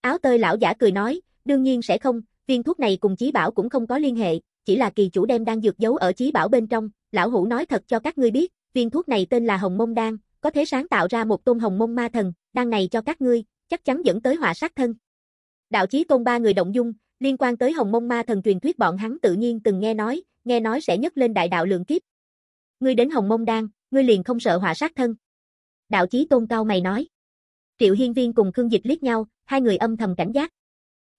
Áo tơi lão giả cười nói, đương nhiên sẽ không, viên thuốc này cùng chí bảo cũng không có liên hệ, chỉ là kỳ chủ đem đan dược giấu ở chí bảo bên trong, lão hủ nói thật cho các ngươi biết, viên thuốc này tên là Hồng Mông Đan, có thể sáng tạo ra một tôn Hồng Mông Ma Thần, đan này cho các ngươi, chắc chắn dẫn tới họa sát thân. Đạo chí tôn ba người động dung, Liên quan tới Hồng Mông Ma Thần truyền thuyết bọn hắn tự nhiên từng nghe nói, nghe nói sẽ nhấc lên đại đạo lượng kiếp. Ngươi đến Hồng Mông Đan, ngươi liền không sợ hỏa sát thân. Đạo chí tôn cao mày nói. Triệu Hiên Viên cùng Khương Dịch liếc nhau, hai người âm thầm cảnh giác.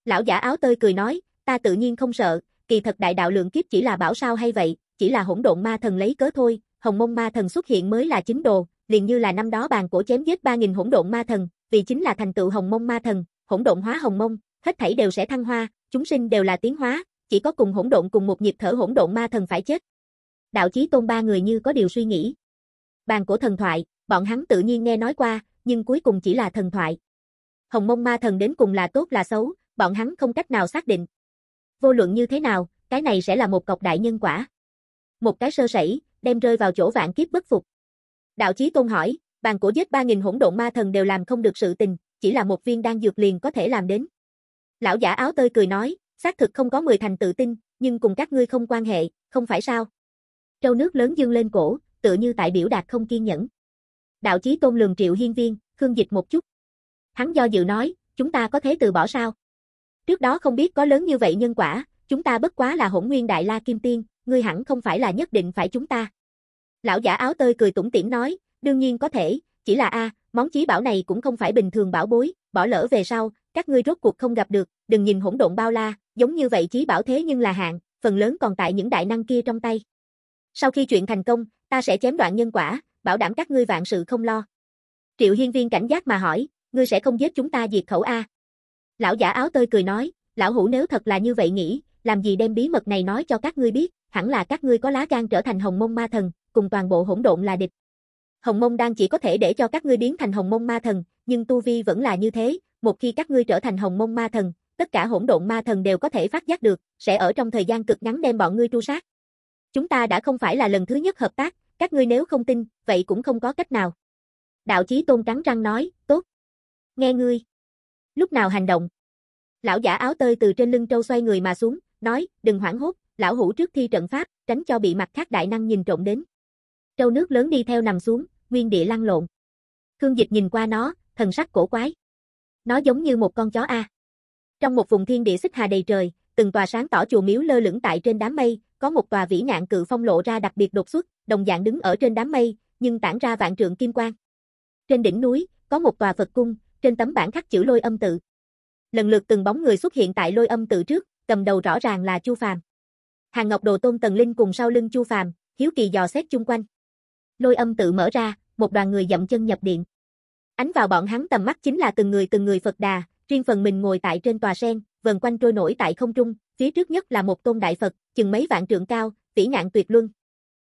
Lão giả áo tơi cười nói, ta tự nhiên không sợ, kỳ thật đại đạo lượng kiếp chỉ là bảo sao hay vậy, chỉ là hỗn độn ma thần lấy cớ thôi, Hồng Mông Ma Thần xuất hiện mới là chính đồ, liền như là năm đó bàn cổ chém giết ba nghìn hỗn độn ma thần, vì chính là thành tựu Hồng Mông Ma Thần, hỗn độn hóa Hồng Mông, hết thảy đều sẽ thăng hoa, chúng sinh đều là tiến hóa, chỉ có cùng hỗn độn cùng một nhịp thở hỗn độn ma thần phải chết. Đạo chí tôn ba người như có điều suy nghĩ. Bàn cổ thần thoại, bọn hắn tự nhiên nghe nói qua, nhưng cuối cùng chỉ là thần thoại. Hồng mông ma thần đến cùng là tốt là xấu, bọn hắn không cách nào xác định. Vô luận như thế nào, cái này sẽ là một cọc đại nhân quả. Một cái sơ sẩy, đem rơi vào chỗ vạn kiếp bất phục. Đạo chí tôn hỏi, bàn cổ giết 3.000 hỗn độn ma thần đều làm không được sự tình, chỉ là một viên đan dược liền có thể làm đến. Lão giả áo tơi cười nói, xác thực không có 10 thành tự tin, nhưng cùng các ngươi không quan hệ, không phải sao? Trâu nước lớn dương lên cổ, tựa như tại biểu đạt không kiên nhẫn. Đạo chí tôn lường triệu hiên viên, khương dịch một chút. Hắn do dự nói, chúng ta có thế từ bỏ sao? Trước đó không biết có lớn như vậy nhân quả, chúng ta bất quá là hỗn nguyên đại la kim tiên, ngươi hẳn không phải là nhất định phải chúng ta. Lão giả áo tơi cười tủm tỉm nói, đương nhiên có thể, chỉ là a, món chí bảo này cũng không phải bình thường bảo bối, bỏ lỡ về sau, các ngươi rốt cuộc không gặp được, đừng nhìn hỗn độn bao la, giống như vậy chí bảo thế nhưng là hạng, phần lớn còn tại những đại năng kia trong tay. Sau khi chuyện thành công, ta sẽ chém đoạn nhân quả, bảo đảm các ngươi vạn sự không lo. Triệu Hiên Viên cảnh giác mà hỏi, ngươi sẽ không giết chúng ta diệt khẩu a? Lão giả áo tơi cười nói, lão hủ nếu thật là như vậy nghĩ, làm gì đem bí mật này nói cho các ngươi biết, hẳn là các ngươi có lá gan trở thành Hồng Mông Ma Thần, cùng toàn bộ hỗn độn là địch. Hồng Mông đang chỉ có thể để cho các ngươi biến thành Hồng Mông Ma Thần, nhưng tu vi vẫn là như thế, một khi các ngươi trở thành Hồng Mông Ma Thần, tất cả hỗn độn ma thần đều có thể phát giác được, sẽ ở trong thời gian cực ngắn đem bọn ngươi tru sát. Chúng ta đã không phải là lần thứ nhất hợp tác, các ngươi nếu không tin, vậy cũng không có cách nào. Đạo chí tôn trắng răng nói, tốt. Nghe ngươi. Lúc nào hành động? Lão giả áo tơi từ trên lưng trâu xoay người mà xuống, nói, đừng hoảng hốt, lão hủ trước thi trận pháp, tránh cho bị mặt khác đại năng nhìn trộm đến. Trâu nước lớn đi theo nằm xuống, nguyên địa lăn lộn. Khương Dịch nhìn qua nó, thần sắc cổ quái. Nó giống như một con chó a. À. Trong một vùng thiên địa xích hà đầy trời, từng tòa sáng tỏ chùa miếu lơ lửng tại trên đám mây, có một tòa vĩ ngạn cự phong lộ ra đặc biệt đột xuất, đồng dạng đứng ở trên đám mây, nhưng tản ra vạn trượng kim quang. Trên đỉnh núi, có một tòa Phật cung, trên tấm bảng khắc chữ Lôi Âm tự. Lần lượt từng bóng người xuất hiện tại Lôi Âm tự trước, cầm đầu rõ ràng là Chu Phàm. Hàng Ngọc Đồ Tôn Tần Linh cùng sau lưng Chu Phàm, hiếu kỳ dò xét chung quanh. Lôi Âm tự mở ra, một đoàn người dậm chân nhập điện. Ánh vào bọn hắn tầm mắt chính là từng người từng người Phật Đà, riêng phần mình ngồi tại trên tòa sen, vần quanh trôi nổi tại không trung, phía trước nhất là một tôn đại Phật, chừng mấy vạn trượng cao, vĩ ngạn tuyệt luân.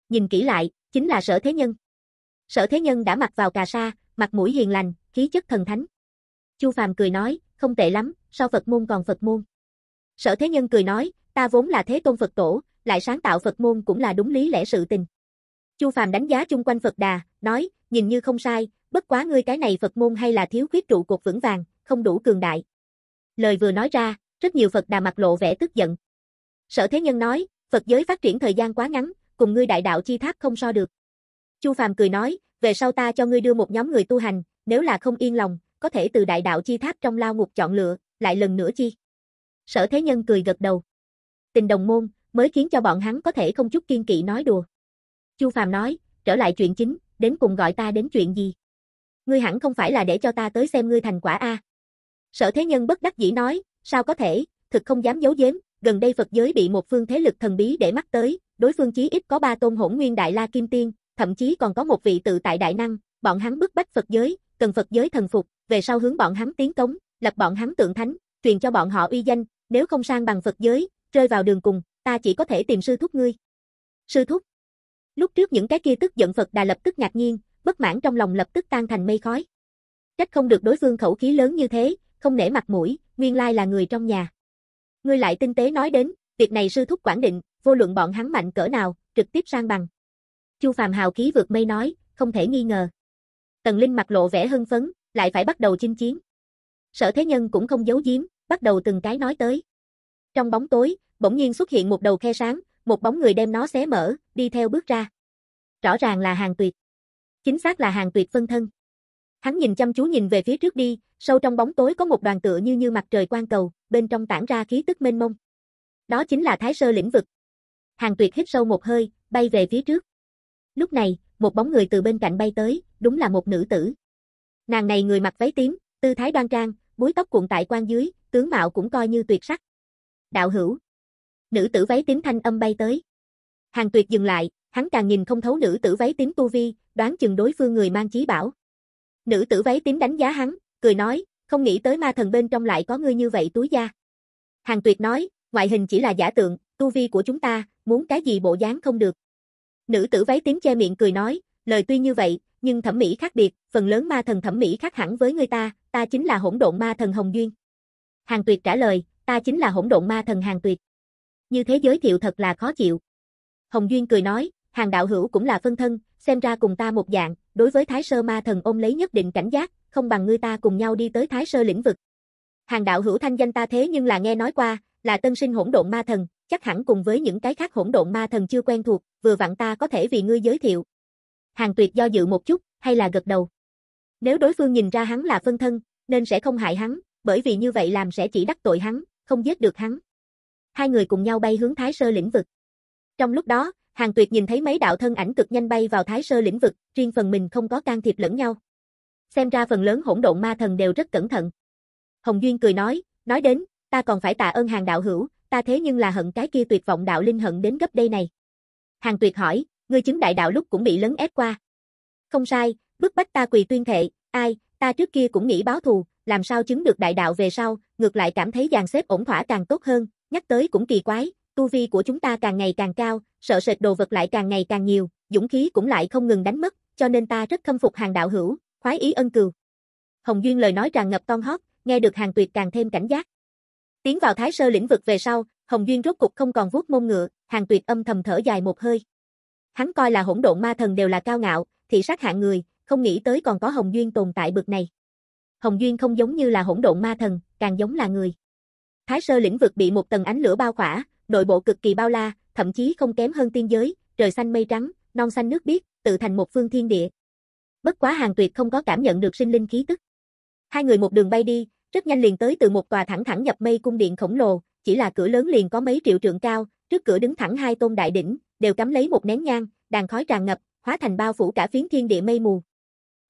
Nhìn kỹ lại, chính là Sở Thế Nhân. Sở Thế Nhân đã mặc vào cà sa, mặt mũi hiền lành, khí chất thần thánh. Chu Phàm cười nói, không tệ lắm, sau Phật môn còn Phật môn. Sở Thế Nhân cười nói, ta vốn là thế tôn Phật tổ, lại sáng tạo Phật môn cũng là đúng lý lẽ sự tình. Chu Phàm đánh giá chung quanh Phật Đà, nói, nhìn như không sai, bất quá ngươi cái này Phật môn hay là thiếu khuyết trụ cột vững vàng, không đủ cường đại. Lời vừa nói ra, rất nhiều Phật Đà mặt lộ vẻ tức giận. Sở Thế Nhân nói, Phật giới phát triển thời gian quá ngắn, cùng ngươi đại đạo chi tháp không so được. Chu Phàm cười nói, về sau ta cho ngươi đưa một nhóm người tu hành, nếu là không yên lòng, có thể từ đại đạo chi tháp trong lao ngục chọn lựa, lại lần nữa chi. Sở Thế Nhân cười gật đầu. Tình đồng môn mới khiến cho bọn hắn có thể không chút kiên kỵ nói đùa. Chu Phàm nói, trở lại chuyện chính, đến cùng gọi ta đến chuyện gì? Ngươi hẳn không phải là để cho ta tới xem ngươi thành quả a? Sở Thế Nhân bất đắc dĩ nói, sao có thể, thực không dám giấu giếm, gần đây Phật giới bị một phương thế lực thần bí để mắt tới, đối phương chí ít có ba tôn hỗn nguyên đại la kim tiên, thậm chí còn có một vị tự tại đại năng, bọn hắn bức bách Phật giới, cần Phật giới thần phục, về sau hướng bọn hắn tiến cống, lập bọn hắn tượng thánh, truyền cho bọn họ uy danh, nếu không sang bằng Phật giới, rơi vào đường cùng, ta chỉ có thể tìm sư thúc ngươi. Sư thúc. Lúc trước những cái kia tức giận Phật Đà lập tức ngạc nhiên, bất mãn trong lòng lập tức tan thành mây khói. Trách không được đối phương khẩu khí lớn như thế, không nể mặt mũi, nguyên lai là người trong nhà. Ngươi lại tinh tế nói đến, việc này sư thúc quản định, vô luận bọn hắn mạnh cỡ nào, trực tiếp sang bằng. Chu Phàm hào khí vượt mây nói, không thể nghi ngờ. Tần Linh mặt lộ vẻ hưng phấn, lại phải bắt đầu chinh chiến. Sở Thế Nhân cũng không giấu giếm, bắt đầu từng cái nói tới. Trong bóng tối, bỗng nhiên xuất hiện một đầu khe sáng, một bóng người đem nó xé mở, đi theo bước ra. Rõ ràng là Hàng Tuyệt. Chính xác là Hàng Tuyệt phân thân. Hắn nhìn chăm chú nhìn về phía trước đi, sâu trong bóng tối có một đoàn tựa như như mặt trời quang cầu, bên trong tản ra khí tức mênh mông. Đó chính là Thái Sơ lĩnh vực. Hàng Tuyệt hít sâu một hơi, bay về phía trước. Lúc này, một bóng người từ bên cạnh bay tới, đúng là một nữ tử. Nàng này người mặc váy tím, tư thái đoan trang, búi tóc cuộn tại quan dưới, tướng mạo cũng coi như tuyệt sắc. Đạo hữu. Nữ tử váy tím thanh âm bay tới. Hàng Tuyệt dừng lại, hắn càng nhìn không thấu nữ tử váy tím tu vi, đoán chừng đối phương người mang chí bảo. Nữ tử váy tím đánh giá hắn, cười nói, không nghĩ tới ma thần bên trong lại có ngươi như vậy túi da. Hàng tuyệt nói, ngoại hình chỉ là giả tượng, tu vi của chúng ta, muốn cái gì bộ dáng không được. Nữ tử váy tím che miệng cười nói, lời tuy như vậy, nhưng thẩm mỹ khác biệt, phần lớn ma thần thẩm mỹ khác hẳn với người ta, ta chính là hỗn độn ma thần Hồng Duyên. Hàng tuyệt trả lời, ta chính là hỗn độn ma thần Hàng tuyệt. Như thế giới thiệu thật là khó chịu. Hồng Duyên cười nói, hàng đạo hữu cũng là phân thân, xem ra cùng ta một dạng, đối với Thái Sơ Ma Thần ôm lấy nhất định cảnh giác, không bằng ngươi ta cùng nhau đi tới Thái Sơ lĩnh vực. Hàng đạo hữu thanh danh ta thế nhưng là nghe nói qua, là tân sinh hỗn độn ma thần, chắc hẳn cùng với những cái khác hỗn độn ma thần chưa quen thuộc, vừa vặn ta có thể vì ngươi giới thiệu. Hàng Tuyệt do dự một chút, hay là gật đầu. Nếu đối phương nhìn ra hắn là phân thân, nên sẽ không hại hắn, bởi vì như vậy làm sẽ chỉ đắc tội hắn, không giết được hắn. Hai người cùng nhau bay hướng Thái Sơ lĩnh vực. Trong lúc đó, Hàng Tuyệt nhìn thấy mấy đạo thân ảnh cực nhanh bay vào Thái Sơ lĩnh vực, riêng phần mình không có can thiệp lẫn nhau. Xem ra phần lớn hỗn độn ma thần đều rất cẩn thận. Hồng Duyên cười nói, nói đến, ta còn phải tạ ơn hàng đạo hữu, ta thế nhưng là hận cái kia tuyệt vọng đạo linh hận đến gấp đây này. Hàng Tuyệt hỏi, ngươi chứng đại đạo lúc cũng bị lấn ép qua. Không sai, bức bách ta quỳ tuyên thệ, ai, ta trước kia cũng nghĩ báo thù, làm sao chứng được đại đạo về sau, ngược lại cảm thấy dàn xếp ổn thỏa càng tốt hơn, nhắc tới cũng kỳ quái, tu vi của chúng ta càng ngày càng cao, sợ sệt đồ vật lại càng ngày càng nhiều, dũng khí cũng lại không ngừng đánh mất, cho nên ta rất khâm phục hàng đạo hữu, khoái ý ân cừu. Hồng Duyên lời nói tràn ngập ton hót, nghe được hàng tuyệt càng thêm cảnh giác. Tiến vào thái sơ lĩnh vực về sau, Hồng Duyên rốt cục không còn vuốt mông ngựa, hàng tuyệt âm thầm thở dài một hơi. Hắn coi là hỗn độn ma thần đều là cao ngạo, thị sát hạng người, không nghĩ tới còn có Hồng Duyên tồn tại bực này. Hồng Duyên không giống như là hỗn độn ma thần, càng giống là người. Thái sơ lĩnh vực bị một tầng ánh lửa bao khỏa, nội bộ cực kỳ bao la, thậm chí không kém hơn tiên giới, trời xanh mây trắng, non xanh nước biếc, tự thành một phương thiên địa. Bất quá Hàng Tuyệt không có cảm nhận được sinh linh khí tức. Hai người một đường bay đi, rất nhanh liền tới từ một tòa thẳng thẳng nhập mây cung điện khổng lồ, chỉ là cửa lớn liền có mấy triệu trượng cao, trước cửa đứng thẳng hai tôn đại đỉnh, đều cắm lấy một nén nhang, đàn khói tràn ngập, hóa thành bao phủ cả phiến thiên địa mây mù.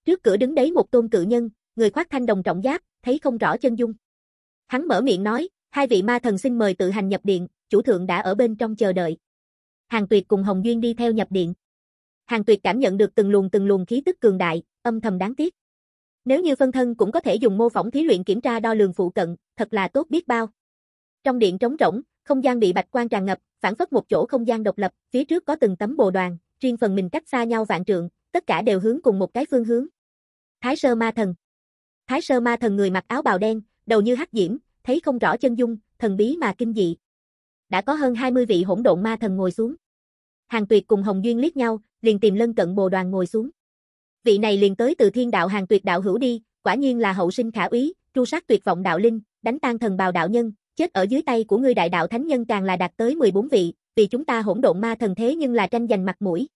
Trước cửa đứng đấy một tôn cự nhân, người khoác thanh đồng trọng giáp, thấy không rõ chân dung. Hắn mở miệng nói, hai vị ma thần xin mời tự hành nhập điện, chủ thượng đã ở bên trong chờ đợi. Hàng Tuyệt cùng Hồng Duyên đi theo nhập điện. Hàng Tuyệt cảm nhận được từng luồng từng luồng khí tức cường đại, âm thầm đáng tiếc. Nếu như phân thân cũng có thể dùng mô phỏng thí luyện kiểm tra đo lường phụ cận, thật là tốt biết bao. Trong điện trống rỗng, không gian bị bạch quan tràn ngập, phản phất một chỗ không gian độc lập, phía trước có từng tấm bồ đoàn, riêng phần mình cách xa nhau vạn trượng, tất cả đều hướng cùng một cái phương hướng. Thái Sơ Ma Thần. Thái Sơ Ma Thần người mặc áo bào đen, đầu như hắc diễm, thấy không rõ chân dung, thần bí mà kinh dị đã có hơn 20 vị hỗn độn ma thần ngồi xuống. Hàng Tuyệt cùng Hồng Duyên liếc nhau, liền tìm lân cận bồ đoàn ngồi xuống. Vị này liền tới từ Thiên Đạo Hàng Tuyệt đạo hữu đi, quả nhiên là hậu sinh khả úy, tru sát tuyệt vọng đạo linh, đánh tan thần bào đạo nhân, chết ở dưới tay của ngươi đại đạo thánh nhân càng là đạt tới 14 vị, vì chúng ta hỗn độn ma thần thế nhưng là tranh giành mặt mũi.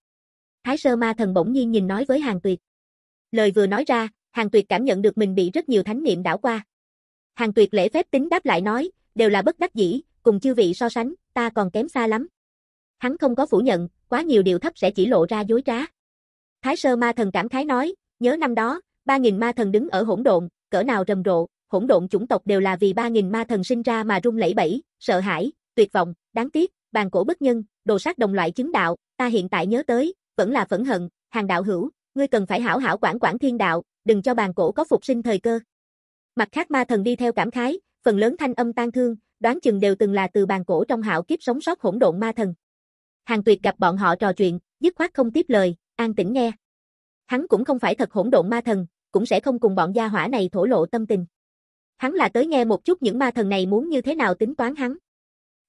Thái Sơ Ma thần bỗng nhiên nhìn nói với Hàng Tuyệt. Lời vừa nói ra, Hàng Tuyệt cảm nhận được mình bị rất nhiều thánh niệm đảo qua. Hàng Tuyệt lễ phép tính đáp lại nói, đều là bất đắc dĩ, cùng chư vị so sánh, ta còn kém xa lắm. Hắn không có phủ nhận, quá nhiều điều thấp sẽ chỉ lộ ra dối trá. Thái sơ ma thần cảm khái nói, nhớ năm đó, 3.000 ma thần đứng ở hỗn độn, cỡ nào rầm rộ, hỗn độn chủng tộc đều là vì 3.000 ma thần sinh ra mà rung lẫy bẫy, sợ hãi, tuyệt vọng, đáng tiếc, bàn cổ bất nhân, đồ sát đồng loại chứng đạo, ta hiện tại nhớ tới, vẫn là phẫn hận, hàng đạo hữu, ngươi cần phải hảo hảo quản quản thiên đạo, đừng cho bàn cổ có phục sinh thời cơ. Mặt khác ma thần đi theo cảm khái, phần lớn thanh âm tan thương, đoán chừng đều từng là từ bàn cổ trong hạo kiếp sống sót hỗn độn ma thần. Hàng Tuyệt gặp bọn họ trò chuyện, dứt khoát không tiếp lời, an tĩnh nghe. Hắn cũng không phải thật hỗn độn ma thần, cũng sẽ không cùng bọn gia hỏa này thổ lộ tâm tình. Hắn là tới nghe một chút những ma thần này muốn như thế nào tính toán hắn.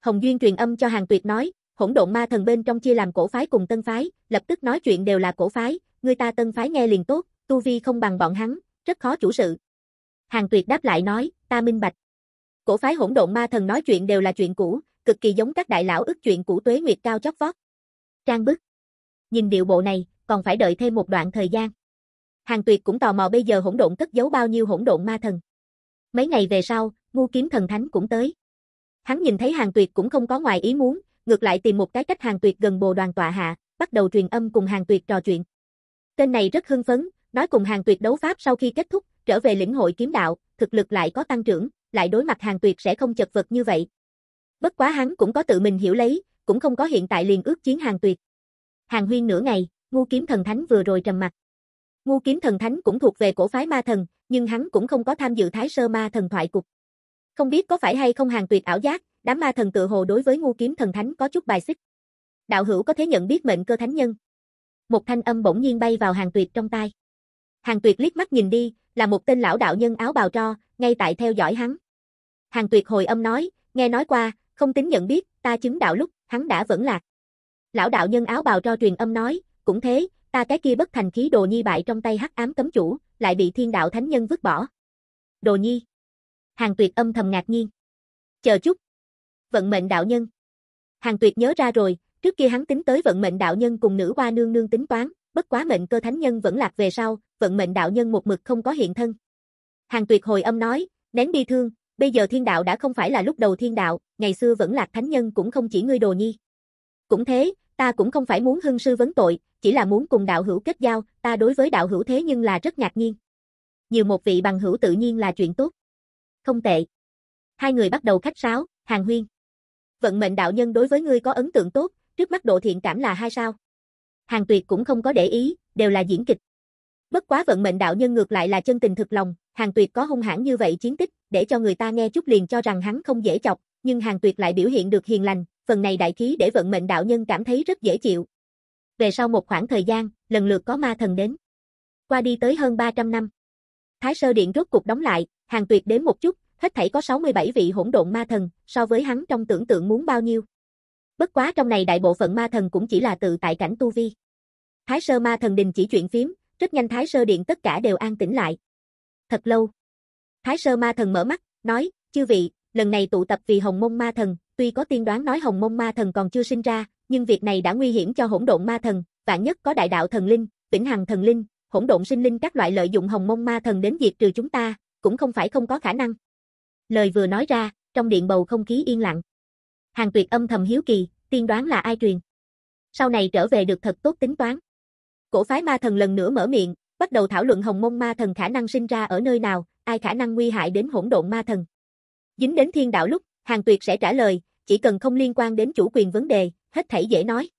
Hồng Duyên truyền âm cho Hàng Tuyệt nói, hỗn độn ma thần bên trong chia làm cổ phái cùng tân phái, lập tức nói chuyện đều là cổ phái, người ta tân phái nghe liền tốt, tu vi không bằng bọn hắn, rất khó chủ sự. Hàng Tuyệt đáp lại nói, ta minh bạch. Cổ phái hỗn độn ma thần nói chuyện đều là chuyện cũ, cực kỳ giống các đại lão ức chuyện cũ tuế nguyệt cao chót vót. Trang bức. Nhìn điệu bộ này, còn phải đợi thêm một đoạn thời gian. Hàng Tuyệt cũng tò mò bây giờ hỗn độn cất giấu bao nhiêu hỗn độn ma thần. Mấy ngày về sau, ngu kiếm thần thánh cũng tới. Hắn nhìn thấy Hàng Tuyệt cũng không có ngoài ý muốn, ngược lại tìm một cái cách Hàng Tuyệt gần bồ đoàn tọa hạ, bắt đầu truyền âm cùng Hàng Tuyệt trò chuyện. Tên này rất hưng phấn, nói cùng Hàng Tuyệt đấu pháp sau khi kết thúc, trở về lĩnh hội kiếm đạo, thực lực lại có tăng trưởng, lại đối mặt hàng tuyệt sẽ không chật vật như vậy. Bất quá hắn cũng có tự mình hiểu lấy, cũng không có hiện tại liền ước chiến hàng tuyệt. Hàng huyên nửa ngày, ngu kiếm thần thánh vừa rồi trầm mặt. Ngu kiếm thần thánh cũng thuộc về cổ phái ma thần, nhưng hắn cũng không có tham dự thái sơ ma thần thoại cục. Không biết có phải hay không hàng tuyệt ảo giác, đám ma thần tự hồ đối với ngu kiếm thần thánh có chút bài xích. Đạo hữu có thể nhận biết mệnh cơ thánh nhân. Một thanh âm bỗng nhiên bay vào hàng tuyệt trong tai. Hàng tuyệt liếc mắt nhìn đi, là một tên lão đạo nhân áo bào tro, ngay tại theo dõi hắn. Hàng tuyệt hồi âm nói, nghe nói qua, không tính nhận biết, ta chứng đạo lúc, hắn đã vẫn lạc. Lão đạo nhân áo bào cho truyền âm nói, cũng thế, ta cái kia bất thành khí đồ nhi bại trong tay hắc ám cấm chủ, lại bị thiên đạo thánh nhân vứt bỏ. Đồ nhi. Hàng tuyệt âm thầm ngạc nhiên. Chờ chút. Vận mệnh đạo nhân. Hàng tuyệt nhớ ra rồi, trước kia hắn tính tới vận mệnh đạo nhân cùng nữ hoa nương nương tính toán, bất quá mệnh cơ thánh nhân vẫn lạc về sau, vận mệnh đạo nhân một mực không có hiện thân. Hàng tuyệt hồi âm nói, nén bi thương, bây giờ thiên đạo đã không phải là lúc đầu thiên đạo, ngày xưa vẫn lạc thánh nhân cũng không chỉ ngươi đồ nhi. Cũng thế, ta cũng không phải muốn hưng sư vấn tội, chỉ là muốn cùng đạo hữu kết giao, ta đối với đạo hữu thế nhưng là rất ngạc nhiên. Nhiều một vị bằng hữu tự nhiên là chuyện tốt. Không tệ. Hai người bắt đầu khách sáo, hàng huyên. Vận mệnh đạo nhân đối với ngươi có ấn tượng tốt, trước mắt độ thiện cảm là hai sao. Hàng tuyệt cũng không có để ý, đều là diễn kịch. Bất quá vận mệnh đạo nhân ngược lại là chân tình thực lòng, Hàng Tuyệt có hung hãn như vậy chiến tích, để cho người ta nghe chút liền cho rằng hắn không dễ chọc, nhưng Hàng Tuyệt lại biểu hiện được hiền lành, phần này đại khí để vận mệnh đạo nhân cảm thấy rất dễ chịu. Về sau một khoảng thời gian, lần lượt có ma thần đến. Qua đi tới hơn 300 năm. Thái Sơ Điện rốt cục đóng lại, Hàng Tuyệt đến một chút, hết thảy có 67 vị hỗn độn ma thần, so với hắn trong tưởng tượng muốn bao nhiêu. Bất quá trong này đại bộ phận ma thần cũng chỉ là tự tại cảnh tu vi. Thái Sơ Ma Thần Đình chỉ chuyện phím, rất nhanh Thái Sơ Điện tất cả đều an tĩnh lại thật lâu. Thái sơ ma thần mở mắt, nói, chư vị, lần này tụ tập vì hồng mông ma thần, tuy có tiên đoán nói hồng mông ma thần còn chưa sinh ra, nhưng việc này đã nguy hiểm cho hỗn độn ma thần, vạn nhất có đại đạo thần linh, vĩnh hằng thần linh, hỗn độn sinh linh các loại lợi dụng hồng mông ma thần đến diệt trừ chúng ta, cũng không phải không có khả năng. Lời vừa nói ra, trong điện bầu không khí yên lặng. Hàng tuyệt âm thầm hiếu kỳ, tiên đoán là ai truyền. Sau này trở về được thật tốt tính toán. Cổ phái ma thần lần nữa mở miệng, bắt đầu thảo luận hồng mông ma thần khả năng sinh ra ở nơi nào, ai khả năng nguy hại đến hỗn độn ma thần. Dính đến thiên đạo lúc, Hàng Tuyệt sẽ trả lời, chỉ cần không liên quan đến chủ quyền vấn đề, hết thảy dễ nói.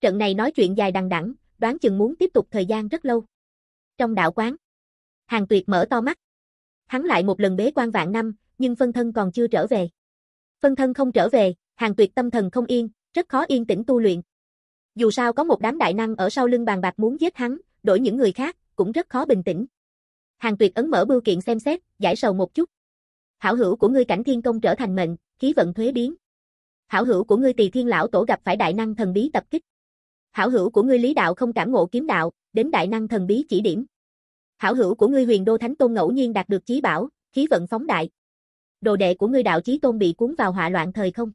Trận này nói chuyện dài đằng đẵng, đoán chừng muốn tiếp tục thời gian rất lâu. Trong đạo quán, Hàng Tuyệt mở to mắt. Hắn lại một lần bế quan vạn năm, nhưng phân thân còn chưa trở về. Phân thân không trở về, Hàng Tuyệt tâm thần không yên, rất khó yên tĩnh tu luyện. Dù sao có một đám đại năng ở sau lưng bàn bạc muốn giết hắn, đổi những người khác, cũng rất khó bình tĩnh. Hàng Tuyệt ấn mở bưu kiện xem xét, giải sầu một chút. Hảo hữu của ngươi cảnh thiên công trở thành mệnh, khí vận thuế biến. Hảo hữu của ngươi Tỳ Thiên lão tổ gặp phải đại năng thần bí tập kích. Hảo hữu của ngươi Lý đạo không cảm ngộ kiếm đạo, đến đại năng thần bí chỉ điểm. Hảo hữu của ngươi Huyền Đô Thánh Tôn ngẫu nhiên đạt được chí bảo, khí vận phóng đại. Đồ đệ của ngươi đạo chí tôn bị cuốn vào họa loạn thời không.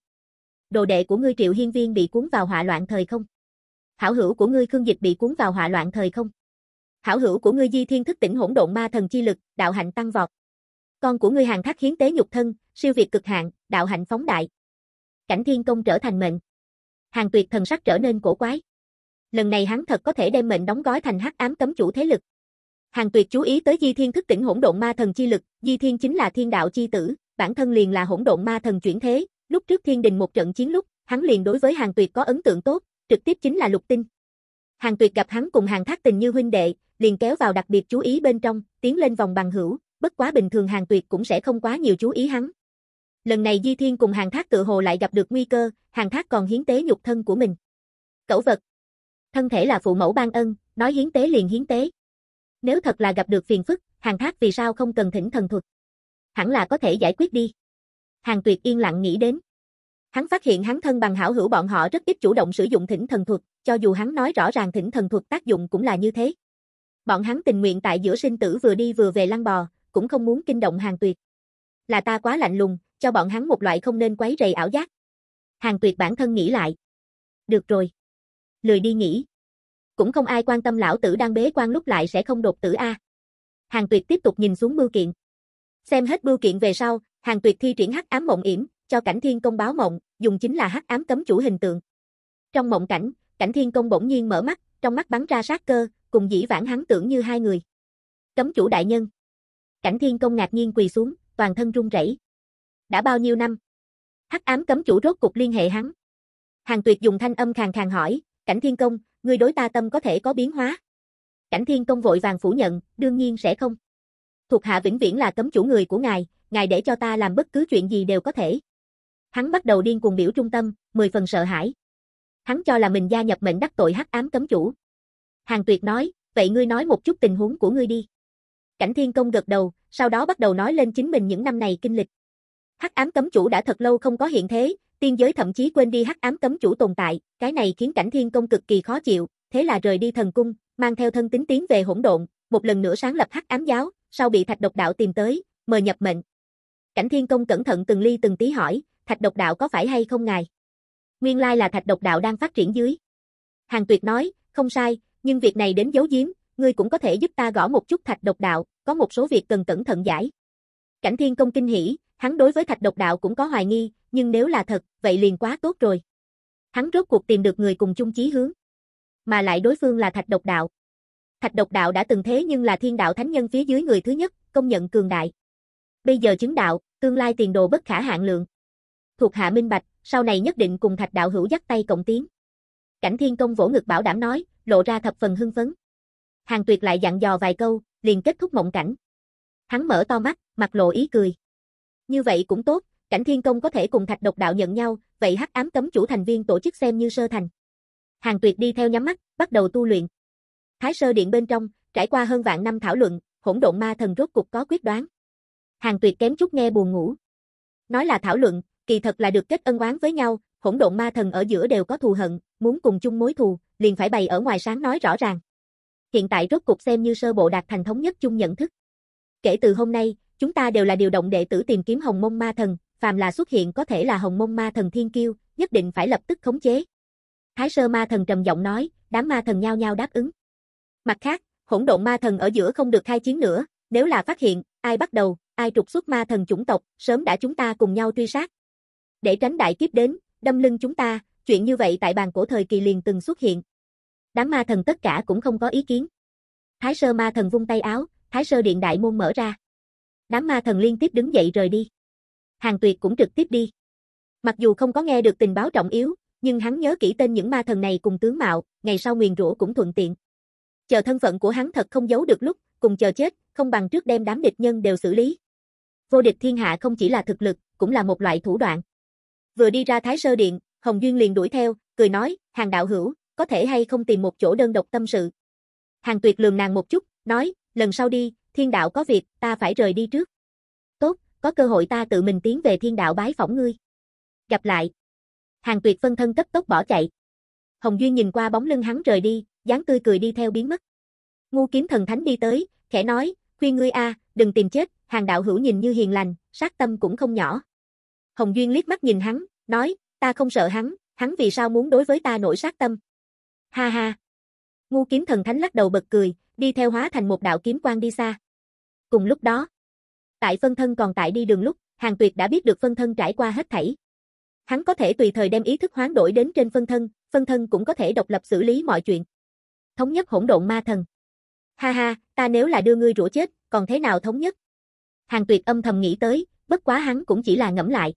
Đồ đệ của ngươi Triệu Hiên Viên bị cuốn vào họa loạn thời không. Hảo hữu của ngươi Khương Dịch bị cuốn vào họa loạn thời không. Hảo hữu của ngươi Di Thiên thức tỉnh hỗn độn ma thần chi lực, đạo hạnh tăng vọt. Con của ngươi Hàn Thác hiến tế nhục thân, siêu việt cực hạn, đạo hạnh phóng đại. Cảnh Thiên công trở thành mệnh. Hàn Tuyệt thần sắc trở nên cổ quái. Lần này hắn thật có thể đem mệnh đóng gói thành hắc ám cấm chủ thế lực. Hàn Tuyệt chú ý tới Di Thiên thức tỉnh hỗn độn ma thần chi lực, Di Thiên chính là thiên đạo chi tử, bản thân liền là hỗn độn ma thần chuyển thế, lúc trước thiên đình một trận chiến lúc, hắn liền đối với Hàn Tuyệt có ấn tượng tốt, trực tiếp chính là Lục Tinh. Hàn Tuyệt gặp hắn cùng Hàn Thác tình như huynh đệ, liền kéo vào đặc biệt chú ý bên trong, tiến lên vòng bằng hữu, bất quá bình thường hàng tuyệt cũng sẽ không quá nhiều chú ý hắn. Lần này Di Thiên cùng hàng thác tự hồ lại gặp được nguy cơ, hàng thác còn hiến tế nhục thân của mình. Cẩu vật. Thân thể là phụ mẫu ban ân, nói hiến tế liền hiến tế. Nếu thật là gặp được phiền phức, hàng thác vì sao không cần thỉnh thần thuật? Hẳn là có thể giải quyết đi. Hàng tuyệt yên lặng nghĩ đến. Hắn phát hiện hắn thân bằng hảo hữu bọn họ rất ít chủ động sử dụng thỉnh thần thuật, cho dù hắn nói rõ ràng thỉnh thần thuật tác dụng cũng là như thế. Bọn hắn tình nguyện tại giữa sinh tử vừa đi vừa về lăn bò, cũng không muốn kinh động hàng tuyệt. Là ta quá lạnh lùng, cho bọn hắn một loại không nên quấy rầy ảo giác. Hàng tuyệt bản thân nghĩ lại. Được rồi. Lười đi nghĩ. Cũng không ai quan tâm lão tử đang bế quan lúc lại sẽ không đột tử A. Hàng tuyệt tiếp tục nhìn xuống bưu kiện. Xem hết bưu kiện về sau, hàng tuyệt thi triển hắc ám mộng yểm, cho cảnh thiên công báo mộng, dùng chính là hắc ám cấm chủ hình tượng. Trong mộng cảnh, cảnh thiên công bỗng nhiên mở mắt, trong mắt bắn ra sát cơ, cùng dĩ vãng hắn tưởng như hai người. Cấm chủ đại nhân. Cảnh thiên công ngạc nhiên quỳ xuống, toàn thân run rẩy. Đã bao nhiêu năm? Hắc ám cấm chủ rốt cục liên hệ hắn. Hàng tuyệt dùng thanh âm khàn khàn hỏi, cảnh thiên công, người đối ta tâm có thể có biến hóa. Cảnh thiên công vội vàng phủ nhận, đương nhiên sẽ không. Thuộc hạ vĩnh viễn là cấm chủ người của ngài, ngài để cho ta làm bất cứ chuyện gì đều có thể. Hắn bắt đầu điên cuồng biểu trung tâm, mười phần sợ hãi. Hắn cho là mình gia nhập mệnh đắc tội hắc ám cấm chủ. Hàng Tuyệt nói, vậy ngươi nói một chút tình huống của ngươi đi. Cảnh Thiên Công gật đầu, sau đó bắt đầu nói lên chính mình những năm này kinh lịch. Hắc ám cấm chủ đã thật lâu không có hiện thế, tiên giới thậm chí quên đi hắc ám cấm chủ tồn tại, cái này khiến Cảnh Thiên Công cực kỳ khó chịu, thế là rời đi thần cung, mang theo thân tính tiến về hỗn độn, một lần nữa sáng lập hắc ám giáo, sau bị Thạch Độc Đạo tìm tới, mời nhập mệnh. Cảnh Thiên Công cẩn thận từng ly từng tí hỏi, Thạch Độc Đạo có phải hay không ngài? Nguyên lai là Thạch Độc Đạo đang phát triển dưới. Hàng Tuyệt nói, không sai, nhưng việc này đến giấu giếm, ngươi cũng có thể giúp ta gõ một chút thạch độc đạo, có một số việc cần cẩn thận giải. Cảnh Thiên Công kinh hỉ, hắn đối với thạch độc đạo cũng có hoài nghi, nhưng nếu là thật, vậy liền quá tốt rồi. Hắn rốt cuộc tìm được người cùng chung chí hướng, mà lại đối phương là thạch độc đạo. Thạch độc đạo đã từng thế nhưng là thiên đạo thánh nhân phía dưới người thứ nhất, công nhận cường đại. Bây giờ chứng đạo, tương lai tiền đồ bất khả hạn lượng. Thuộc hạ minh bạch, sau này nhất định cùng thạch đạo hữu dắt tay cộng tiến. Cảnh Thiên Công vỗ ngực bảo đảm nói, lộ ra thập phần hưng phấn. Hàng Tuyệt lại dặn dò vài câu, liền kết thúc mộng cảnh. Hắn mở to mắt, mặt lộ ý cười. Như vậy cũng tốt, cảnh thiên công có thể cùng thạch độc đạo nhận nhau, vậy hắc ám cấm chủ thành viên tổ chức xem như sơ thành. Hàng Tuyệt đi theo nhắm mắt, bắt đầu tu luyện. Thái sơ điện bên trong, trải qua hơn vạn năm thảo luận, hỗn độn ma thần rốt cục có quyết đoán. Hàng Tuyệt kém chút nghe buồn ngủ. Nói là thảo luận, kỳ thật là được kết ân oán với nhau, hỗn độn ma thần ở giữa đều có thù hận, muốn cùng chung mối thù, liền phải bày ở ngoài sáng nói rõ ràng. Hiện tại rốt cục xem như sơ bộ đạt thành thống nhất chung nhận thức. Kể từ hôm nay, chúng ta đều là điều động đệ tử tìm kiếm Hồng Mông Ma Thần, phàm là xuất hiện có thể là Hồng Mông Ma Thần thiên kiêu, nhất định phải lập tức khống chế. Thái Sơ Ma Thần trầm giọng nói, đám ma thần nhao nhao đáp ứng. Mặt khác, hỗn độn ma thần ở giữa không được khai chiến nữa, nếu là phát hiện, ai bắt đầu, ai trục xuất ma thần chủng tộc, sớm đã chúng ta cùng nhau truy sát. Để tránh đại kiếp đến, đâm lưng chúng ta, chuyện như vậy tại bàn cổ thời kỳ liền từng xuất hiện đám ma thần tất cả cũng không có ý kiến. Thái sơ ma thần vung tay áo, thái sơ điện đại môn mở ra. Đám ma thần liên tiếp đứng dậy rời đi. Hàng tuyệt cũng trực tiếp đi. Mặc dù không có nghe được tình báo trọng yếu, nhưng hắn nhớ kỹ tên những ma thần này cùng tướng mạo, ngày sau nguyền rũ cũng thuận tiện. Chờ thân phận của hắn thật không giấu được lúc, cùng chờ chết, không bằng trước đem đám địch nhân đều xử lý. Vô địch thiên hạ không chỉ là thực lực, cũng là một loại thủ đoạn. Vừa đi ra Thái Sơ Điện, Hồng Duyên liền đuổi theo, cười nói, hàng đạo hữu, có thể hay không tìm một chỗ đơn độc tâm sự. Hàng tuyệt lườm nàng một chút, nói, lần sau đi, thiên đạo có việc, ta phải rời đi trước. Tốt, có cơ hội ta tự mình tiến về thiên đạo bái phỏng ngươi. Gặp lại. Hàng tuyệt phân thân cấp tốc bỏ chạy. Hồng Duyên nhìn qua bóng lưng hắn rời đi, dáng tươi cười đi theo biến mất. Ngu kiếm thần thánh đi tới, khẽ nói, khuyên ngươi a, đừng tìm chết, hàng đạo hữu nhìn như hiền lành, sát tâm cũng không nhỏ. Hồng Duyên liếc mắt nhìn hắn, nói, ta không sợ hắn, hắn vì sao muốn đối với ta nổi sát tâm. Ha ha. Ngu kiếm thần thánh lắc đầu bật cười, đi theo hóa thành một đạo kiếm quang đi xa. Cùng lúc đó, tại phân thân còn tại đi đường lúc, Hàng Tuyệt đã biết được phân thân trải qua hết thảy. Hắn có thể tùy thời đem ý thức hoán đổi đến trên phân thân, phân thân cũng có thể độc lập xử lý mọi chuyện. Thống nhất hỗn độn ma thần. Ha ha, ta nếu là đưa ngươi rủa chết, còn thế nào thống nhất? Hàng Tuyệt âm thầm nghĩ tới, bất quá hắn cũng chỉ là ngẫm lại.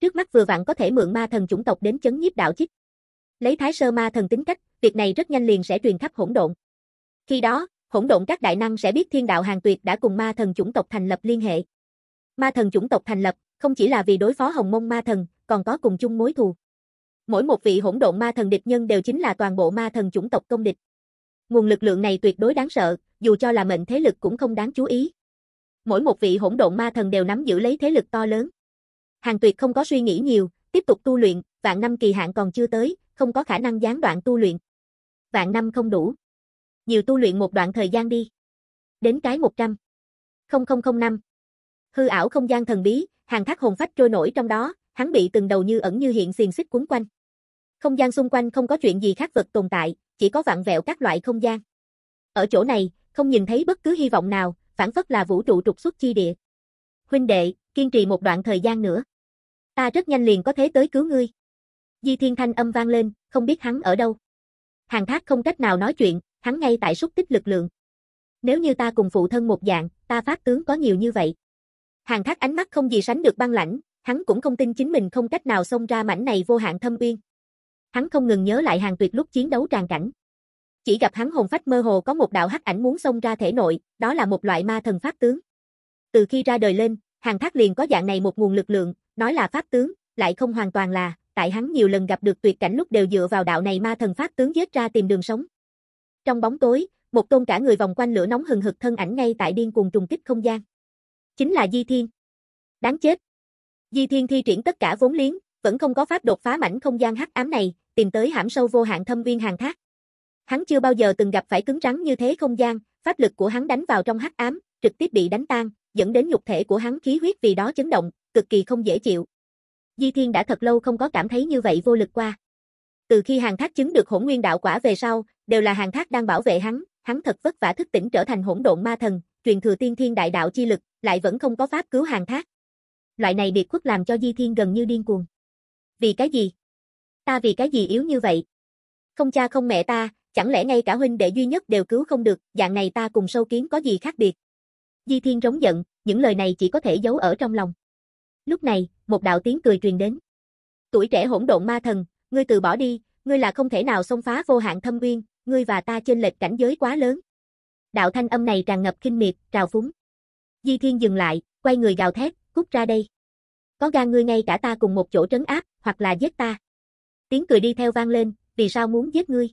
Trước mắt vừa vặn có thể mượn ma thần chủng tộc đến chấn nhiếp đạo chích. Lấy thái sơ ma thần tính cách, việc này rất nhanh liền sẽ truyền khắp hỗn độn. Khi đó, hỗn độn các đại năng sẽ biết thiên đạo hàng tuyệt đã cùng ma thần chủng tộc thành lập liên hệ. Ma thần chủng tộc thành lập, không chỉ là vì đối phó hồng mông ma thần, còn có cùng chung mối thù. Mỗi một vị hỗn độn ma thần địch nhân đều chính là toàn bộ ma thần chủng tộc công địch. Nguồn lực lượng này tuyệt đối đáng sợ, dù cho là mệnh thế lực cũng không đáng chú ý. Mỗi một vị hỗn độn ma thần đều nắm giữ lấy thế lực to lớn. Hàng Tuyệt không có suy nghĩ nhiều, tiếp tục tu luyện, vạn năm kỳ hạn còn chưa tới, không có khả năng gián đoạn tu luyện vạn năm không đủ. Nhiều tu luyện một đoạn thời gian đi. Đến cái 100. 0005. Hư ảo không gian thần bí, hàng thác hồn phách trôi nổi trong đó, hắn bị từng đầu như ẩn như hiện xiềng xích quấn quanh. Không gian xung quanh không có chuyện gì khác vật tồn tại, chỉ có vặn vẹo các loại không gian. Ở chỗ này, không nhìn thấy bất cứ hy vọng nào, phản phất là vũ trụ trục xuất chi địa. Huynh đệ, kiên trì một đoạn thời gian nữa. Ta rất nhanh liền có thế tới cứu ngươi. Di Thiên Thanh âm vang lên, không biết hắn ở đâu. Hàng Thác không cách nào nói chuyện, hắn ngay tại xúc tích lực lượng. Nếu như ta cùng phụ thân một dạng, ta phát tướng có nhiều như vậy. Hàng Thác ánh mắt không gì sánh được băng lãnh, hắn cũng không tin chính mình không cách nào xông ra mảnh này vô hạn thâm uyên. Hắn không ngừng nhớ lại hàng tuyệt lúc chiến đấu tràn cảnh. Chỉ gặp hắn hồn phách mơ hồ có một đạo hắc ảnh muốn xông ra thể nội, đó là một loại ma thần pháp tướng. Từ khi ra đời lên, hàng thác liền có dạng này một nguồn lực lượng, nói là pháp tướng, lại không hoàn toàn là tại hắn nhiều lần gặp được tuyệt cảnh lúc đều dựa vào đạo này ma thần pháp tướng giết ra tìm đường sống. Trong bóng tối, một tôn cả người vòng quanh lửa nóng hừng hực thân ảnh ngay tại điên cuồng trùng kích không gian. Chính là Di Thiên. Đáng chết. Di Thiên thi triển tất cả vốn liếng, vẫn không có pháp đột phá mảnh không gian hắc ám này, tìm tới hãm sâu vô hạn thâm viên hàng thác. Hắn chưa bao giờ từng gặp phải cứng rắn như thế không gian, pháp lực của hắn đánh vào trong hắc ám, trực tiếp bị đánh tan, dẫn đến nhục thể của hắn khí huyết vì đó chấn động, cực kỳ không dễ chịu, Di Thiên đã thật lâu không có cảm thấy như vậy vô lực qua. Từ khi hàng thác chứng được hỗn nguyên đạo quả về sau, đều là hàng thác đang bảo vệ hắn, hắn thật vất vả thức tỉnh trở thành hỗn độn ma thần, truyền thừa tiên thiên đại đạo chi lực, lại vẫn không có pháp cứu hàng thác. Loại này biệt khuất làm cho Di Thiên gần như điên cuồng. Vì cái gì? Ta vì cái gì yếu như vậy? Không cha không mẹ ta, chẳng lẽ ngay cả huynh đệ duy nhất đều cứu không được, dạng này ta cùng sâu kiến có gì khác biệt? Di Thiên rống giận, những lời này chỉ có thể giấu ở trong lòng. Lúc này, một đạo tiếng cười truyền đến. Tuổi trẻ hỗn độn ma thần, ngươi từ bỏ đi, ngươi là không thể nào xông phá vô hạn thâm nguyên, ngươi và ta trên lệch cảnh giới quá lớn. Đạo thanh âm này tràn ngập kinh miệt, trào phúng. Di Thiên dừng lại, quay người gào thét, cút ra đây. Có gan ngươi ngay cả ta cùng một chỗ trấn áp, hoặc là giết ta. Tiếng cười đi theo vang lên, vì sao muốn giết ngươi?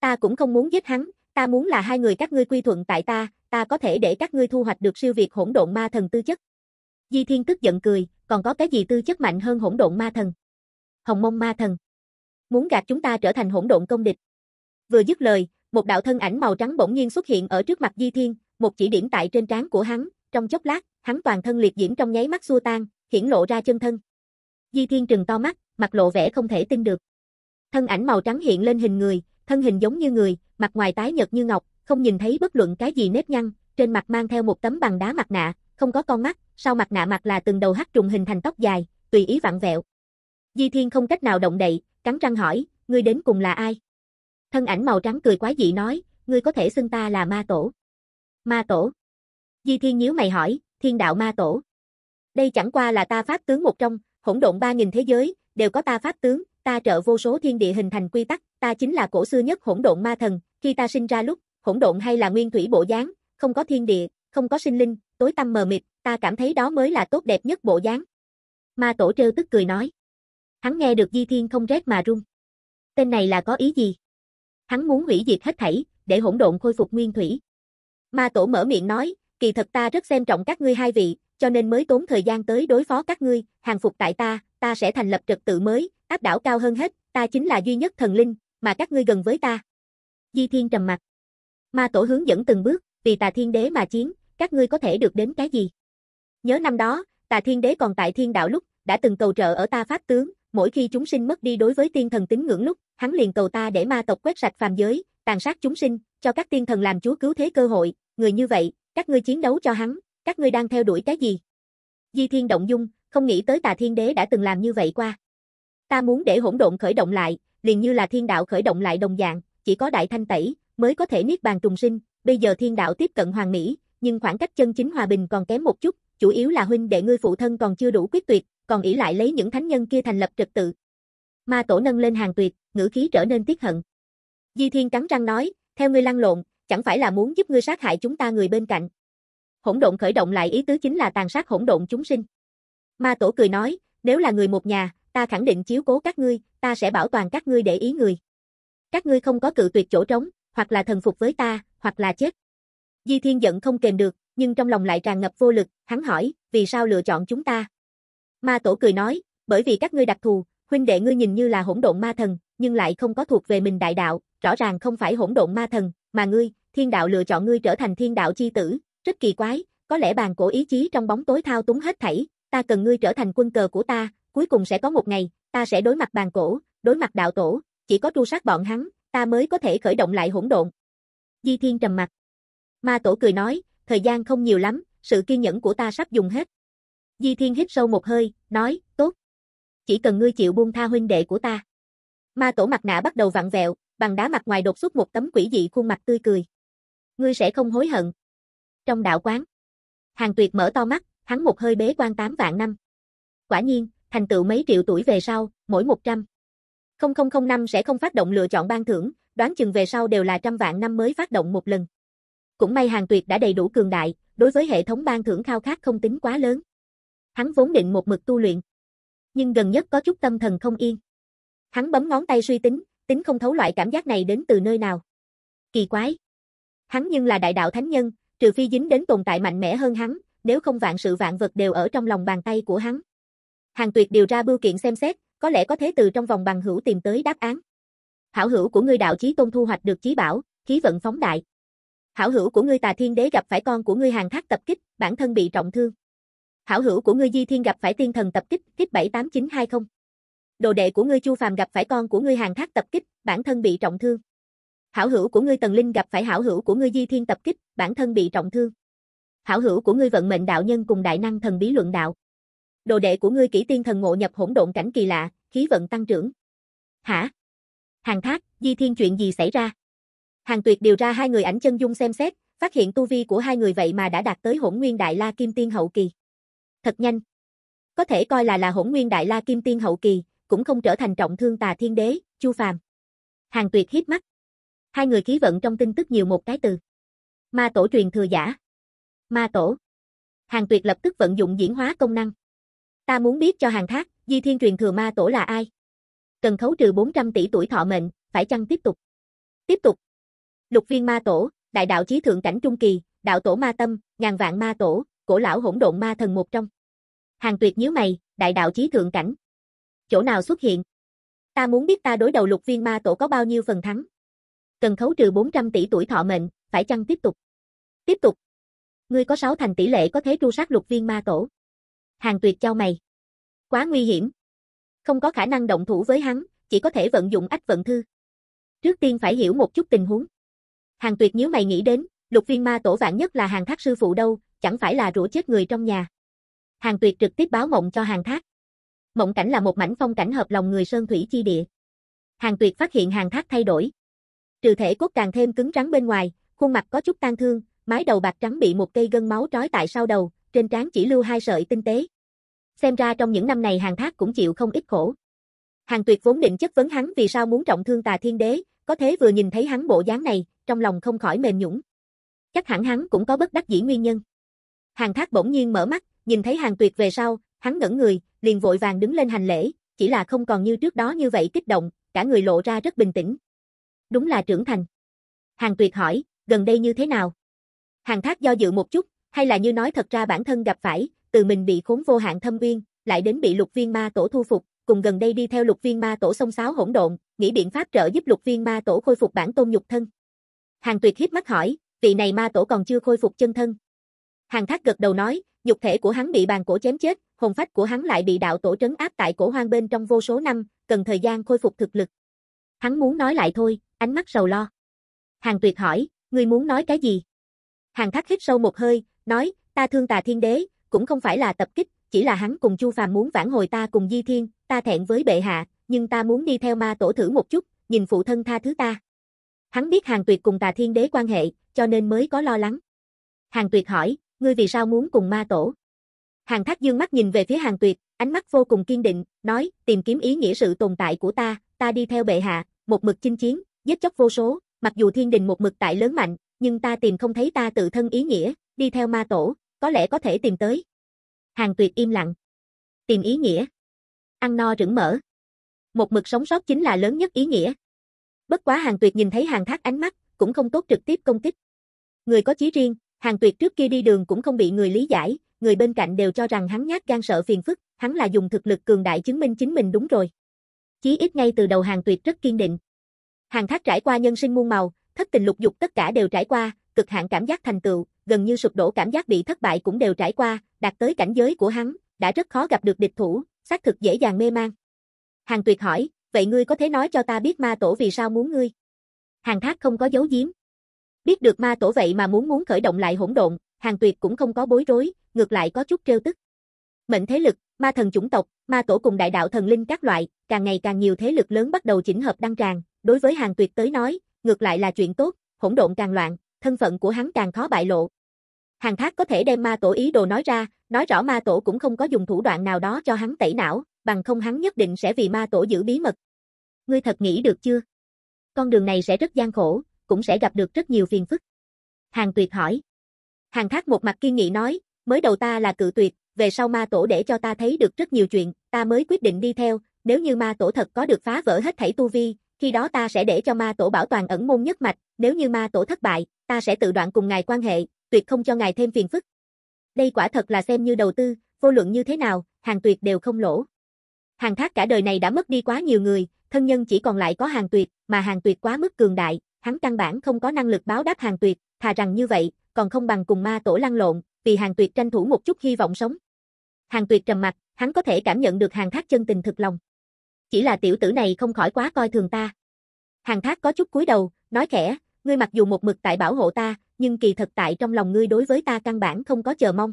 Ta cũng không muốn giết hắn, ta muốn là hai người các ngươi quy thuận tại ta, ta có thể để các ngươi thu hoạch được siêu việt hỗn độn ma thần tư chất. Di Thiên tức giận cười, còn có cái gì tư chất mạnh hơn hỗn độn ma thần? Hồng mông ma thần. Muốn gạt chúng ta trở thành hỗn độn công địch. Vừa dứt lời, một đạo thân ảnh màu trắng bỗng nhiên xuất hiện ở trước mặt Di Thiên, một chỉ điểm tại trên trán của hắn, trong chốc lát, hắn toàn thân liệt diễm trong nháy mắt xua tan, hiển lộ ra chân thân. Di Thiên trừng to mắt, mặt lộ vẻ không thể tin được. Thân ảnh màu trắng hiện lên hình người, thân hình giống như người, mặt ngoài tái nhợt như ngọc, không nhìn thấy bất luận cái gì nếp nhăn, trên mặt mang theo một tấm bằng đá mặt nạ, không có con mắt, sau mặt nạ mặt là từng đầu hắc trùng hình thành tóc dài, tùy ý vặn vẹo. Di Thiên không cách nào động đậy, cắn răng hỏi, ngươi đến cùng là ai? Thân ảnh màu trắng cười quá dị nói, ngươi có thể xưng ta là ma tổ. Ma tổ? Di Thiên nhíu mày hỏi, thiên đạo ma tổ. Đây chẳng qua là ta pháp tướng một trong, hỗn độn ba nghìn thế giới, đều có ta pháp tướng, ta trợ vô số thiên địa hình thành quy tắc, ta chính là cổ xưa nhất hỗn độn ma thần, khi ta sinh ra lúc, hỗn độn hay là nguyên thủy bộ dáng, không có thiên địa, không có sinh linh, tối tăm mờ mịt, ta cảm thấy đó mới là tốt đẹp nhất bộ dáng. Ma tổ trêu tức cười nói. Hắn nghe được Di Thiên không rét mà run. Tên này là có ý gì? Hắn muốn hủy diệt hết thảy, để hỗn độn khôi phục nguyên thủy. Ma tổ mở miệng nói, kỳ thật ta rất xem trọng các ngươi hai vị, cho nên mới tốn thời gian tới đối phó các ngươi, hàng phục tại ta, ta sẽ thành lập trật tự mới, áp đảo cao hơn hết, ta chính là duy nhất thần linh, mà các ngươi gần với ta. Di Thiên trầm mặt. Ma tổ hướng dẫn từng bước, vì tà thiên đế mà chiến, các ngươi có thể được đến cái gì? Nhớ năm đó, Tà Thiên Đế còn tại Thiên Đạo lúc, đã từng cầu trợ ở ta pháp tướng, mỗi khi chúng sinh mất đi đối với tiên thần tín ngưỡng lúc, hắn liền cầu ta để ma tộc quét sạch phàm giới, tàn sát chúng sinh, cho các tiên thần làm chúa cứu thế cơ hội, người như vậy, các ngươi chiến đấu cho hắn, các ngươi đang theo đuổi cái gì? Di Thiên động dung, không nghĩ tới Tà Thiên Đế đã từng làm như vậy qua. Ta muốn để hỗn độn khởi động lại, liền như là thiên đạo khởi động lại đồng dạng, chỉ có đại thanh tẩy mới có thể niết bàn trùng sinh, bây giờ thiên đạo tiếp cận hoàng mỹ, nhưng khoảng cách chân chính hòa bình còn kém một chút, chủ yếu là huynh đệ ngươi phụ thân còn chưa đủ quyết tuyệt, còn ỷ lại lấy những thánh nhân kia thành lập trật tự. Ma tổ nâng lên hàng tuyệt, ngữ khí trở nên tiếc hận. Di Thiên cắn răng nói, theo ngươi lăn lộn, chẳng phải là muốn giúp ngươi sát hại chúng ta người bên cạnh. Hỗn độn khởi động lại ý tứ chính là tàn sát hỗn độn chúng sinh. Ma tổ cười nói, nếu là người một nhà, ta khẳng định chiếu cố các ngươi, ta sẽ bảo toàn các ngươi để ý người. Các ngươi không có cự tuyệt chỗ trống, hoặc là thần phục với ta, hoặc là chết. Di Thiên giận không kềm được, nhưng trong lòng lại tràn ngập vô lực, hắn hỏi, vì sao lựa chọn chúng ta? Ma tổ cười nói, bởi vì các ngươi đặc thù, huynh đệ ngươi nhìn như là hỗn độn ma thần, nhưng lại không có thuộc về mình đại đạo, rõ ràng không phải hỗn độn ma thần, mà ngươi, thiên đạo lựa chọn ngươi trở thành thiên đạo chi tử, rất kỳ quái, có lẽ bàn cổ ý chí trong bóng tối thao túng hết thảy, ta cần ngươi trở thành quân cờ của ta, cuối cùng sẽ có một ngày, ta sẽ đối mặt bàn cổ, đối mặt đạo tổ, chỉ có tru sát bọn hắn, ta mới có thể khởi động lại hỗn độn. Di Thiên trầm mặt, Ma tổ cười nói, thời gian không nhiều lắm, sự kiên nhẫn của ta sắp dùng hết. Di Thiên hít sâu một hơi, nói, tốt. Chỉ cần ngươi chịu buông tha huynh đệ của ta. Ma tổ mặt nạ bắt đầu vặn vẹo, bằng đá mặt ngoài đột xuất một tấm quỷ dị khuôn mặt tươi cười. Ngươi sẽ không hối hận. Trong đạo quán, Hàng Tuyệt mở to mắt, hắn một hơi bế quan tám vạn năm. Quả nhiên, thành tựu mấy triệu tuổi về sau, mỗi một trăm 0005 sẽ không phát động lựa chọn ban thưởng, đoán chừng về sau đều là trăm vạn năm mới phát động một lần. Cũng may hàng tuyệt đã đầy đủ cường đại, đối với hệ thống ban thưởng khao khát không tính quá lớn. Hắn vốn định một mực tu luyện. Nhưng gần nhất có chút tâm thần không yên. Hắn bấm ngón tay suy tính, tính không thấu loại cảm giác này đến từ nơi nào. Kỳ quái. Hắn nhưng là đại đạo thánh nhân, trừ phi dính đến tồn tại mạnh mẽ hơn hắn, nếu không vạn sự vạn vật đều ở trong lòng bàn tay của hắn. Hàng tuyệt điều ra bưu kiện xem xét, có lẽ có thế từ trong vòng bằng hữu tìm tới đáp án. Hảo hữu của người đạo chí tôn thu hoạch được chí bảo, khí vận phóng đại, Hảo hữu của ngươi Tà Thiên Đế gặp phải con của ngươi hàng Thác tập kích, bản thân bị trọng thương. Hảo hữu của ngươi Di Thiên gặp phải tiên thần tập kích, kích 78920. Đồ đệ của ngươi Chu Phàm gặp phải con của ngươi hàng Thác tập kích, bản thân bị trọng thương. Hảo hữu của ngươi Tần Linh gặp phải hảo hữu của ngươi Di Thiên tập kích, bản thân bị trọng thương. Hảo hữu của ngươi vận mệnh đạo nhân cùng đại năng thần bí luận đạo. Đồ đệ của ngươi kỹ tiên thần ngộ nhập hỗn độn cảnh kỳ lạ, khí vận tăng trưởng. Hả? Hàng Thác, Di Thiên chuyện gì xảy ra? Hàng Tuyệt điều ra hai người ảnh chân dung xem xét, phát hiện tu vi của hai người vậy mà đã đạt tới Hỗn Nguyên Đại La Kim Tiên hậu kỳ. Thật nhanh. Có thể coi là là Hỗn Nguyên Đại La Kim Tiên hậu kỳ, cũng không trở thành trọng thương Tà Thiên Đế, Chu Phàm. Hàng Tuyệt hít mắt. Hai người khí vận trong tin tức nhiều một cái từ. Ma tổ truyền thừa giả. Ma tổ. Hàng Tuyệt lập tức vận dụng diễn hóa công năng. Ta muốn biết cho Hàng Thác, Di Thiên truyền thừa ma tổ là ai? Cần khấu trừ 400 tỷ tuổi thọ mệnh, phải chăng tiếp tục? Tiếp tục, Lục viên ma tổ, đại đạo chí thượng cảnh trung kỳ, đạo tổ ma tâm, ngàn vạn ma tổ, cổ lão hỗn độn ma thần một trong. Hàng tuyệt nhíu mày, đại đạo chí thượng cảnh. Chỗ nào xuất hiện? Ta muốn biết ta đối đầu lục viên ma tổ có bao nhiêu phần thắng. Cần khấu trừ 400 tỷ tuổi thọ mệnh, phải chăng tiếp tục? Tiếp tục. Ngươi có 6 thành tỷ lệ có thế tru sát lục viên ma tổ. Hàng tuyệt cho mày. Quá nguy hiểm. Không có khả năng động thủ với hắn, chỉ có thể vận dụng ách vận thư. Trước tiên phải hiểu một chút tình huống. Hàng tuyệt nhíu mày nghĩ đến, lục viên ma tổ vạn nhất là hàng thác sư phụ đâu, chẳng phải là rủa chết người trong nhà. Hàng tuyệt trực tiếp báo mộng cho hàng thác. Mộng cảnh là một mảnh phong cảnh hợp lòng người sơn thủy chi địa. Hàng tuyệt phát hiện hàng thác thay đổi. Trừ thể cốt càng thêm cứng rắn bên ngoài, khuôn mặt có chút tan thương, mái đầu bạc trắng bị một cây gân máu trói tại sau đầu, trên trán chỉ lưu hai sợi tinh tế. Xem ra trong những năm này hàng thác cũng chịu không ít khổ. Hàng tuyệt vốn định chất vấn hắn vì sao muốn trọng thương tà thiên đế, có thế vừa nhìn thấy hắn bộ dáng này, trong lòng không khỏi mềm nhũng. Chắc hẳn hắn cũng có bất đắc dĩ nguyên nhân. Hàng Thác bỗng nhiên mở mắt, nhìn thấy Hàng Tuyệt về sau, hắn ngẩn người, liền vội vàng đứng lên hành lễ, chỉ là không còn như trước đó như vậy kích động, cả người lộ ra rất bình tĩnh. Đúng là trưởng thành. Hàng Tuyệt hỏi, gần đây như thế nào? Hàng Thác do dự một chút, hay là như nói thật ra bản thân gặp phải, từ mình bị khốn vô hạn thâm uyên, lại đến bị lục viên ma tổ thu phục, cùng gần đây đi theo lục viên ma tổ sông sáo hỗn độn, nghĩ biện pháp trợ giúp lục viên ma tổ khôi phục bản tôn nhục thân. Hàng Tuyệt hiếp mắt hỏi, vị này ma tổ còn chưa khôi phục chân thân. Hàng Thác gật đầu nói, dục thể của hắn bị bàn cổ chém chết, hồn phách của hắn lại bị đạo tổ trấn áp tại cổ hoang bên trong vô số năm, cần thời gian khôi phục thực lực. Hắn muốn nói lại thôi, ánh mắt sầu lo. Hàng Tuyệt hỏi, ngươi muốn nói cái gì? Hàng Thác hít sâu một hơi, nói, ta thương tà thiên đế, cũng không phải là tập kích, chỉ là hắn cùng Chu Phàm muốn vãn hồi ta cùng Di Thiên, ta thẹn với bệ hạ, nhưng ta muốn đi theo ma tổ thử một chút, nhìn phụ thân tha thứ ta. Hắn biết Hàng Tuyệt cùng Tà Thiên Đế quan hệ, cho nên mới có lo lắng. Hàng Tuyệt hỏi, ngươi vì sao muốn cùng ma tổ? Hàng Thác dương mắt nhìn về phía Hàng Tuyệt, ánh mắt vô cùng kiên định, nói, tìm kiếm ý nghĩa sự tồn tại của ta, ta đi theo bệ hạ, một mực chinh chiến, giết chóc vô số, mặc dù thiên đình một mực tại lớn mạnh, nhưng ta tìm không thấy ta tự thân ý nghĩa, đi theo ma tổ, có lẽ có thể tìm tới. Hàng Tuyệt im lặng. Tìm ý nghĩa. Ăn no rửng mỡ, Một mực sống sót chính là lớn nhất ý nghĩa. Bất quá Hàng Tuyệt nhìn thấy Hàng Thác ánh mắt, cũng không tốt trực tiếp công kích. Người có chí riêng, Hàng Tuyệt trước kia đi đường cũng không bị người lý giải, người bên cạnh đều cho rằng hắn nhát gan sợ phiền phức, hắn là dùng thực lực cường đại chứng minh chính mình đúng rồi. Chí ít ngay từ đầu Hàng Tuyệt rất kiên định. Hàng Thác trải qua nhân sinh muôn màu, thất tình lục dục tất cả đều trải qua, cực hạn cảm giác thành tựu, gần như sụp đổ cảm giác bị thất bại cũng đều trải qua, đạt tới cảnh giới của hắn, đã rất khó gặp được địch thủ, xác thực dễ dàng mê mang. Hàng Tuyệt hỏi, vậy ngươi có thể nói cho ta biết ma tổ vì sao muốn ngươi? Hàng thác không có giấu giếm. Biết được ma tổ vậy mà muốn muốn khởi động lại hỗn độn, hàng tuyệt cũng không có bối rối, ngược lại có chút trêu tức. Mệnh thế lực, ma thần chủng tộc, ma tổ cùng đại đạo thần linh các loại, càng ngày càng nhiều thế lực lớn bắt đầu chỉnh hợp đăng tràng, đối với hàng tuyệt tới nói, ngược lại là chuyện tốt, hỗn độn càng loạn, thân phận của hắn càng khó bại lộ, Hàng Thác có thể đem ma tổ ý đồ nói ra, nói rõ ma tổ cũng không có dùng thủ đoạn nào đó cho hắn tẩy não, bằng không hắn nhất định sẽ vì ma tổ giữ bí mật. Ngươi thật nghĩ được chưa? Con đường này sẽ rất gian khổ, cũng sẽ gặp được rất nhiều phiền phức. Hàng Tuyệt hỏi. Hàng Thác một mặt kiên nghị nói, mới đầu ta là cự tuyệt, về sau ma tổ để cho ta thấy được rất nhiều chuyện, ta mới quyết định đi theo, nếu như ma tổ thật có được phá vỡ hết thảy tu vi, khi đó ta sẽ để cho ma tổ bảo toàn ẩn môn nhất mạch, nếu như ma tổ thất bại, ta sẽ tự đoạn cùng ngài quan hệ, tuyệt không cho ngài thêm phiền phức. Đây quả thật là xem như đầu tư, vô luận như thế nào, hàng tuyệt đều không lỗ. Hàng thác cả đời này đã mất đi quá nhiều người, thân nhân chỉ còn lại có hàng tuyệt, mà hàng tuyệt quá mức cường đại, hắn căn bản không có năng lực báo đáp hàng tuyệt, thà rằng như vậy, còn không bằng cùng ma tổ lăn lộn, vì hàng tuyệt tranh thủ một chút hy vọng sống. Hàng tuyệt trầm mặt, hắn có thể cảm nhận được hàng thác chân tình thực lòng. Chỉ là tiểu tử này không khỏi quá coi thường ta. Hàng thác có chút cúi đầu, nói khẽ, ngươi mặc dù một mực tại bảo hộ ta, nhưng kỳ thật tại trong lòng ngươi đối với ta căn bản không có chờ mong.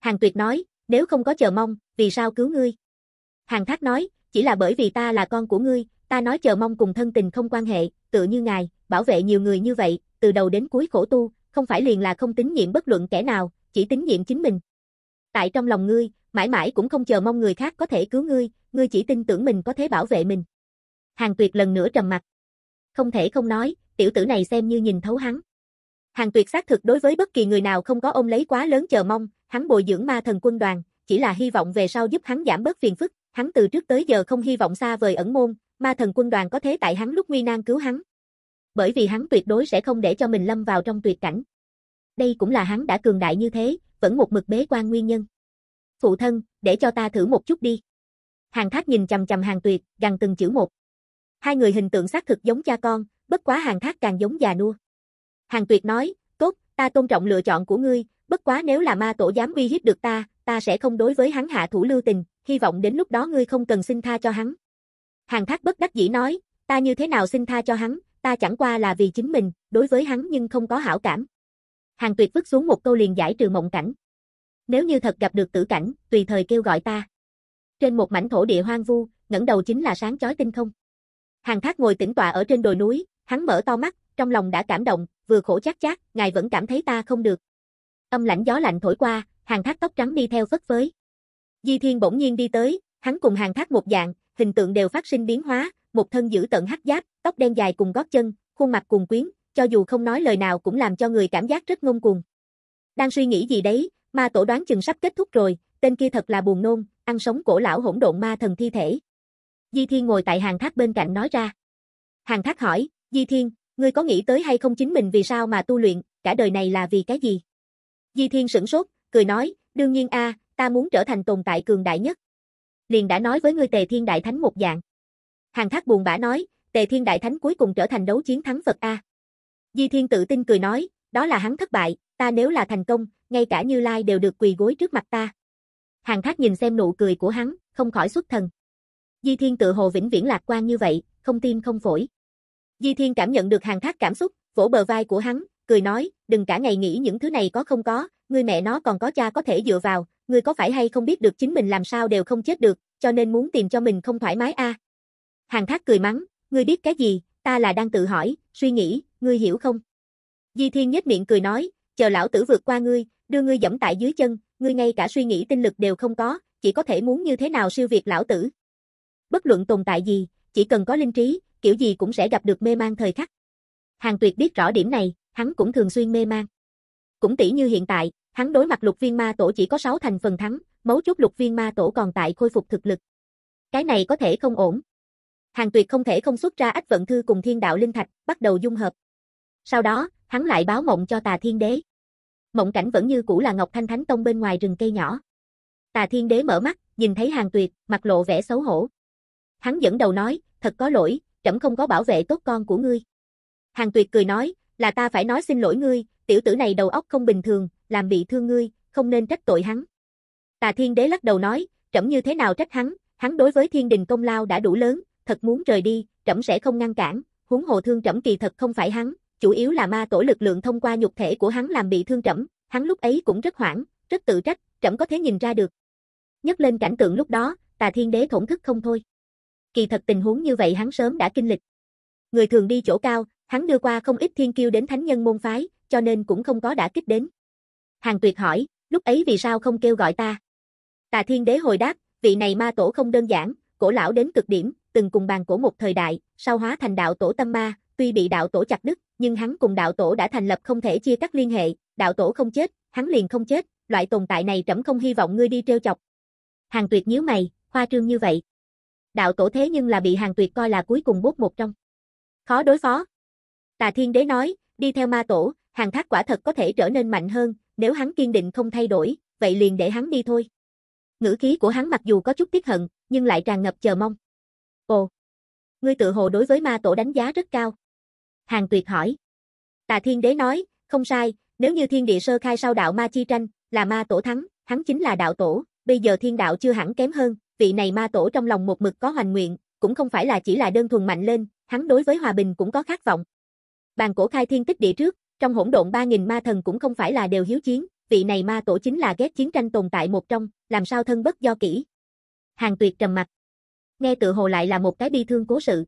Hàng Tuyệt nói, nếu không có chờ mong, vì sao cứu ngươi? Hàng Thác nói, chỉ là bởi vì ta là con của ngươi, ta nói chờ mong cùng thân tình không quan hệ, tự như ngài, bảo vệ nhiều người như vậy, từ đầu đến cuối khổ tu, không phải liền là không tín nhiệm bất luận kẻ nào, chỉ tín nhiệm chính mình. Tại trong lòng ngươi, mãi mãi cũng không chờ mong người khác có thể cứu ngươi, ngươi chỉ tin tưởng mình có thể bảo vệ mình. Hàng Tuyệt lần nữa trầm mặt. Không thể không nói, tiểu tử này xem như nhìn thấu hắn. Hàng tuyệt xác thực đối với bất kỳ người nào không có ôm lấy quá lớn chờ mong, hắn bồi dưỡng ma thần quân đoàn, chỉ là hy vọng về sau giúp hắn giảm bớt phiền phức, hắn từ trước tới giờ không hy vọng xa vời ẩn môn, ma thần quân đoàn có thế tại hắn lúc nguy nan cứu hắn. Bởi vì hắn tuyệt đối sẽ không để cho mình lâm vào trong tuyệt cảnh. Đây cũng là hắn đã cường đại như thế, vẫn một mực bế quan nguyên nhân. Phụ thân, để cho ta thử một chút đi. Hàng thác nhìn chầm chầm hàng tuyệt, gần từng chữ một. Hai người hình tượng xác thực giống cha con, bất quá hàng thác càng giống già nua. Hàng Tuyệt nói, tốt, ta tôn trọng lựa chọn của ngươi, bất quá nếu là ma tổ dám uy hiếp được ta, ta sẽ không đối với hắn hạ thủ lưu tình, hy vọng đến lúc đó ngươi không cần xin tha cho hắn. Hàng Thác bất đắc dĩ nói, ta như thế nào xin tha cho hắn, ta chẳng qua là vì chính mình, đối với hắn nhưng không có hảo cảm. Hàng Tuyệt vứt xuống một câu liền giải trừ mộng cảnh. Nếu như thật gặp được tử cảnh, tùy thời kêu gọi ta. Trên một mảnh thổ địa hoang vu, ngẩng đầu chính là sáng chói tinh không. Hàng Thác ngồi tĩnh tọa ở trên đồi núi, hắn mở to mắt, trong lòng đã cảm động, vừa khổ chát chát, ngài vẫn cảm thấy ta không được. Âm lãnh gió lạnh thổi qua, hàng thác tóc trắng đi theo phất phới. Di Thiên bỗng nhiên đi tới, hắn cùng hàng thác một dạng, hình tượng đều phát sinh biến hóa, một thân giữ tận hắc giáp, tóc đen dài cùng gót chân, khuôn mặt cùng quyến, cho dù không nói lời nào cũng làm cho người cảm giác rất ngông cuồng. Đang suy nghĩ gì đấy, ma tổ đoán chừng sắp kết thúc rồi, tên kia thật là buồn nôn, ăn sống cổ lão hỗn độn ma thần thi thể. Di Thiên ngồi tại hàng thác bên cạnh nói ra. Hàng thác hỏi, Di Thiên, Ngươi có nghĩ tới hay không chính mình vì sao mà tu luyện, cả đời này là vì cái gì? Di Thiên sửng sốt, cười nói, đương nhiên a, ta muốn trở thành tồn tại cường đại nhất. Liền đã nói với ngươi Tề Thiên Đại Thánh một dạng. Hàng Thác buồn bã nói, Tề Thiên Đại Thánh cuối cùng trở thành đấu chiến thắng Phật a. Di Thiên tự tin cười nói, đó là hắn thất bại, ta nếu là thành công, ngay cả Như Lai đều được quỳ gối trước mặt ta. Hàng Thác nhìn xem nụ cười của hắn, không khỏi xuất thần. Di Thiên tự hồ vĩnh viễn lạc quan như vậy, không tim không phổi. Di Thiên cảm nhận được hàng thác cảm xúc, vỗ bờ vai của hắn, cười nói, đừng cả ngày nghĩ những thứ này có không có, người mẹ nó còn có cha có thể dựa vào, người có phải hay không biết được chính mình làm sao đều không chết được, cho nên muốn tìm cho mình không thoải mái a. À? Hàng thác cười mắng, ngươi biết cái gì, ta là đang tự hỏi, suy nghĩ, ngươi hiểu không? Di Thiên nhếch miệng cười nói, chờ lão tử vượt qua ngươi, đưa ngươi dẫm tại dưới chân, ngươi ngay cả suy nghĩ tinh lực đều không có, chỉ có thể muốn như thế nào siêu việt lão tử. Bất luận tồn tại gì, chỉ cần có linh trí, kiểu gì cũng sẽ gặp được mê mang thời khắc. Hàng Tuyệt biết rõ điểm này, hắn cũng thường xuyên mê mang. Cũng tỷ như hiện tại, hắn đối mặt lục viên ma tổ chỉ có 6 thành phần thắng, mấu chốt lục viên ma tổ còn tại khôi phục thực lực. Cái này có thể không ổn. Hàng Tuyệt không thể không xuất ra ách vận thư cùng thiên đạo linh thạch, bắt đầu dung hợp. Sau đó, hắn lại báo mộng cho Tà Thiên Đế. Mộng cảnh vẫn như cũ là Ngọc Thanh Thánh Tông bên ngoài rừng cây nhỏ. Tà Thiên Đế mở mắt, nhìn thấy Hàng Tuyệt, mặt lộ vẻ xấu hổ. Hắn dẫn đầu nói, thật có lỗi, trẫm không có bảo vệ tốt con của ngươi. Hàng tuyệt cười nói, là ta phải nói xin lỗi ngươi, tiểu tử này đầu óc không bình thường, làm bị thương ngươi, không nên trách tội hắn. Tà thiên đế lắc đầu nói, trẫm như thế nào trách hắn, hắn đối với thiên đình công lao đã đủ lớn, thật muốn rời đi, trẫm sẽ không ngăn cản, huống hồ thương trẫm kỳ thật không phải hắn, chủ yếu là ma tổ lực lượng thông qua nhục thể của hắn làm bị thương trẫm, hắn lúc ấy cũng rất hoảng, rất tự trách, trẫm có thế nhìn ra được. Nhắc lên cảnh tượng lúc đó, Tà Thiên Đế thổn thức không thôi kỳ thật tình huống như vậy hắn sớm đã kinh lịch. Người thường đi chỗ cao, hắn đưa qua không ít thiên kiêu đến thánh nhân môn phái, cho nên cũng không có đã kích đến. Hàng Tuyệt hỏi, lúc ấy vì sao không kêu gọi ta? Tà Thiên Đế hồi đáp, vị này ma tổ không đơn giản, cổ lão đến cực điểm, từng cùng bàn cổ một thời đại, sau hóa thành đạo tổ tâm ma, tuy bị đạo tổ chặt đứt, nhưng hắn cùng đạo tổ đã thành lập không thể chia cắt liên hệ, đạo tổ không chết, hắn liền không chết, loại tồn tại này trẫm không hy vọng ngươi đi trêu chọc. Hàng Tuyệt nhíu mày, khoa trương như vậy đạo tổ thế nhưng là bị hàng tuyệt coi là cuối cùng bốt một trong. Khó đối phó. Tà Thiên Đế nói, đi theo ma tổ, hàng thác quả thật có thể trở nên mạnh hơn, nếu hắn kiên định không thay đổi, vậy liền để hắn đi thôi. Ngữ khí của hắn mặc dù có chút tiếc hận, nhưng lại tràn ngập chờ mong. Ồ! Ngươi tự hồ đối với ma tổ đánh giá rất cao. Hàng tuyệt hỏi. Tà Thiên Đế nói, không sai, nếu như thiên địa sơ khai sau đạo ma chi tranh, là ma tổ thắng, hắn chính là đạo tổ, bây giờ thiên đạo chưa hẳn kém hơn, vị này ma tổ trong lòng một mực có hoành nguyện, cũng không phải là chỉ là đơn thuần mạnh lên, hắn đối với hòa bình cũng có khát vọng. Bàn cổ khai thiên tích địa trước, trong hỗn độn 3000 ma thần cũng không phải là đều hiếu chiến, vị này ma tổ chính là ghét chiến tranh tồn tại một trong, làm sao thân bất do kỹ. Hàng Tuyệt trầm mặt. Nghe tự hồ lại là một cái bi thương cố sự.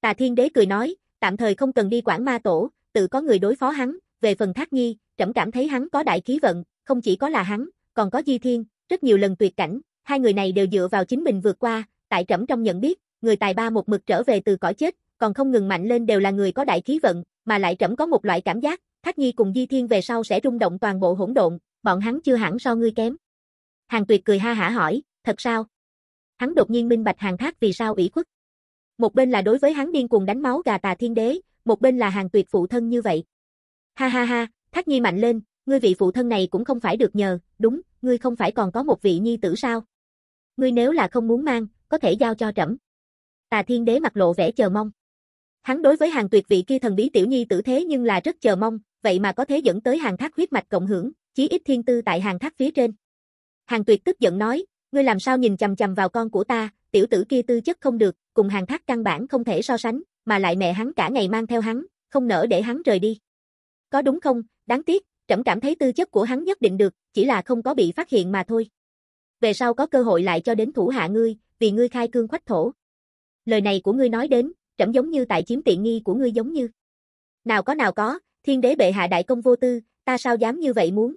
Tà Thiên Đế cười nói, tạm thời không cần đi quản ma tổ, tự có người đối phó hắn, về phần Thác Nhi, trẫm cảm thấy hắn có đại khí vận, không chỉ có là hắn, còn có Di Thiên, rất nhiều lần tuyệt cảnh, hai người này đều dựa vào chính mình vượt qua, tại trẫm trong nhận biết, người tài ba một mực trở về từ cõi chết, còn không ngừng mạnh lên đều là người có đại khí vận, mà lại trẫm có một loại cảm giác, Thác Nhi cùng Di Thiên về sau sẽ rung động toàn bộ hỗn độn, bọn hắn chưa hẳn so ngươi kém. Hàng Tuyệt cười ha hả hỏi, thật sao? Hắn đột nhiên minh bạch Hàng Thác vì sao ủy khuất. Một bên là đối với hắn điên cuồng đánh máu gà tà thiên đế, một bên là Hàng Tuyệt phụ thân như vậy. Ha ha ha, Thác Nhi mạnh lên, ngươi vị phụ thân này cũng không phải được nhờ, đúng, ngươi không phải còn có một vị nhi tử sao? ngươi nếu là không muốn mang, có thể giao cho trẫm. Tà Thiên Đế mặt lộ vẻ chờ mong. Hắn đối với hàng tuyệt vị kia thần bí tiểu nhi tử thế nhưng là rất chờ mong, vậy mà có thể dẫn tới hàng thác huyết mạch cộng hưởng, chí ít thiên tư tại hàng thác phía trên. Hàng tuyệt tức giận nói, ngươi làm sao nhìn chầm chầm vào con của ta, tiểu tử kia tư chất không được, cùng hàng thác căn bản không thể so sánh, mà lại mẹ hắn cả ngày mang theo hắn, không nỡ để hắn rời đi. Có đúng không, đáng tiếc, trẫm cảm thấy tư chất của hắn nhất định được, chỉ là không có bị phát hiện mà thôi về sau có cơ hội lại cho đến thủ hạ ngươi, vì ngươi khai cương khoách thổ. Lời này của ngươi nói đến, trẫm giống như tại chiếm tiện nghi của ngươi giống như. Nào có nào có, thiên đế bệ hạ đại công vô tư, ta sao dám như vậy muốn.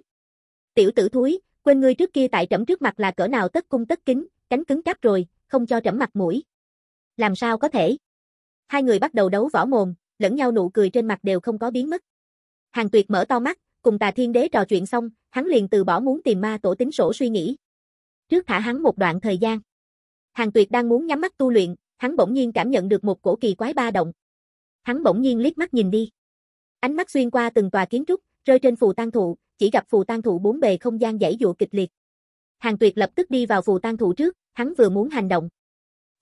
Tiểu tử thúi, quên ngươi trước kia tại trẫm trước mặt là cỡ nào tất cung tất kính, cánh cứng cáp rồi, không cho trẫm mặt mũi. Làm sao có thể? Hai người bắt đầu đấu võ mồm, lẫn nhau nụ cười trên mặt đều không có biến mất. Hàng Tuyệt mở to mắt, cùng Tà Thiên Đế trò chuyện xong, hắn liền từ bỏ muốn tìm ma tổ tính sổ suy nghĩ trước thả hắn một đoạn thời gian. Hàng Tuyệt đang muốn nhắm mắt tu luyện, hắn bỗng nhiên cảm nhận được một cổ kỳ quái ba động. Hắn bỗng nhiên liếc mắt nhìn đi. Ánh mắt xuyên qua từng tòa kiến trúc, rơi trên phù tang thụ, chỉ gặp phù tang thụ bốn bề không gian dãy dụa kịch liệt. Hàng Tuyệt lập tức đi vào phù tang thụ trước, hắn vừa muốn hành động.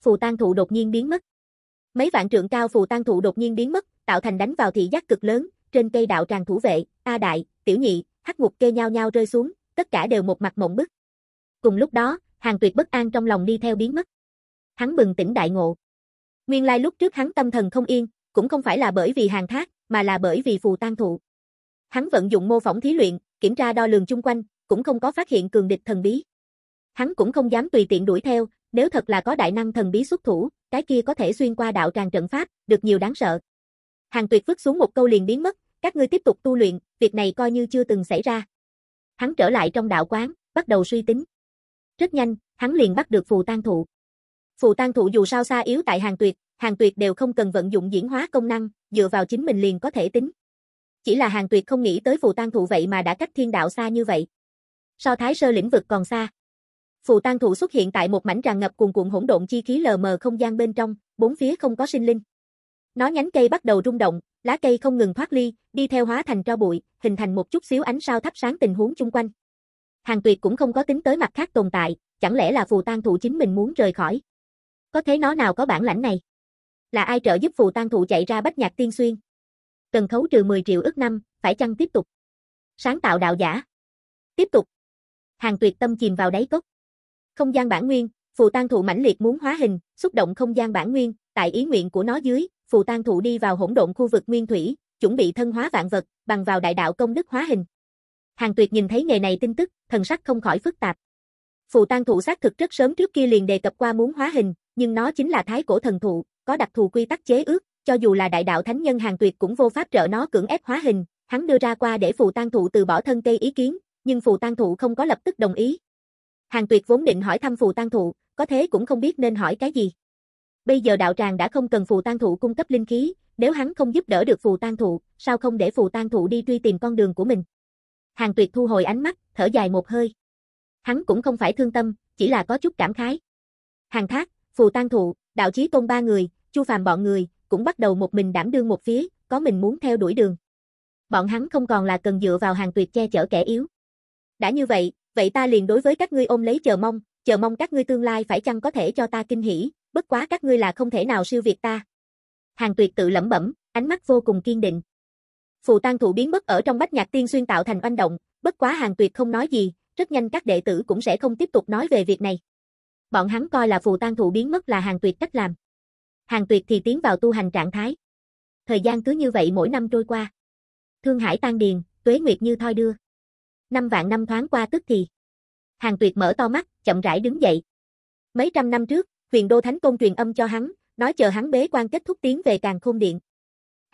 Phù tang thụ đột nhiên biến mất. Mấy vạn trượng cao phù tang thụ đột nhiên biến mất, tạo thành đánh vào thị giác cực lớn, trên cây đạo tràng thủ vệ, A đại, tiểu nhị, hắc ngục kê nhau nhau rơi xuống, tất cả đều một mặt mộng bức. Cùng lúc đó, hàng tuyệt bất an trong lòng đi theo biến mất. Hắn bừng tỉnh đại ngộ. Nguyên lai lúc trước hắn tâm thần không yên, cũng không phải là bởi vì hàng thác, mà là bởi vì phù tan thụ. Hắn vận dụng mô phỏng thí luyện, kiểm tra đo lường chung quanh, cũng không có phát hiện cường địch thần bí. Hắn cũng không dám tùy tiện đuổi theo, nếu thật là có đại năng thần bí xuất thủ, cái kia có thể xuyên qua đạo tràng trận pháp, được nhiều đáng sợ. Hàng Tuyệt vứt xuống một câu liền biến mất, các ngươi tiếp tục tu luyện, việc này coi như chưa từng xảy ra. Hắn trở lại trong đạo quán, bắt đầu suy tính. Rất nhanh, hắn liền bắt được phù tan thụ. Phù tan thụ dù sao xa yếu tại hàng tuyệt, hàng tuyệt đều không cần vận dụng diễn hóa công năng, dựa vào chính mình liền có thể tính. Chỉ là hàng tuyệt không nghĩ tới phù tan thụ vậy mà đã cách thiên đạo xa như vậy. So thái sơ lĩnh vực còn xa. Phù tan thụ xuất hiện tại một mảnh tràn ngập cuồn cuộn hỗn độn chi khí lờ mờ không gian bên trong, bốn phía không có sinh linh. Nó nhánh cây bắt đầu rung động, lá cây không ngừng thoát ly, đi theo hóa thành tro bụi, hình thành một chút xíu ánh sao thắp sáng tình huống chung quanh. Hàng Tuyệt cũng không có tính tới mặt khác tồn tại, chẳng lẽ là phù tang thụ chính mình muốn rời khỏi. Có thế nó nào có bản lãnh này? Là ai trợ giúp phù tang thụ chạy ra bách nhạc tiên xuyên? Cần khấu trừ 10 triệu ức năm, phải chăng tiếp tục? Sáng tạo đạo giả. Tiếp tục. Hàng Tuyệt tâm chìm vào đáy cốc. Không gian bản nguyên, phù tang thụ mãnh liệt muốn hóa hình, xúc động không gian bản nguyên, tại ý nguyện của nó dưới, phù tang thụ đi vào hỗn độn khu vực nguyên thủy, chuẩn bị thân hóa vạn vật, bằng vào đại đạo công đức hóa hình. Hàng Tuyệt nhìn thấy nghề này tin tức, thần sắc không khỏi phức tạp. Phù tang thụ xác thực rất sớm trước kia liền đề cập qua muốn hóa hình, nhưng nó chính là thái cổ thần thụ, có đặc thù quy tắc chế ước, cho dù là đại đạo thánh nhân Hàng Tuyệt cũng vô pháp trợ nó cưỡng ép hóa hình, hắn đưa ra qua để phù tang thụ từ bỏ thân cây ý kiến, nhưng phù tang thụ không có lập tức đồng ý. Hàng Tuyệt vốn định hỏi thăm phù tang thụ, có thế cũng không biết nên hỏi cái gì. Bây giờ đạo tràng đã không cần phù tang thụ cung cấp linh khí, nếu hắn không giúp đỡ được phù tang thụ, sao không để phù tang thụ đi truy tìm con đường của mình? Hàng Tuyệt thu hồi ánh mắt, thở dài một hơi. Hắn cũng không phải thương tâm, chỉ là có chút cảm khái. Hàng Thác, Phù Tang Thụ, Đạo Chí Tôn ba người, Chu Phàm bọn người, cũng bắt đầu một mình đảm đương một phía, có mình muốn theo đuổi đường. Bọn hắn không còn là cần dựa vào Hàng Tuyệt che chở kẻ yếu. Đã như vậy, vậy ta liền đối với các ngươi ôm lấy chờ mong, chờ mong các ngươi tương lai phải chăng có thể cho ta kinh hỉ, bất quá các ngươi là không thể nào siêu việt ta. Hàng Tuyệt tự lẩm bẩm, ánh mắt vô cùng kiên định phù tang thủ biến mất ở trong bách nhạc tiên xuyên tạo thành oanh động, bất quá hàng tuyệt không nói gì, rất nhanh các đệ tử cũng sẽ không tiếp tục nói về việc này. Bọn hắn coi là phù tang thủ biến mất là hàng tuyệt cách làm. Hàng tuyệt thì tiến vào tu hành trạng thái. Thời gian cứ như vậy mỗi năm trôi qua. Thương hải tan điền, tuế nguyệt như thoi đưa. Năm vạn năm thoáng qua tức thì. Hàng tuyệt mở to mắt, chậm rãi đứng dậy. Mấy trăm năm trước, huyền đô thánh công truyền âm cho hắn, nói chờ hắn bế quan kết thúc tiến về càng khôn điện.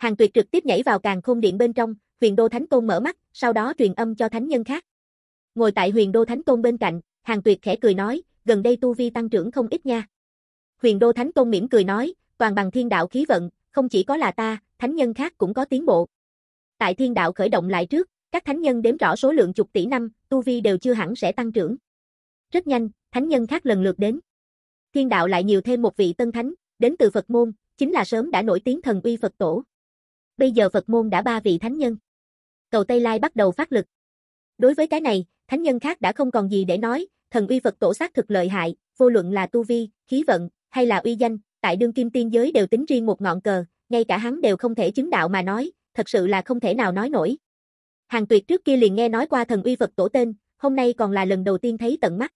Hàng Tuyệt trực tiếp nhảy vào càng khôn điện bên trong, Huyền Đô Thánh Tôn mở mắt, sau đó truyền âm cho thánh nhân khác. Ngồi tại Huyền Đô Thánh Tôn bên cạnh, Hàng Tuyệt khẽ cười nói, gần đây tu vi tăng trưởng không ít nha. Huyền Đô Thánh Tôn mỉm cười nói, toàn bằng thiên đạo khí vận, không chỉ có là ta, thánh nhân khác cũng có tiến bộ. Tại thiên đạo khởi động lại trước, các thánh nhân đếm rõ số lượng chục tỷ năm, tu vi đều chưa hẳn sẽ tăng trưởng. Rất nhanh, thánh nhân khác lần lượt đến. Thiên đạo lại nhiều thêm một vị tân thánh, đến từ Phật môn, chính là sớm đã nổi tiếng thần uy Phật tổ bây giờ Phật môn đã ba vị thánh nhân. Cầu Tây Lai bắt đầu phát lực. Đối với cái này, thánh nhân khác đã không còn gì để nói, thần uy Phật tổ sát thực lợi hại, vô luận là tu vi, khí vận, hay là uy danh, tại đương kim tiên giới đều tính riêng một ngọn cờ, ngay cả hắn đều không thể chứng đạo mà nói, thật sự là không thể nào nói nổi. Hàng tuyệt trước kia liền nghe nói qua thần uy Phật tổ tên, hôm nay còn là lần đầu tiên thấy tận mắt.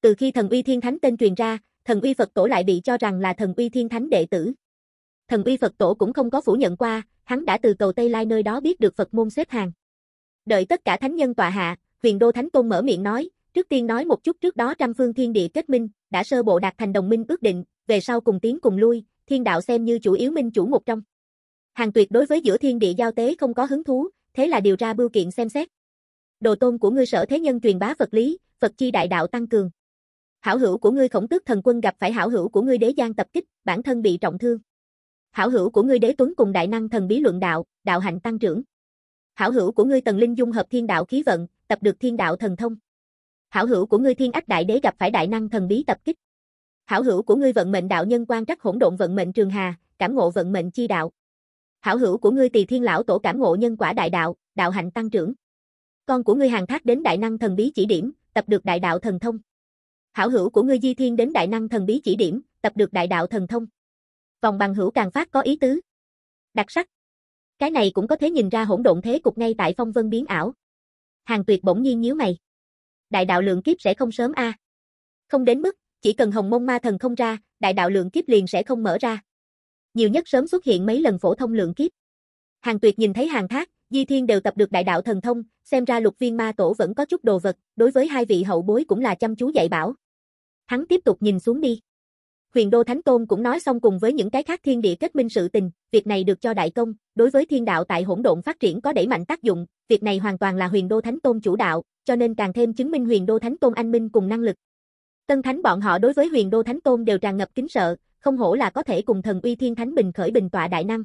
Từ khi thần uy thiên thánh tên truyền ra, thần uy Phật tổ lại bị cho rằng là thần uy thiên thánh đệ tử thần uy Phật tổ cũng không có phủ nhận qua, hắn đã từ cầu Tây Lai nơi đó biết được Phật môn xếp hàng. Đợi tất cả thánh nhân tọa hạ, huyền đô thánh tôn mở miệng nói, trước tiên nói một chút trước đó trăm phương thiên địa kết minh, đã sơ bộ đạt thành đồng minh ước định, về sau cùng tiến cùng lui, thiên đạo xem như chủ yếu minh chủ một trong. Hàng tuyệt đối với giữa thiên địa giao tế không có hứng thú, thế là điều ra bưu kiện xem xét. Đồ tôn của ngươi sở thế nhân truyền bá Phật lý, Phật chi đại đạo tăng cường. Hảo hữu của ngươi khổng tước thần quân gặp phải hảo hữu của ngươi đế giang tập kích, bản thân bị trọng thương. Hảo hữu của ngươi Đế Tuấn cùng đại năng thần bí luận đạo, đạo hạnh tăng trưởng. Hảo hữu của ngươi Tần Linh dung hợp thiên đạo khí vận, tập được thiên đạo thần thông. Hảo hữu của ngươi Thiên Ách Đại Đế gặp phải đại năng thần bí tập kích. Hảo hữu của ngươi vận mệnh đạo nhân quan trắc hỗn độn vận mệnh trường hà, cảm ngộ vận mệnh chi đạo. Hảo hữu của ngươi Tỳ Thiên lão tổ cảm ngộ nhân quả đại đạo, đạo hạnh tăng trưởng. Con của ngươi hàng Thác đến đại năng thần bí chỉ điểm, tập được đại đạo thần thông. Hảo hữu của ngươi Di Thiên đến đại năng thần bí chỉ điểm, tập được đại đạo thần thông vòng bằng hữu càng phát có ý tứ. Đặc sắc. Cái này cũng có thể nhìn ra hỗn độn thế cục ngay tại phong vân biến ảo. Hàng Tuyệt bỗng nhiên nhíu mày. Đại đạo lượng kiếp sẽ không sớm a. Không đến mức, chỉ cần Hồng Mông Ma Thần không ra, đại đạo lượng kiếp liền sẽ không mở ra. Nhiều nhất sớm xuất hiện mấy lần phổ thông lượng kiếp. Hàng Tuyệt nhìn thấy Hàng Thác, Di Thiên đều tập được đại đạo thần thông, xem ra Lục Viên Ma Tổ vẫn có chút đồ vật, đối với hai vị hậu bối cũng là chăm chú dạy bảo. Hắn tiếp tục nhìn xuống đi huyền đô thánh tôn cũng nói xong cùng với những cái khác thiên địa kết minh sự tình, việc này được cho đại công, đối với thiên đạo tại hỗn độn phát triển có đẩy mạnh tác dụng, việc này hoàn toàn là huyền đô thánh tôn chủ đạo, cho nên càng thêm chứng minh huyền đô thánh tôn anh minh cùng năng lực. Tân thánh bọn họ đối với huyền đô thánh tôn đều tràn ngập kính sợ, không hổ là có thể cùng thần uy thiên thánh bình khởi bình tọa đại năng.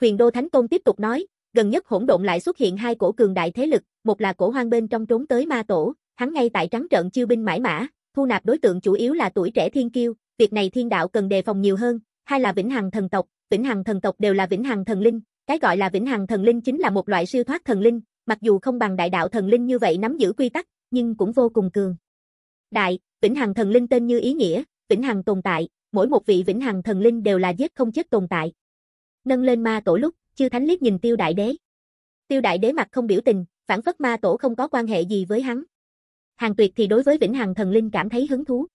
Huyền đô thánh tôn tiếp tục nói, gần nhất hỗn độn lại xuất hiện hai cổ cường đại thế lực, một là cổ hoang bên trong trốn tới ma tổ, hắn ngay tại trắng trận chiêu binh mãi mã, thu nạp đối tượng chủ yếu là tuổi trẻ thiên kiêu, việc này thiên đạo cần đề phòng nhiều hơn, hai là vĩnh hằng thần tộc, vĩnh hằng thần tộc đều là vĩnh hằng thần linh, cái gọi là vĩnh hằng thần linh chính là một loại siêu thoát thần linh, mặc dù không bằng đại đạo thần linh như vậy nắm giữ quy tắc, nhưng cũng vô cùng cường. Đại, vĩnh hằng thần linh tên như ý nghĩa, vĩnh hằng tồn tại, mỗi một vị vĩnh hằng thần linh đều là giết không chết tồn tại. Nâng lên ma tổ lúc, chư thánh liếc nhìn Tiêu Đại Đế. Tiêu Đại Đế mặt không biểu tình, phản phất ma tổ không có quan hệ gì với hắn. Hàng Tuyệt thì đối với vĩnh hằng thần linh cảm thấy hứng thú,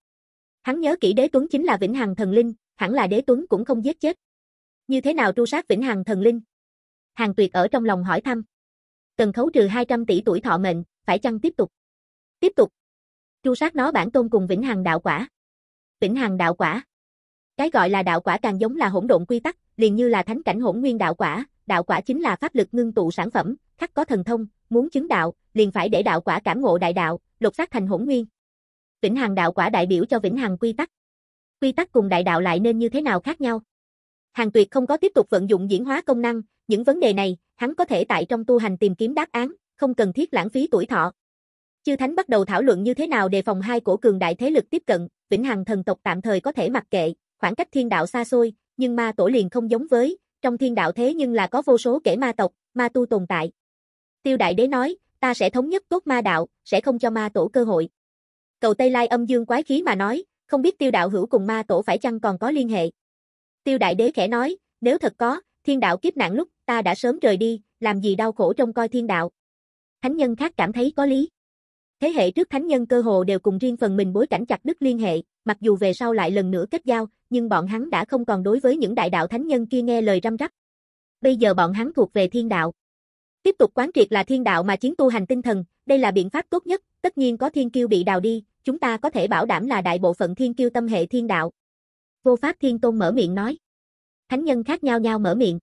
Hắn nhớ kỹ Đế Tuấn chính là Vĩnh Hằng Thần Linh, hẳn là Đế Tuấn cũng không giết chết. Như thế nào tru sát Vĩnh Hằng Thần Linh? Hàng Tuyệt ở trong lòng hỏi thăm. Cần khấu trừ 200 tỷ tuổi thọ mệnh, phải chăng tiếp tục? Tiếp tục. Tru sát nó bản tôn cùng Vĩnh Hằng đạo quả. Vĩnh Hằng đạo quả. Cái gọi là đạo quả càng giống là hỗn độn quy tắc, liền như là thánh cảnh hỗn nguyên đạo quả, đạo quả chính là pháp lực ngưng tụ sản phẩm, khắc có thần thông, muốn chứng đạo, liền phải để đạo quả cảm ngộ đại đạo, lục xác thành hỗn nguyên. Vĩnh Hằng đạo quả đại biểu cho Vĩnh Hằng quy tắc. Quy tắc cùng đại đạo lại nên như thế nào khác nhau? Hàng Tuyệt không có tiếp tục vận dụng diễn hóa công năng, những vấn đề này, hắn có thể tại trong tu hành tìm kiếm đáp án, không cần thiết lãng phí tuổi thọ. Chư Thánh bắt đầu thảo luận như thế nào đề phòng hai cổ cường đại thế lực tiếp cận, Vĩnh Hằng thần tộc tạm thời có thể mặc kệ, khoảng cách thiên đạo xa xôi, nhưng ma tổ liền không giống với, trong thiên đạo thế nhưng là có vô số kẻ ma tộc, ma tu tồn tại. Tiêu Đại Đế nói, ta sẽ thống nhất tốt ma đạo, sẽ không cho ma tổ cơ hội. Cầu Tây Lai âm dương quái khí mà nói, không biết tiêu đạo hữu cùng ma tổ phải chăng còn có liên hệ. Tiêu đại đế khẽ nói, nếu thật có, thiên đạo kiếp nạn lúc, ta đã sớm rời đi, làm gì đau khổ trong coi thiên đạo. Thánh nhân khác cảm thấy có lý. Thế hệ trước thánh nhân cơ hồ đều cùng riêng phần mình bối cảnh chặt đứt liên hệ, mặc dù về sau lại lần nữa kết giao, nhưng bọn hắn đã không còn đối với những đại đạo thánh nhân kia nghe lời răm rắp. Bây giờ bọn hắn thuộc về thiên đạo. Tiếp tục quán triệt là thiên đạo mà chiến tu hành tinh thần, đây là biện pháp tốt nhất, tất nhiên có thiên kiêu bị đào đi, chúng ta có thể bảo đảm là đại bộ phận thiên kiêu tâm hệ thiên đạo. Vô Pháp Thiên Tôn mở miệng nói. Thánh nhân khác nhau nhau mở miệng.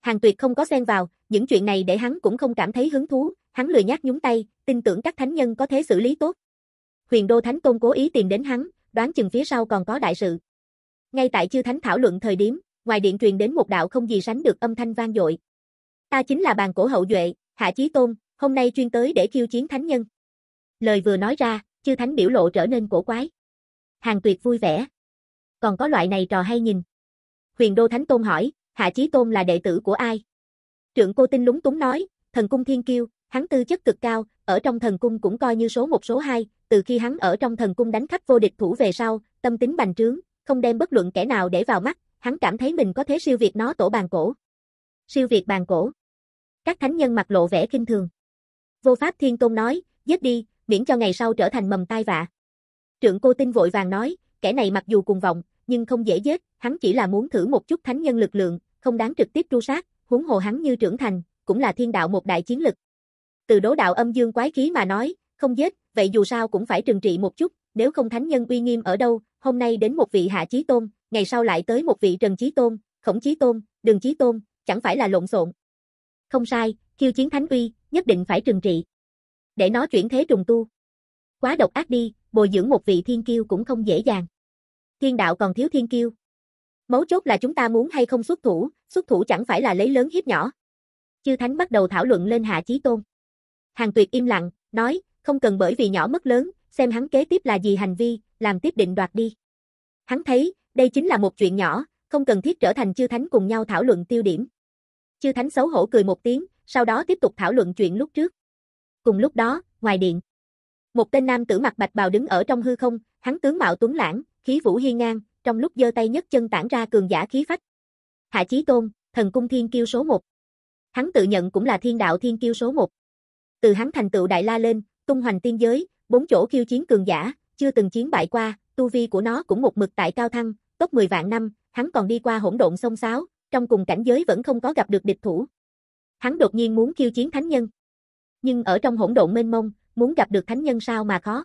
Hàng Tuyệt không có xen vào, những chuyện này để hắn cũng không cảm thấy hứng thú, hắn lười nhát nhúng tay, tin tưởng các thánh nhân có thể xử lý tốt. Huyền Đô Thánh Tôn cố ý tìm đến hắn, đoán chừng phía sau còn có đại sự. Ngay tại chư thánh thảo luận thời điểm, ngoài điện truyền đến một đạo không gì sánh được âm thanh vang dội. Ta chính là bàn cổ hậu duệ, Hạ Chí Tôn, hôm nay chuyên tới để khiêu chiến thánh nhân. Lời vừa nói ra, chư thánh biểu lộ trở nên cổ quái. Hàng tuyệt vui vẻ. Còn có loại này trò hay nhìn. Huyền Đô Thánh Tôn hỏi, Hạ Chí Tôn là đệ tử của ai? trưởng cô tinh lúng túng nói, thần cung thiên kiêu, hắn tư chất cực cao, ở trong thần cung cũng coi như số một số hai, từ khi hắn ở trong thần cung đánh khắp vô địch thủ về sau, tâm tính bành trướng, không đem bất luận kẻ nào để vào mắt, hắn cảm thấy mình có thế siêu việt nó tổ bàn cổ. Siêu việt bàn cổ. Các thánh nhân mặc lộ vẻ kinh thường. Vô Pháp Thiên Tôn nói, giết đi, miễn cho ngày sau trở thành mầm tai vạ. Trưởng cô tinh vội vàng nói, kẻ này mặc dù cùng vọng, nhưng không dễ giết, hắn chỉ là muốn thử một chút thánh nhân lực lượng, không đáng trực tiếp tru sát, huống hồ hắn như trưởng thành, cũng là thiên đạo một đại chiến lực. Từ đố đạo âm dương quái khí mà nói, không giết, vậy dù sao cũng phải trừng trị một chút, nếu không thánh nhân uy nghiêm ở đâu, hôm nay đến một vị hạ chí tôn, ngày sau lại tới một vị trần chí tôn, khổng chí tôn, đường chí tôn, chẳng phải là lộn xộn. Không sai, khiêu chiến thánh uy, nhất định phải trừng trị. Để nó chuyển thế trùng tu. Quá độc ác đi, bồi dưỡng một vị thiên kiêu cũng không dễ dàng. Thiên đạo còn thiếu thiên kiêu. Mấu chốt là chúng ta muốn hay không xuất thủ, xuất thủ chẳng phải là lấy lớn hiếp nhỏ. Chư Thánh bắt đầu thảo luận lên Hạ Chí Tôn. Hàng Tuyệt im lặng, nói, không cần bởi vì nhỏ mất lớn, xem hắn kế tiếp là gì hành vi, làm tiếp định đoạt đi. Hắn thấy, đây chính là một chuyện nhỏ, không cần thiết trở thành chư Thánh cùng nhau thảo luận tiêu điểm. Chư Thánh xấu hổ cười một tiếng, sau đó tiếp tục thảo luận chuyện lúc trước. Cùng lúc đó, ngoài điện, một tên nam tử mặt bạch bào đứng ở trong hư không, hắn tướng mạo tuấn lãng, khí vũ hiên ngang, trong lúc giơ tay nhất chân tản ra cường giả khí phách. Hạ Chí Tôn, thần cung thiên kiêu số một Hắn tự nhận cũng là thiên đạo thiên kiêu số một Từ hắn thành tựu đại la lên, tung hoành tiên giới, bốn chỗ khiêu chiến cường giả, chưa từng chiến bại qua, tu vi của nó cũng một mực tại cao thăng, tốt 10 vạn năm, hắn còn đi qua hỗn độn sông sáo, trong cùng cảnh giới vẫn không có gặp được địch thủ. Hắn đột nhiên muốn khiêu chiến thánh nhân nhưng ở trong hỗn độn mênh mông, muốn gặp được thánh nhân sao mà khó.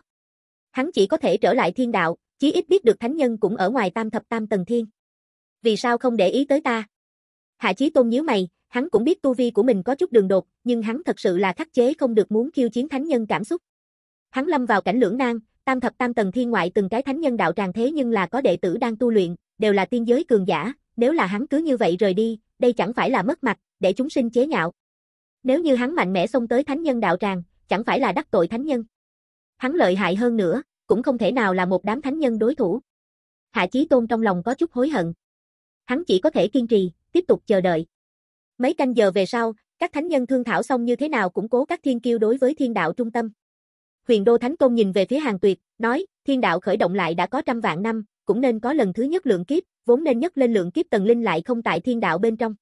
Hắn chỉ có thể trở lại thiên đạo, chí ít biết được thánh nhân cũng ở ngoài tam thập tam tầng thiên. Vì sao không để ý tới ta? Hạ Chí Tôn nhíu mày, hắn cũng biết tu vi của mình có chút đường đột, nhưng hắn thật sự là khắc chế không được muốn khiêu chiến thánh nhân cảm xúc. Hắn lâm vào cảnh lưỡng nan, tam thập tam tầng thiên ngoại từng cái thánh nhân đạo tràng thế nhưng là có đệ tử đang tu luyện, đều là tiên giới cường giả, nếu là hắn cứ như vậy rời đi, đây chẳng phải là mất mặt, để chúng sinh chế nhạo. Nếu như hắn mạnh mẽ xông tới thánh nhân đạo tràng, chẳng phải là đắc tội thánh nhân. Hắn lợi hại hơn nữa, cũng không thể nào là một đám thánh nhân đối thủ. Hạ Chí Tôn trong lòng có chút hối hận. Hắn chỉ có thể kiên trì, tiếp tục chờ đợi. Mấy canh giờ về sau, các thánh nhân thương thảo xong như thế nào cũng cố các thiên kiêu đối với thiên đạo trung tâm. Huyền Đô Thánh Tôn nhìn về phía Hàng Tuyệt, nói, thiên đạo khởi động lại đã có trăm vạn năm, cũng nên có lần thứ nhất lượng kiếp, vốn nên nhất lên lượng kiếp tần linh lại không tại thiên đạo bên trong.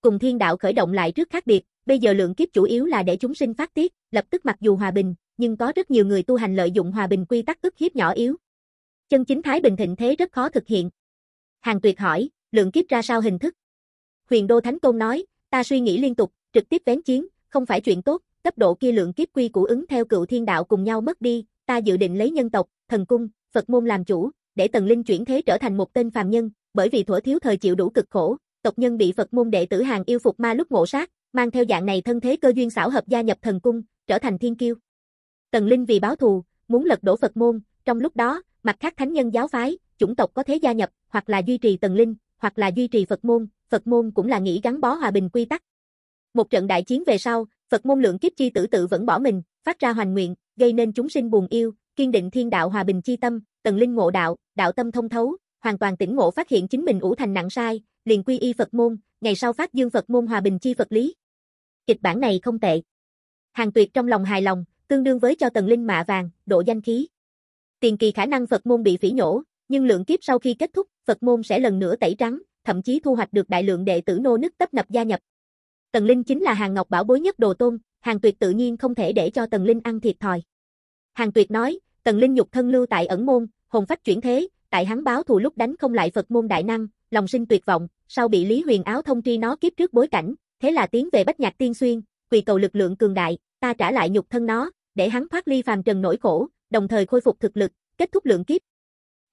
Cùng thiên đạo khởi động lại trước khác biệt, Bây giờ lượng kiếp chủ yếu là để chúng sinh phát tiết, lập tức mặc dù hòa bình, nhưng có rất nhiều người tu hành lợi dụng hòa bình quy tắc ức hiếp nhỏ yếu. Chân chính thái bình thịnh thế rất khó thực hiện. Hàng Tuyệt hỏi, lượng kiếp ra sao hình thức? Huyền Đô Thánh Tôn nói, ta suy nghĩ liên tục, trực tiếp vén chiến, không phải chuyện tốt, cấp độ kia lượng kiếp quy củ ứng theo cựu thiên đạo cùng nhau mất đi, ta dự định lấy nhân tộc, thần cung, Phật môn làm chủ, để Tần Linh chuyển thế trở thành một tên phàm nhân, bởi vì thuở thiếu thời chịu đủ cực khổ, tộc nhân bị Phật môn đệ tử hàng yêu phục ma lúc ngộ sát, mang theo dạng này thân thế cơ duyên xảo hợp gia nhập thần cung, trở thành thiên kiêu. Tần Linh vì báo thù, muốn lật đổ Phật môn, trong lúc đó, mặt khác thánh nhân giáo phái, chủng tộc có thế gia nhập, hoặc là duy trì Tần Linh, hoặc là duy trì Phật môn, Phật môn cũng là nghĩ gắn bó hòa bình quy tắc. Một trận đại chiến về sau, Phật môn lượng kiếp chi tử tự vẫn bỏ mình, phát ra hoàn nguyện, gây nên chúng sinh buồn yêu, kiên định thiên đạo hòa bình chi tâm, Tần Linh ngộ đạo, đạo tâm thông thấu, hoàn toàn tỉnh ngộ phát hiện chính mình ủ thành nặng sai, liền quy y Phật môn, ngày sau phát dương Phật môn hòa bình chi Phật lý, kịch bản này không tệ. Hàng Tuyệt trong lòng hài lòng, tương đương với cho Tần Linh mạ vàng, độ danh khí. Tiền kỳ khả năng Phật môn bị phỉ nhổ, nhưng lượng kiếp sau khi kết thúc, Phật môn sẽ lần nữa tẩy trắng, thậm chí thu hoạch được đại lượng đệ tử nô nức tấp nập gia nhập. Tần Linh chính là hàng ngọc bảo bối nhất đồ tôn, Hàng Tuyệt tự nhiên không thể để cho Tần Linh ăn thiệt thòi. Hàng Tuyệt nói, Tần Linh nhục thân lưu tại ẩn môn, hồn phách chuyển thế, tại hắn báo thù lúc đánh không lại Phật môn đại năng, lòng sinh tuyệt vọng, sau bị Lý Huyền Áo thông tri nó kiếp trước bối cảnh, thế là tiến về Bách Nhạc Tiên Xuyên, quỳ cầu lực lượng cường đại, ta trả lại nhục thân nó, để hắn thoát ly phàm trần nỗi khổ, đồng thời khôi phục thực lực, kết thúc lượng kiếp.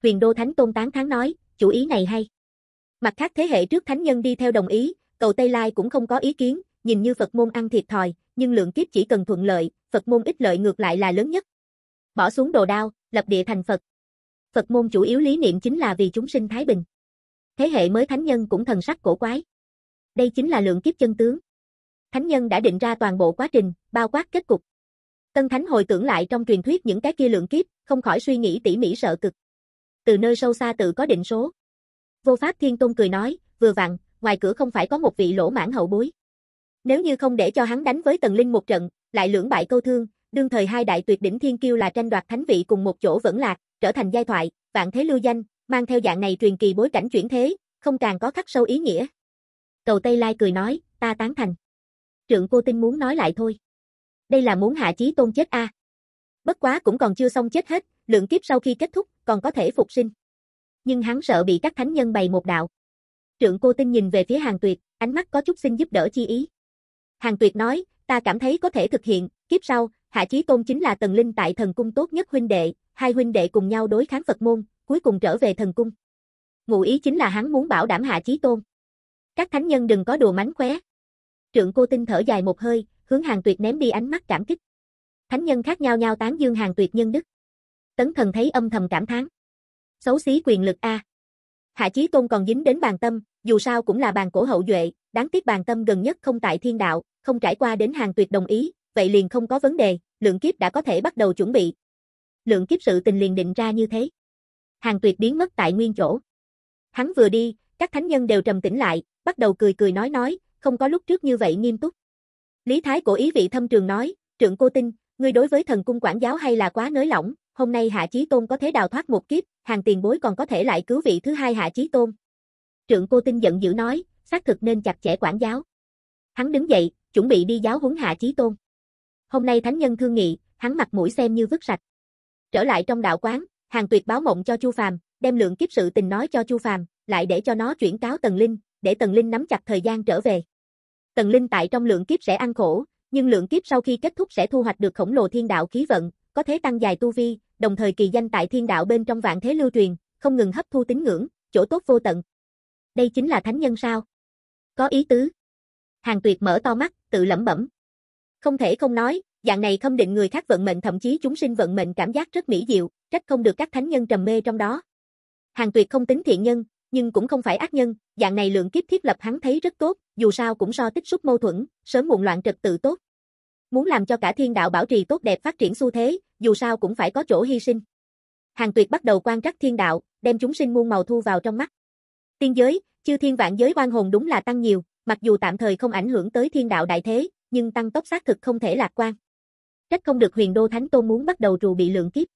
Huyền Đô Thánh Tôn tán thắng nói, chủ ý này hay. Mặt khác thế hệ trước thánh nhân đi theo đồng ý, cầu Tây Lai cũng không có ý kiến, nhìn như Phật môn ăn thiệt thòi, nhưng lượng kiếp chỉ cần thuận lợi, Phật môn ích lợi ngược lại là lớn nhất. Bỏ xuống đồ đao, lập địa thành Phật. Phật môn chủ yếu lý niệm chính là vì chúng sinh thái bình. Thế hệ mới thánh nhân cũng thần sắc cổ quái. Đây chính là lượng kiếp chân tướng. Thánh nhân đã định ra toàn bộ quá trình, bao quát kết cục. Tân Thánh hồi tưởng lại trong truyền thuyết những cái kia lượng kiếp, không khỏi suy nghĩ tỉ mỉ sợ cực. Từ nơi sâu xa tự có định số. Vô Pháp Thiên Tôn cười nói, vừa vặn, ngoài cửa không phải có một vị lỗ mãn hậu bối. Nếu như không để cho hắn đánh với Tần Linh một trận, lại lưỡng bại câu thương, đương thời hai đại tuyệt đỉnh thiên kiêu là tranh đoạt thánh vị cùng một chỗ vẫn lạc, trở thành giai thoại, vạn thế lưu danh, mang theo dạng này truyền kỳ bối cảnh chuyển thế, không càng có khắc sâu ý nghĩa. Cầu Tây Lai cười nói, ta tán thành. Trượng cô tinh muốn nói lại thôi. Đây là muốn hạ chí tôn chết a. Bất quá cũng còn chưa xong chết hết, lượng kiếp sau khi kết thúc còn có thể phục sinh. Nhưng hắn sợ bị các thánh nhân bày một đạo. Trượng cô tinh nhìn về phía hàng tuyệt, ánh mắt có chút xin giúp đỡ chi ý. Hàng tuyệt nói, ta cảm thấy có thể thực hiện, kiếp sau, hạ chí tôn chính là tần linh tại thần cung tốt nhất huynh đệ, hai huynh đệ cùng nhau đối kháng Phật môn, cuối cùng trở về thần cung. Ngụ ý chính là hắn muốn bảo đảm hạ chí tôn. Các thánh nhân đừng có đùa mánh khóe. Trượng cô tinh thở dài một hơi, hướng hàng tuyệt ném đi ánh mắt cảm kích. Thánh nhân khác nhau nhau tán dương hàng tuyệt nhân đức. Tấn thần thấy âm thầm cảm thán. Xấu xí quyền lực A. Hạ Chí Tôn còn dính đến bàn tâm, dù sao cũng là bàn cổ hậu duệ, đáng tiếc bàn tâm gần nhất không tại thiên đạo, không trải qua đến hàng tuyệt đồng ý, vậy liền không có vấn đề, lượng kiếp đã có thể bắt đầu chuẩn bị. Lượng kiếp sự tình liền định ra như thế. Hàng tuyệt biến mất tại nguyên chỗ. Hắn vừa đi, các thánh nhân đều trầm tĩnh lại, bắt đầu cười cười nói nói, không có lúc trước như vậy nghiêm túc. Lý Thái cổ ý vị thâm trường nói, trưởng cô tinh ngươi đối với thần cung quản giáo hay là quá nới lỏng, hôm nay Hạ Chí Tôn có thể đào thoát một kiếp, hàng tiền bối còn có thể lại cứu vị thứ hai Hạ Chí Tôn. trưởng cô tinh giận dữ nói, xác thực nên chặt chẽ quản giáo. Hắn đứng dậy, chuẩn bị đi giáo huấn Hạ Chí Tôn. Hôm nay thánh nhân thương nghị, hắn mặt mũi xem như vứt sạch. Trở lại trong đạo quán, Hàng Tuyệt báo mộng cho Chu Phàm, đem lượng kiếp sự tình nói cho Chu Phàm, lại để cho nó chuyển cáo Tần Linh, để Tần Linh nắm chặt thời gian trở về. Tần Linh tại trong lượng kiếp sẽ ăn khổ, nhưng lượng kiếp sau khi kết thúc sẽ thu hoạch được khổng lồ thiên đạo khí vận, có thể tăng dài tu vi, đồng thời kỳ danh tại thiên đạo bên trong vạn thế lưu truyền, không ngừng hấp thu tín ngưỡng, chỗ tốt vô tận. Đây chính là thánh nhân sao? Có ý tứ. Hàng Tuyệt mở to mắt, tự lẩm bẩm. Không thể không nói, dạng này không định người khác vận mệnh thậm chí chúng sinh vận mệnh cảm giác rất mỹ diệu, trách không được các thánh nhân trầm mê trong đó. Hàng Tuyệt không tính thiện nhân, nhưng cũng không phải ác nhân, dạng này lượng kiếp thiết lập hắn thấy rất tốt, dù sao cũng so tích xúc mâu thuẫn, sớm muộn loạn trật tự tốt. Muốn làm cho cả thiên đạo bảo trì tốt đẹp phát triển xu thế, dù sao cũng phải có chỗ hy sinh. Hàng Tuyệt bắt đầu quan trắc thiên đạo, đem chúng sinh muôn màu thu vào trong mắt. Tiên giới, chư thiên vạn giới quan hồn đúng là tăng nhiều, mặc dù tạm thời không ảnh hưởng tới thiên đạo đại thế, nhưng tăng tốc xác thực không thể lạc quan. Trách không được huyền đô thánh tôn muốn bắt đầu trù bị lượng kiếp.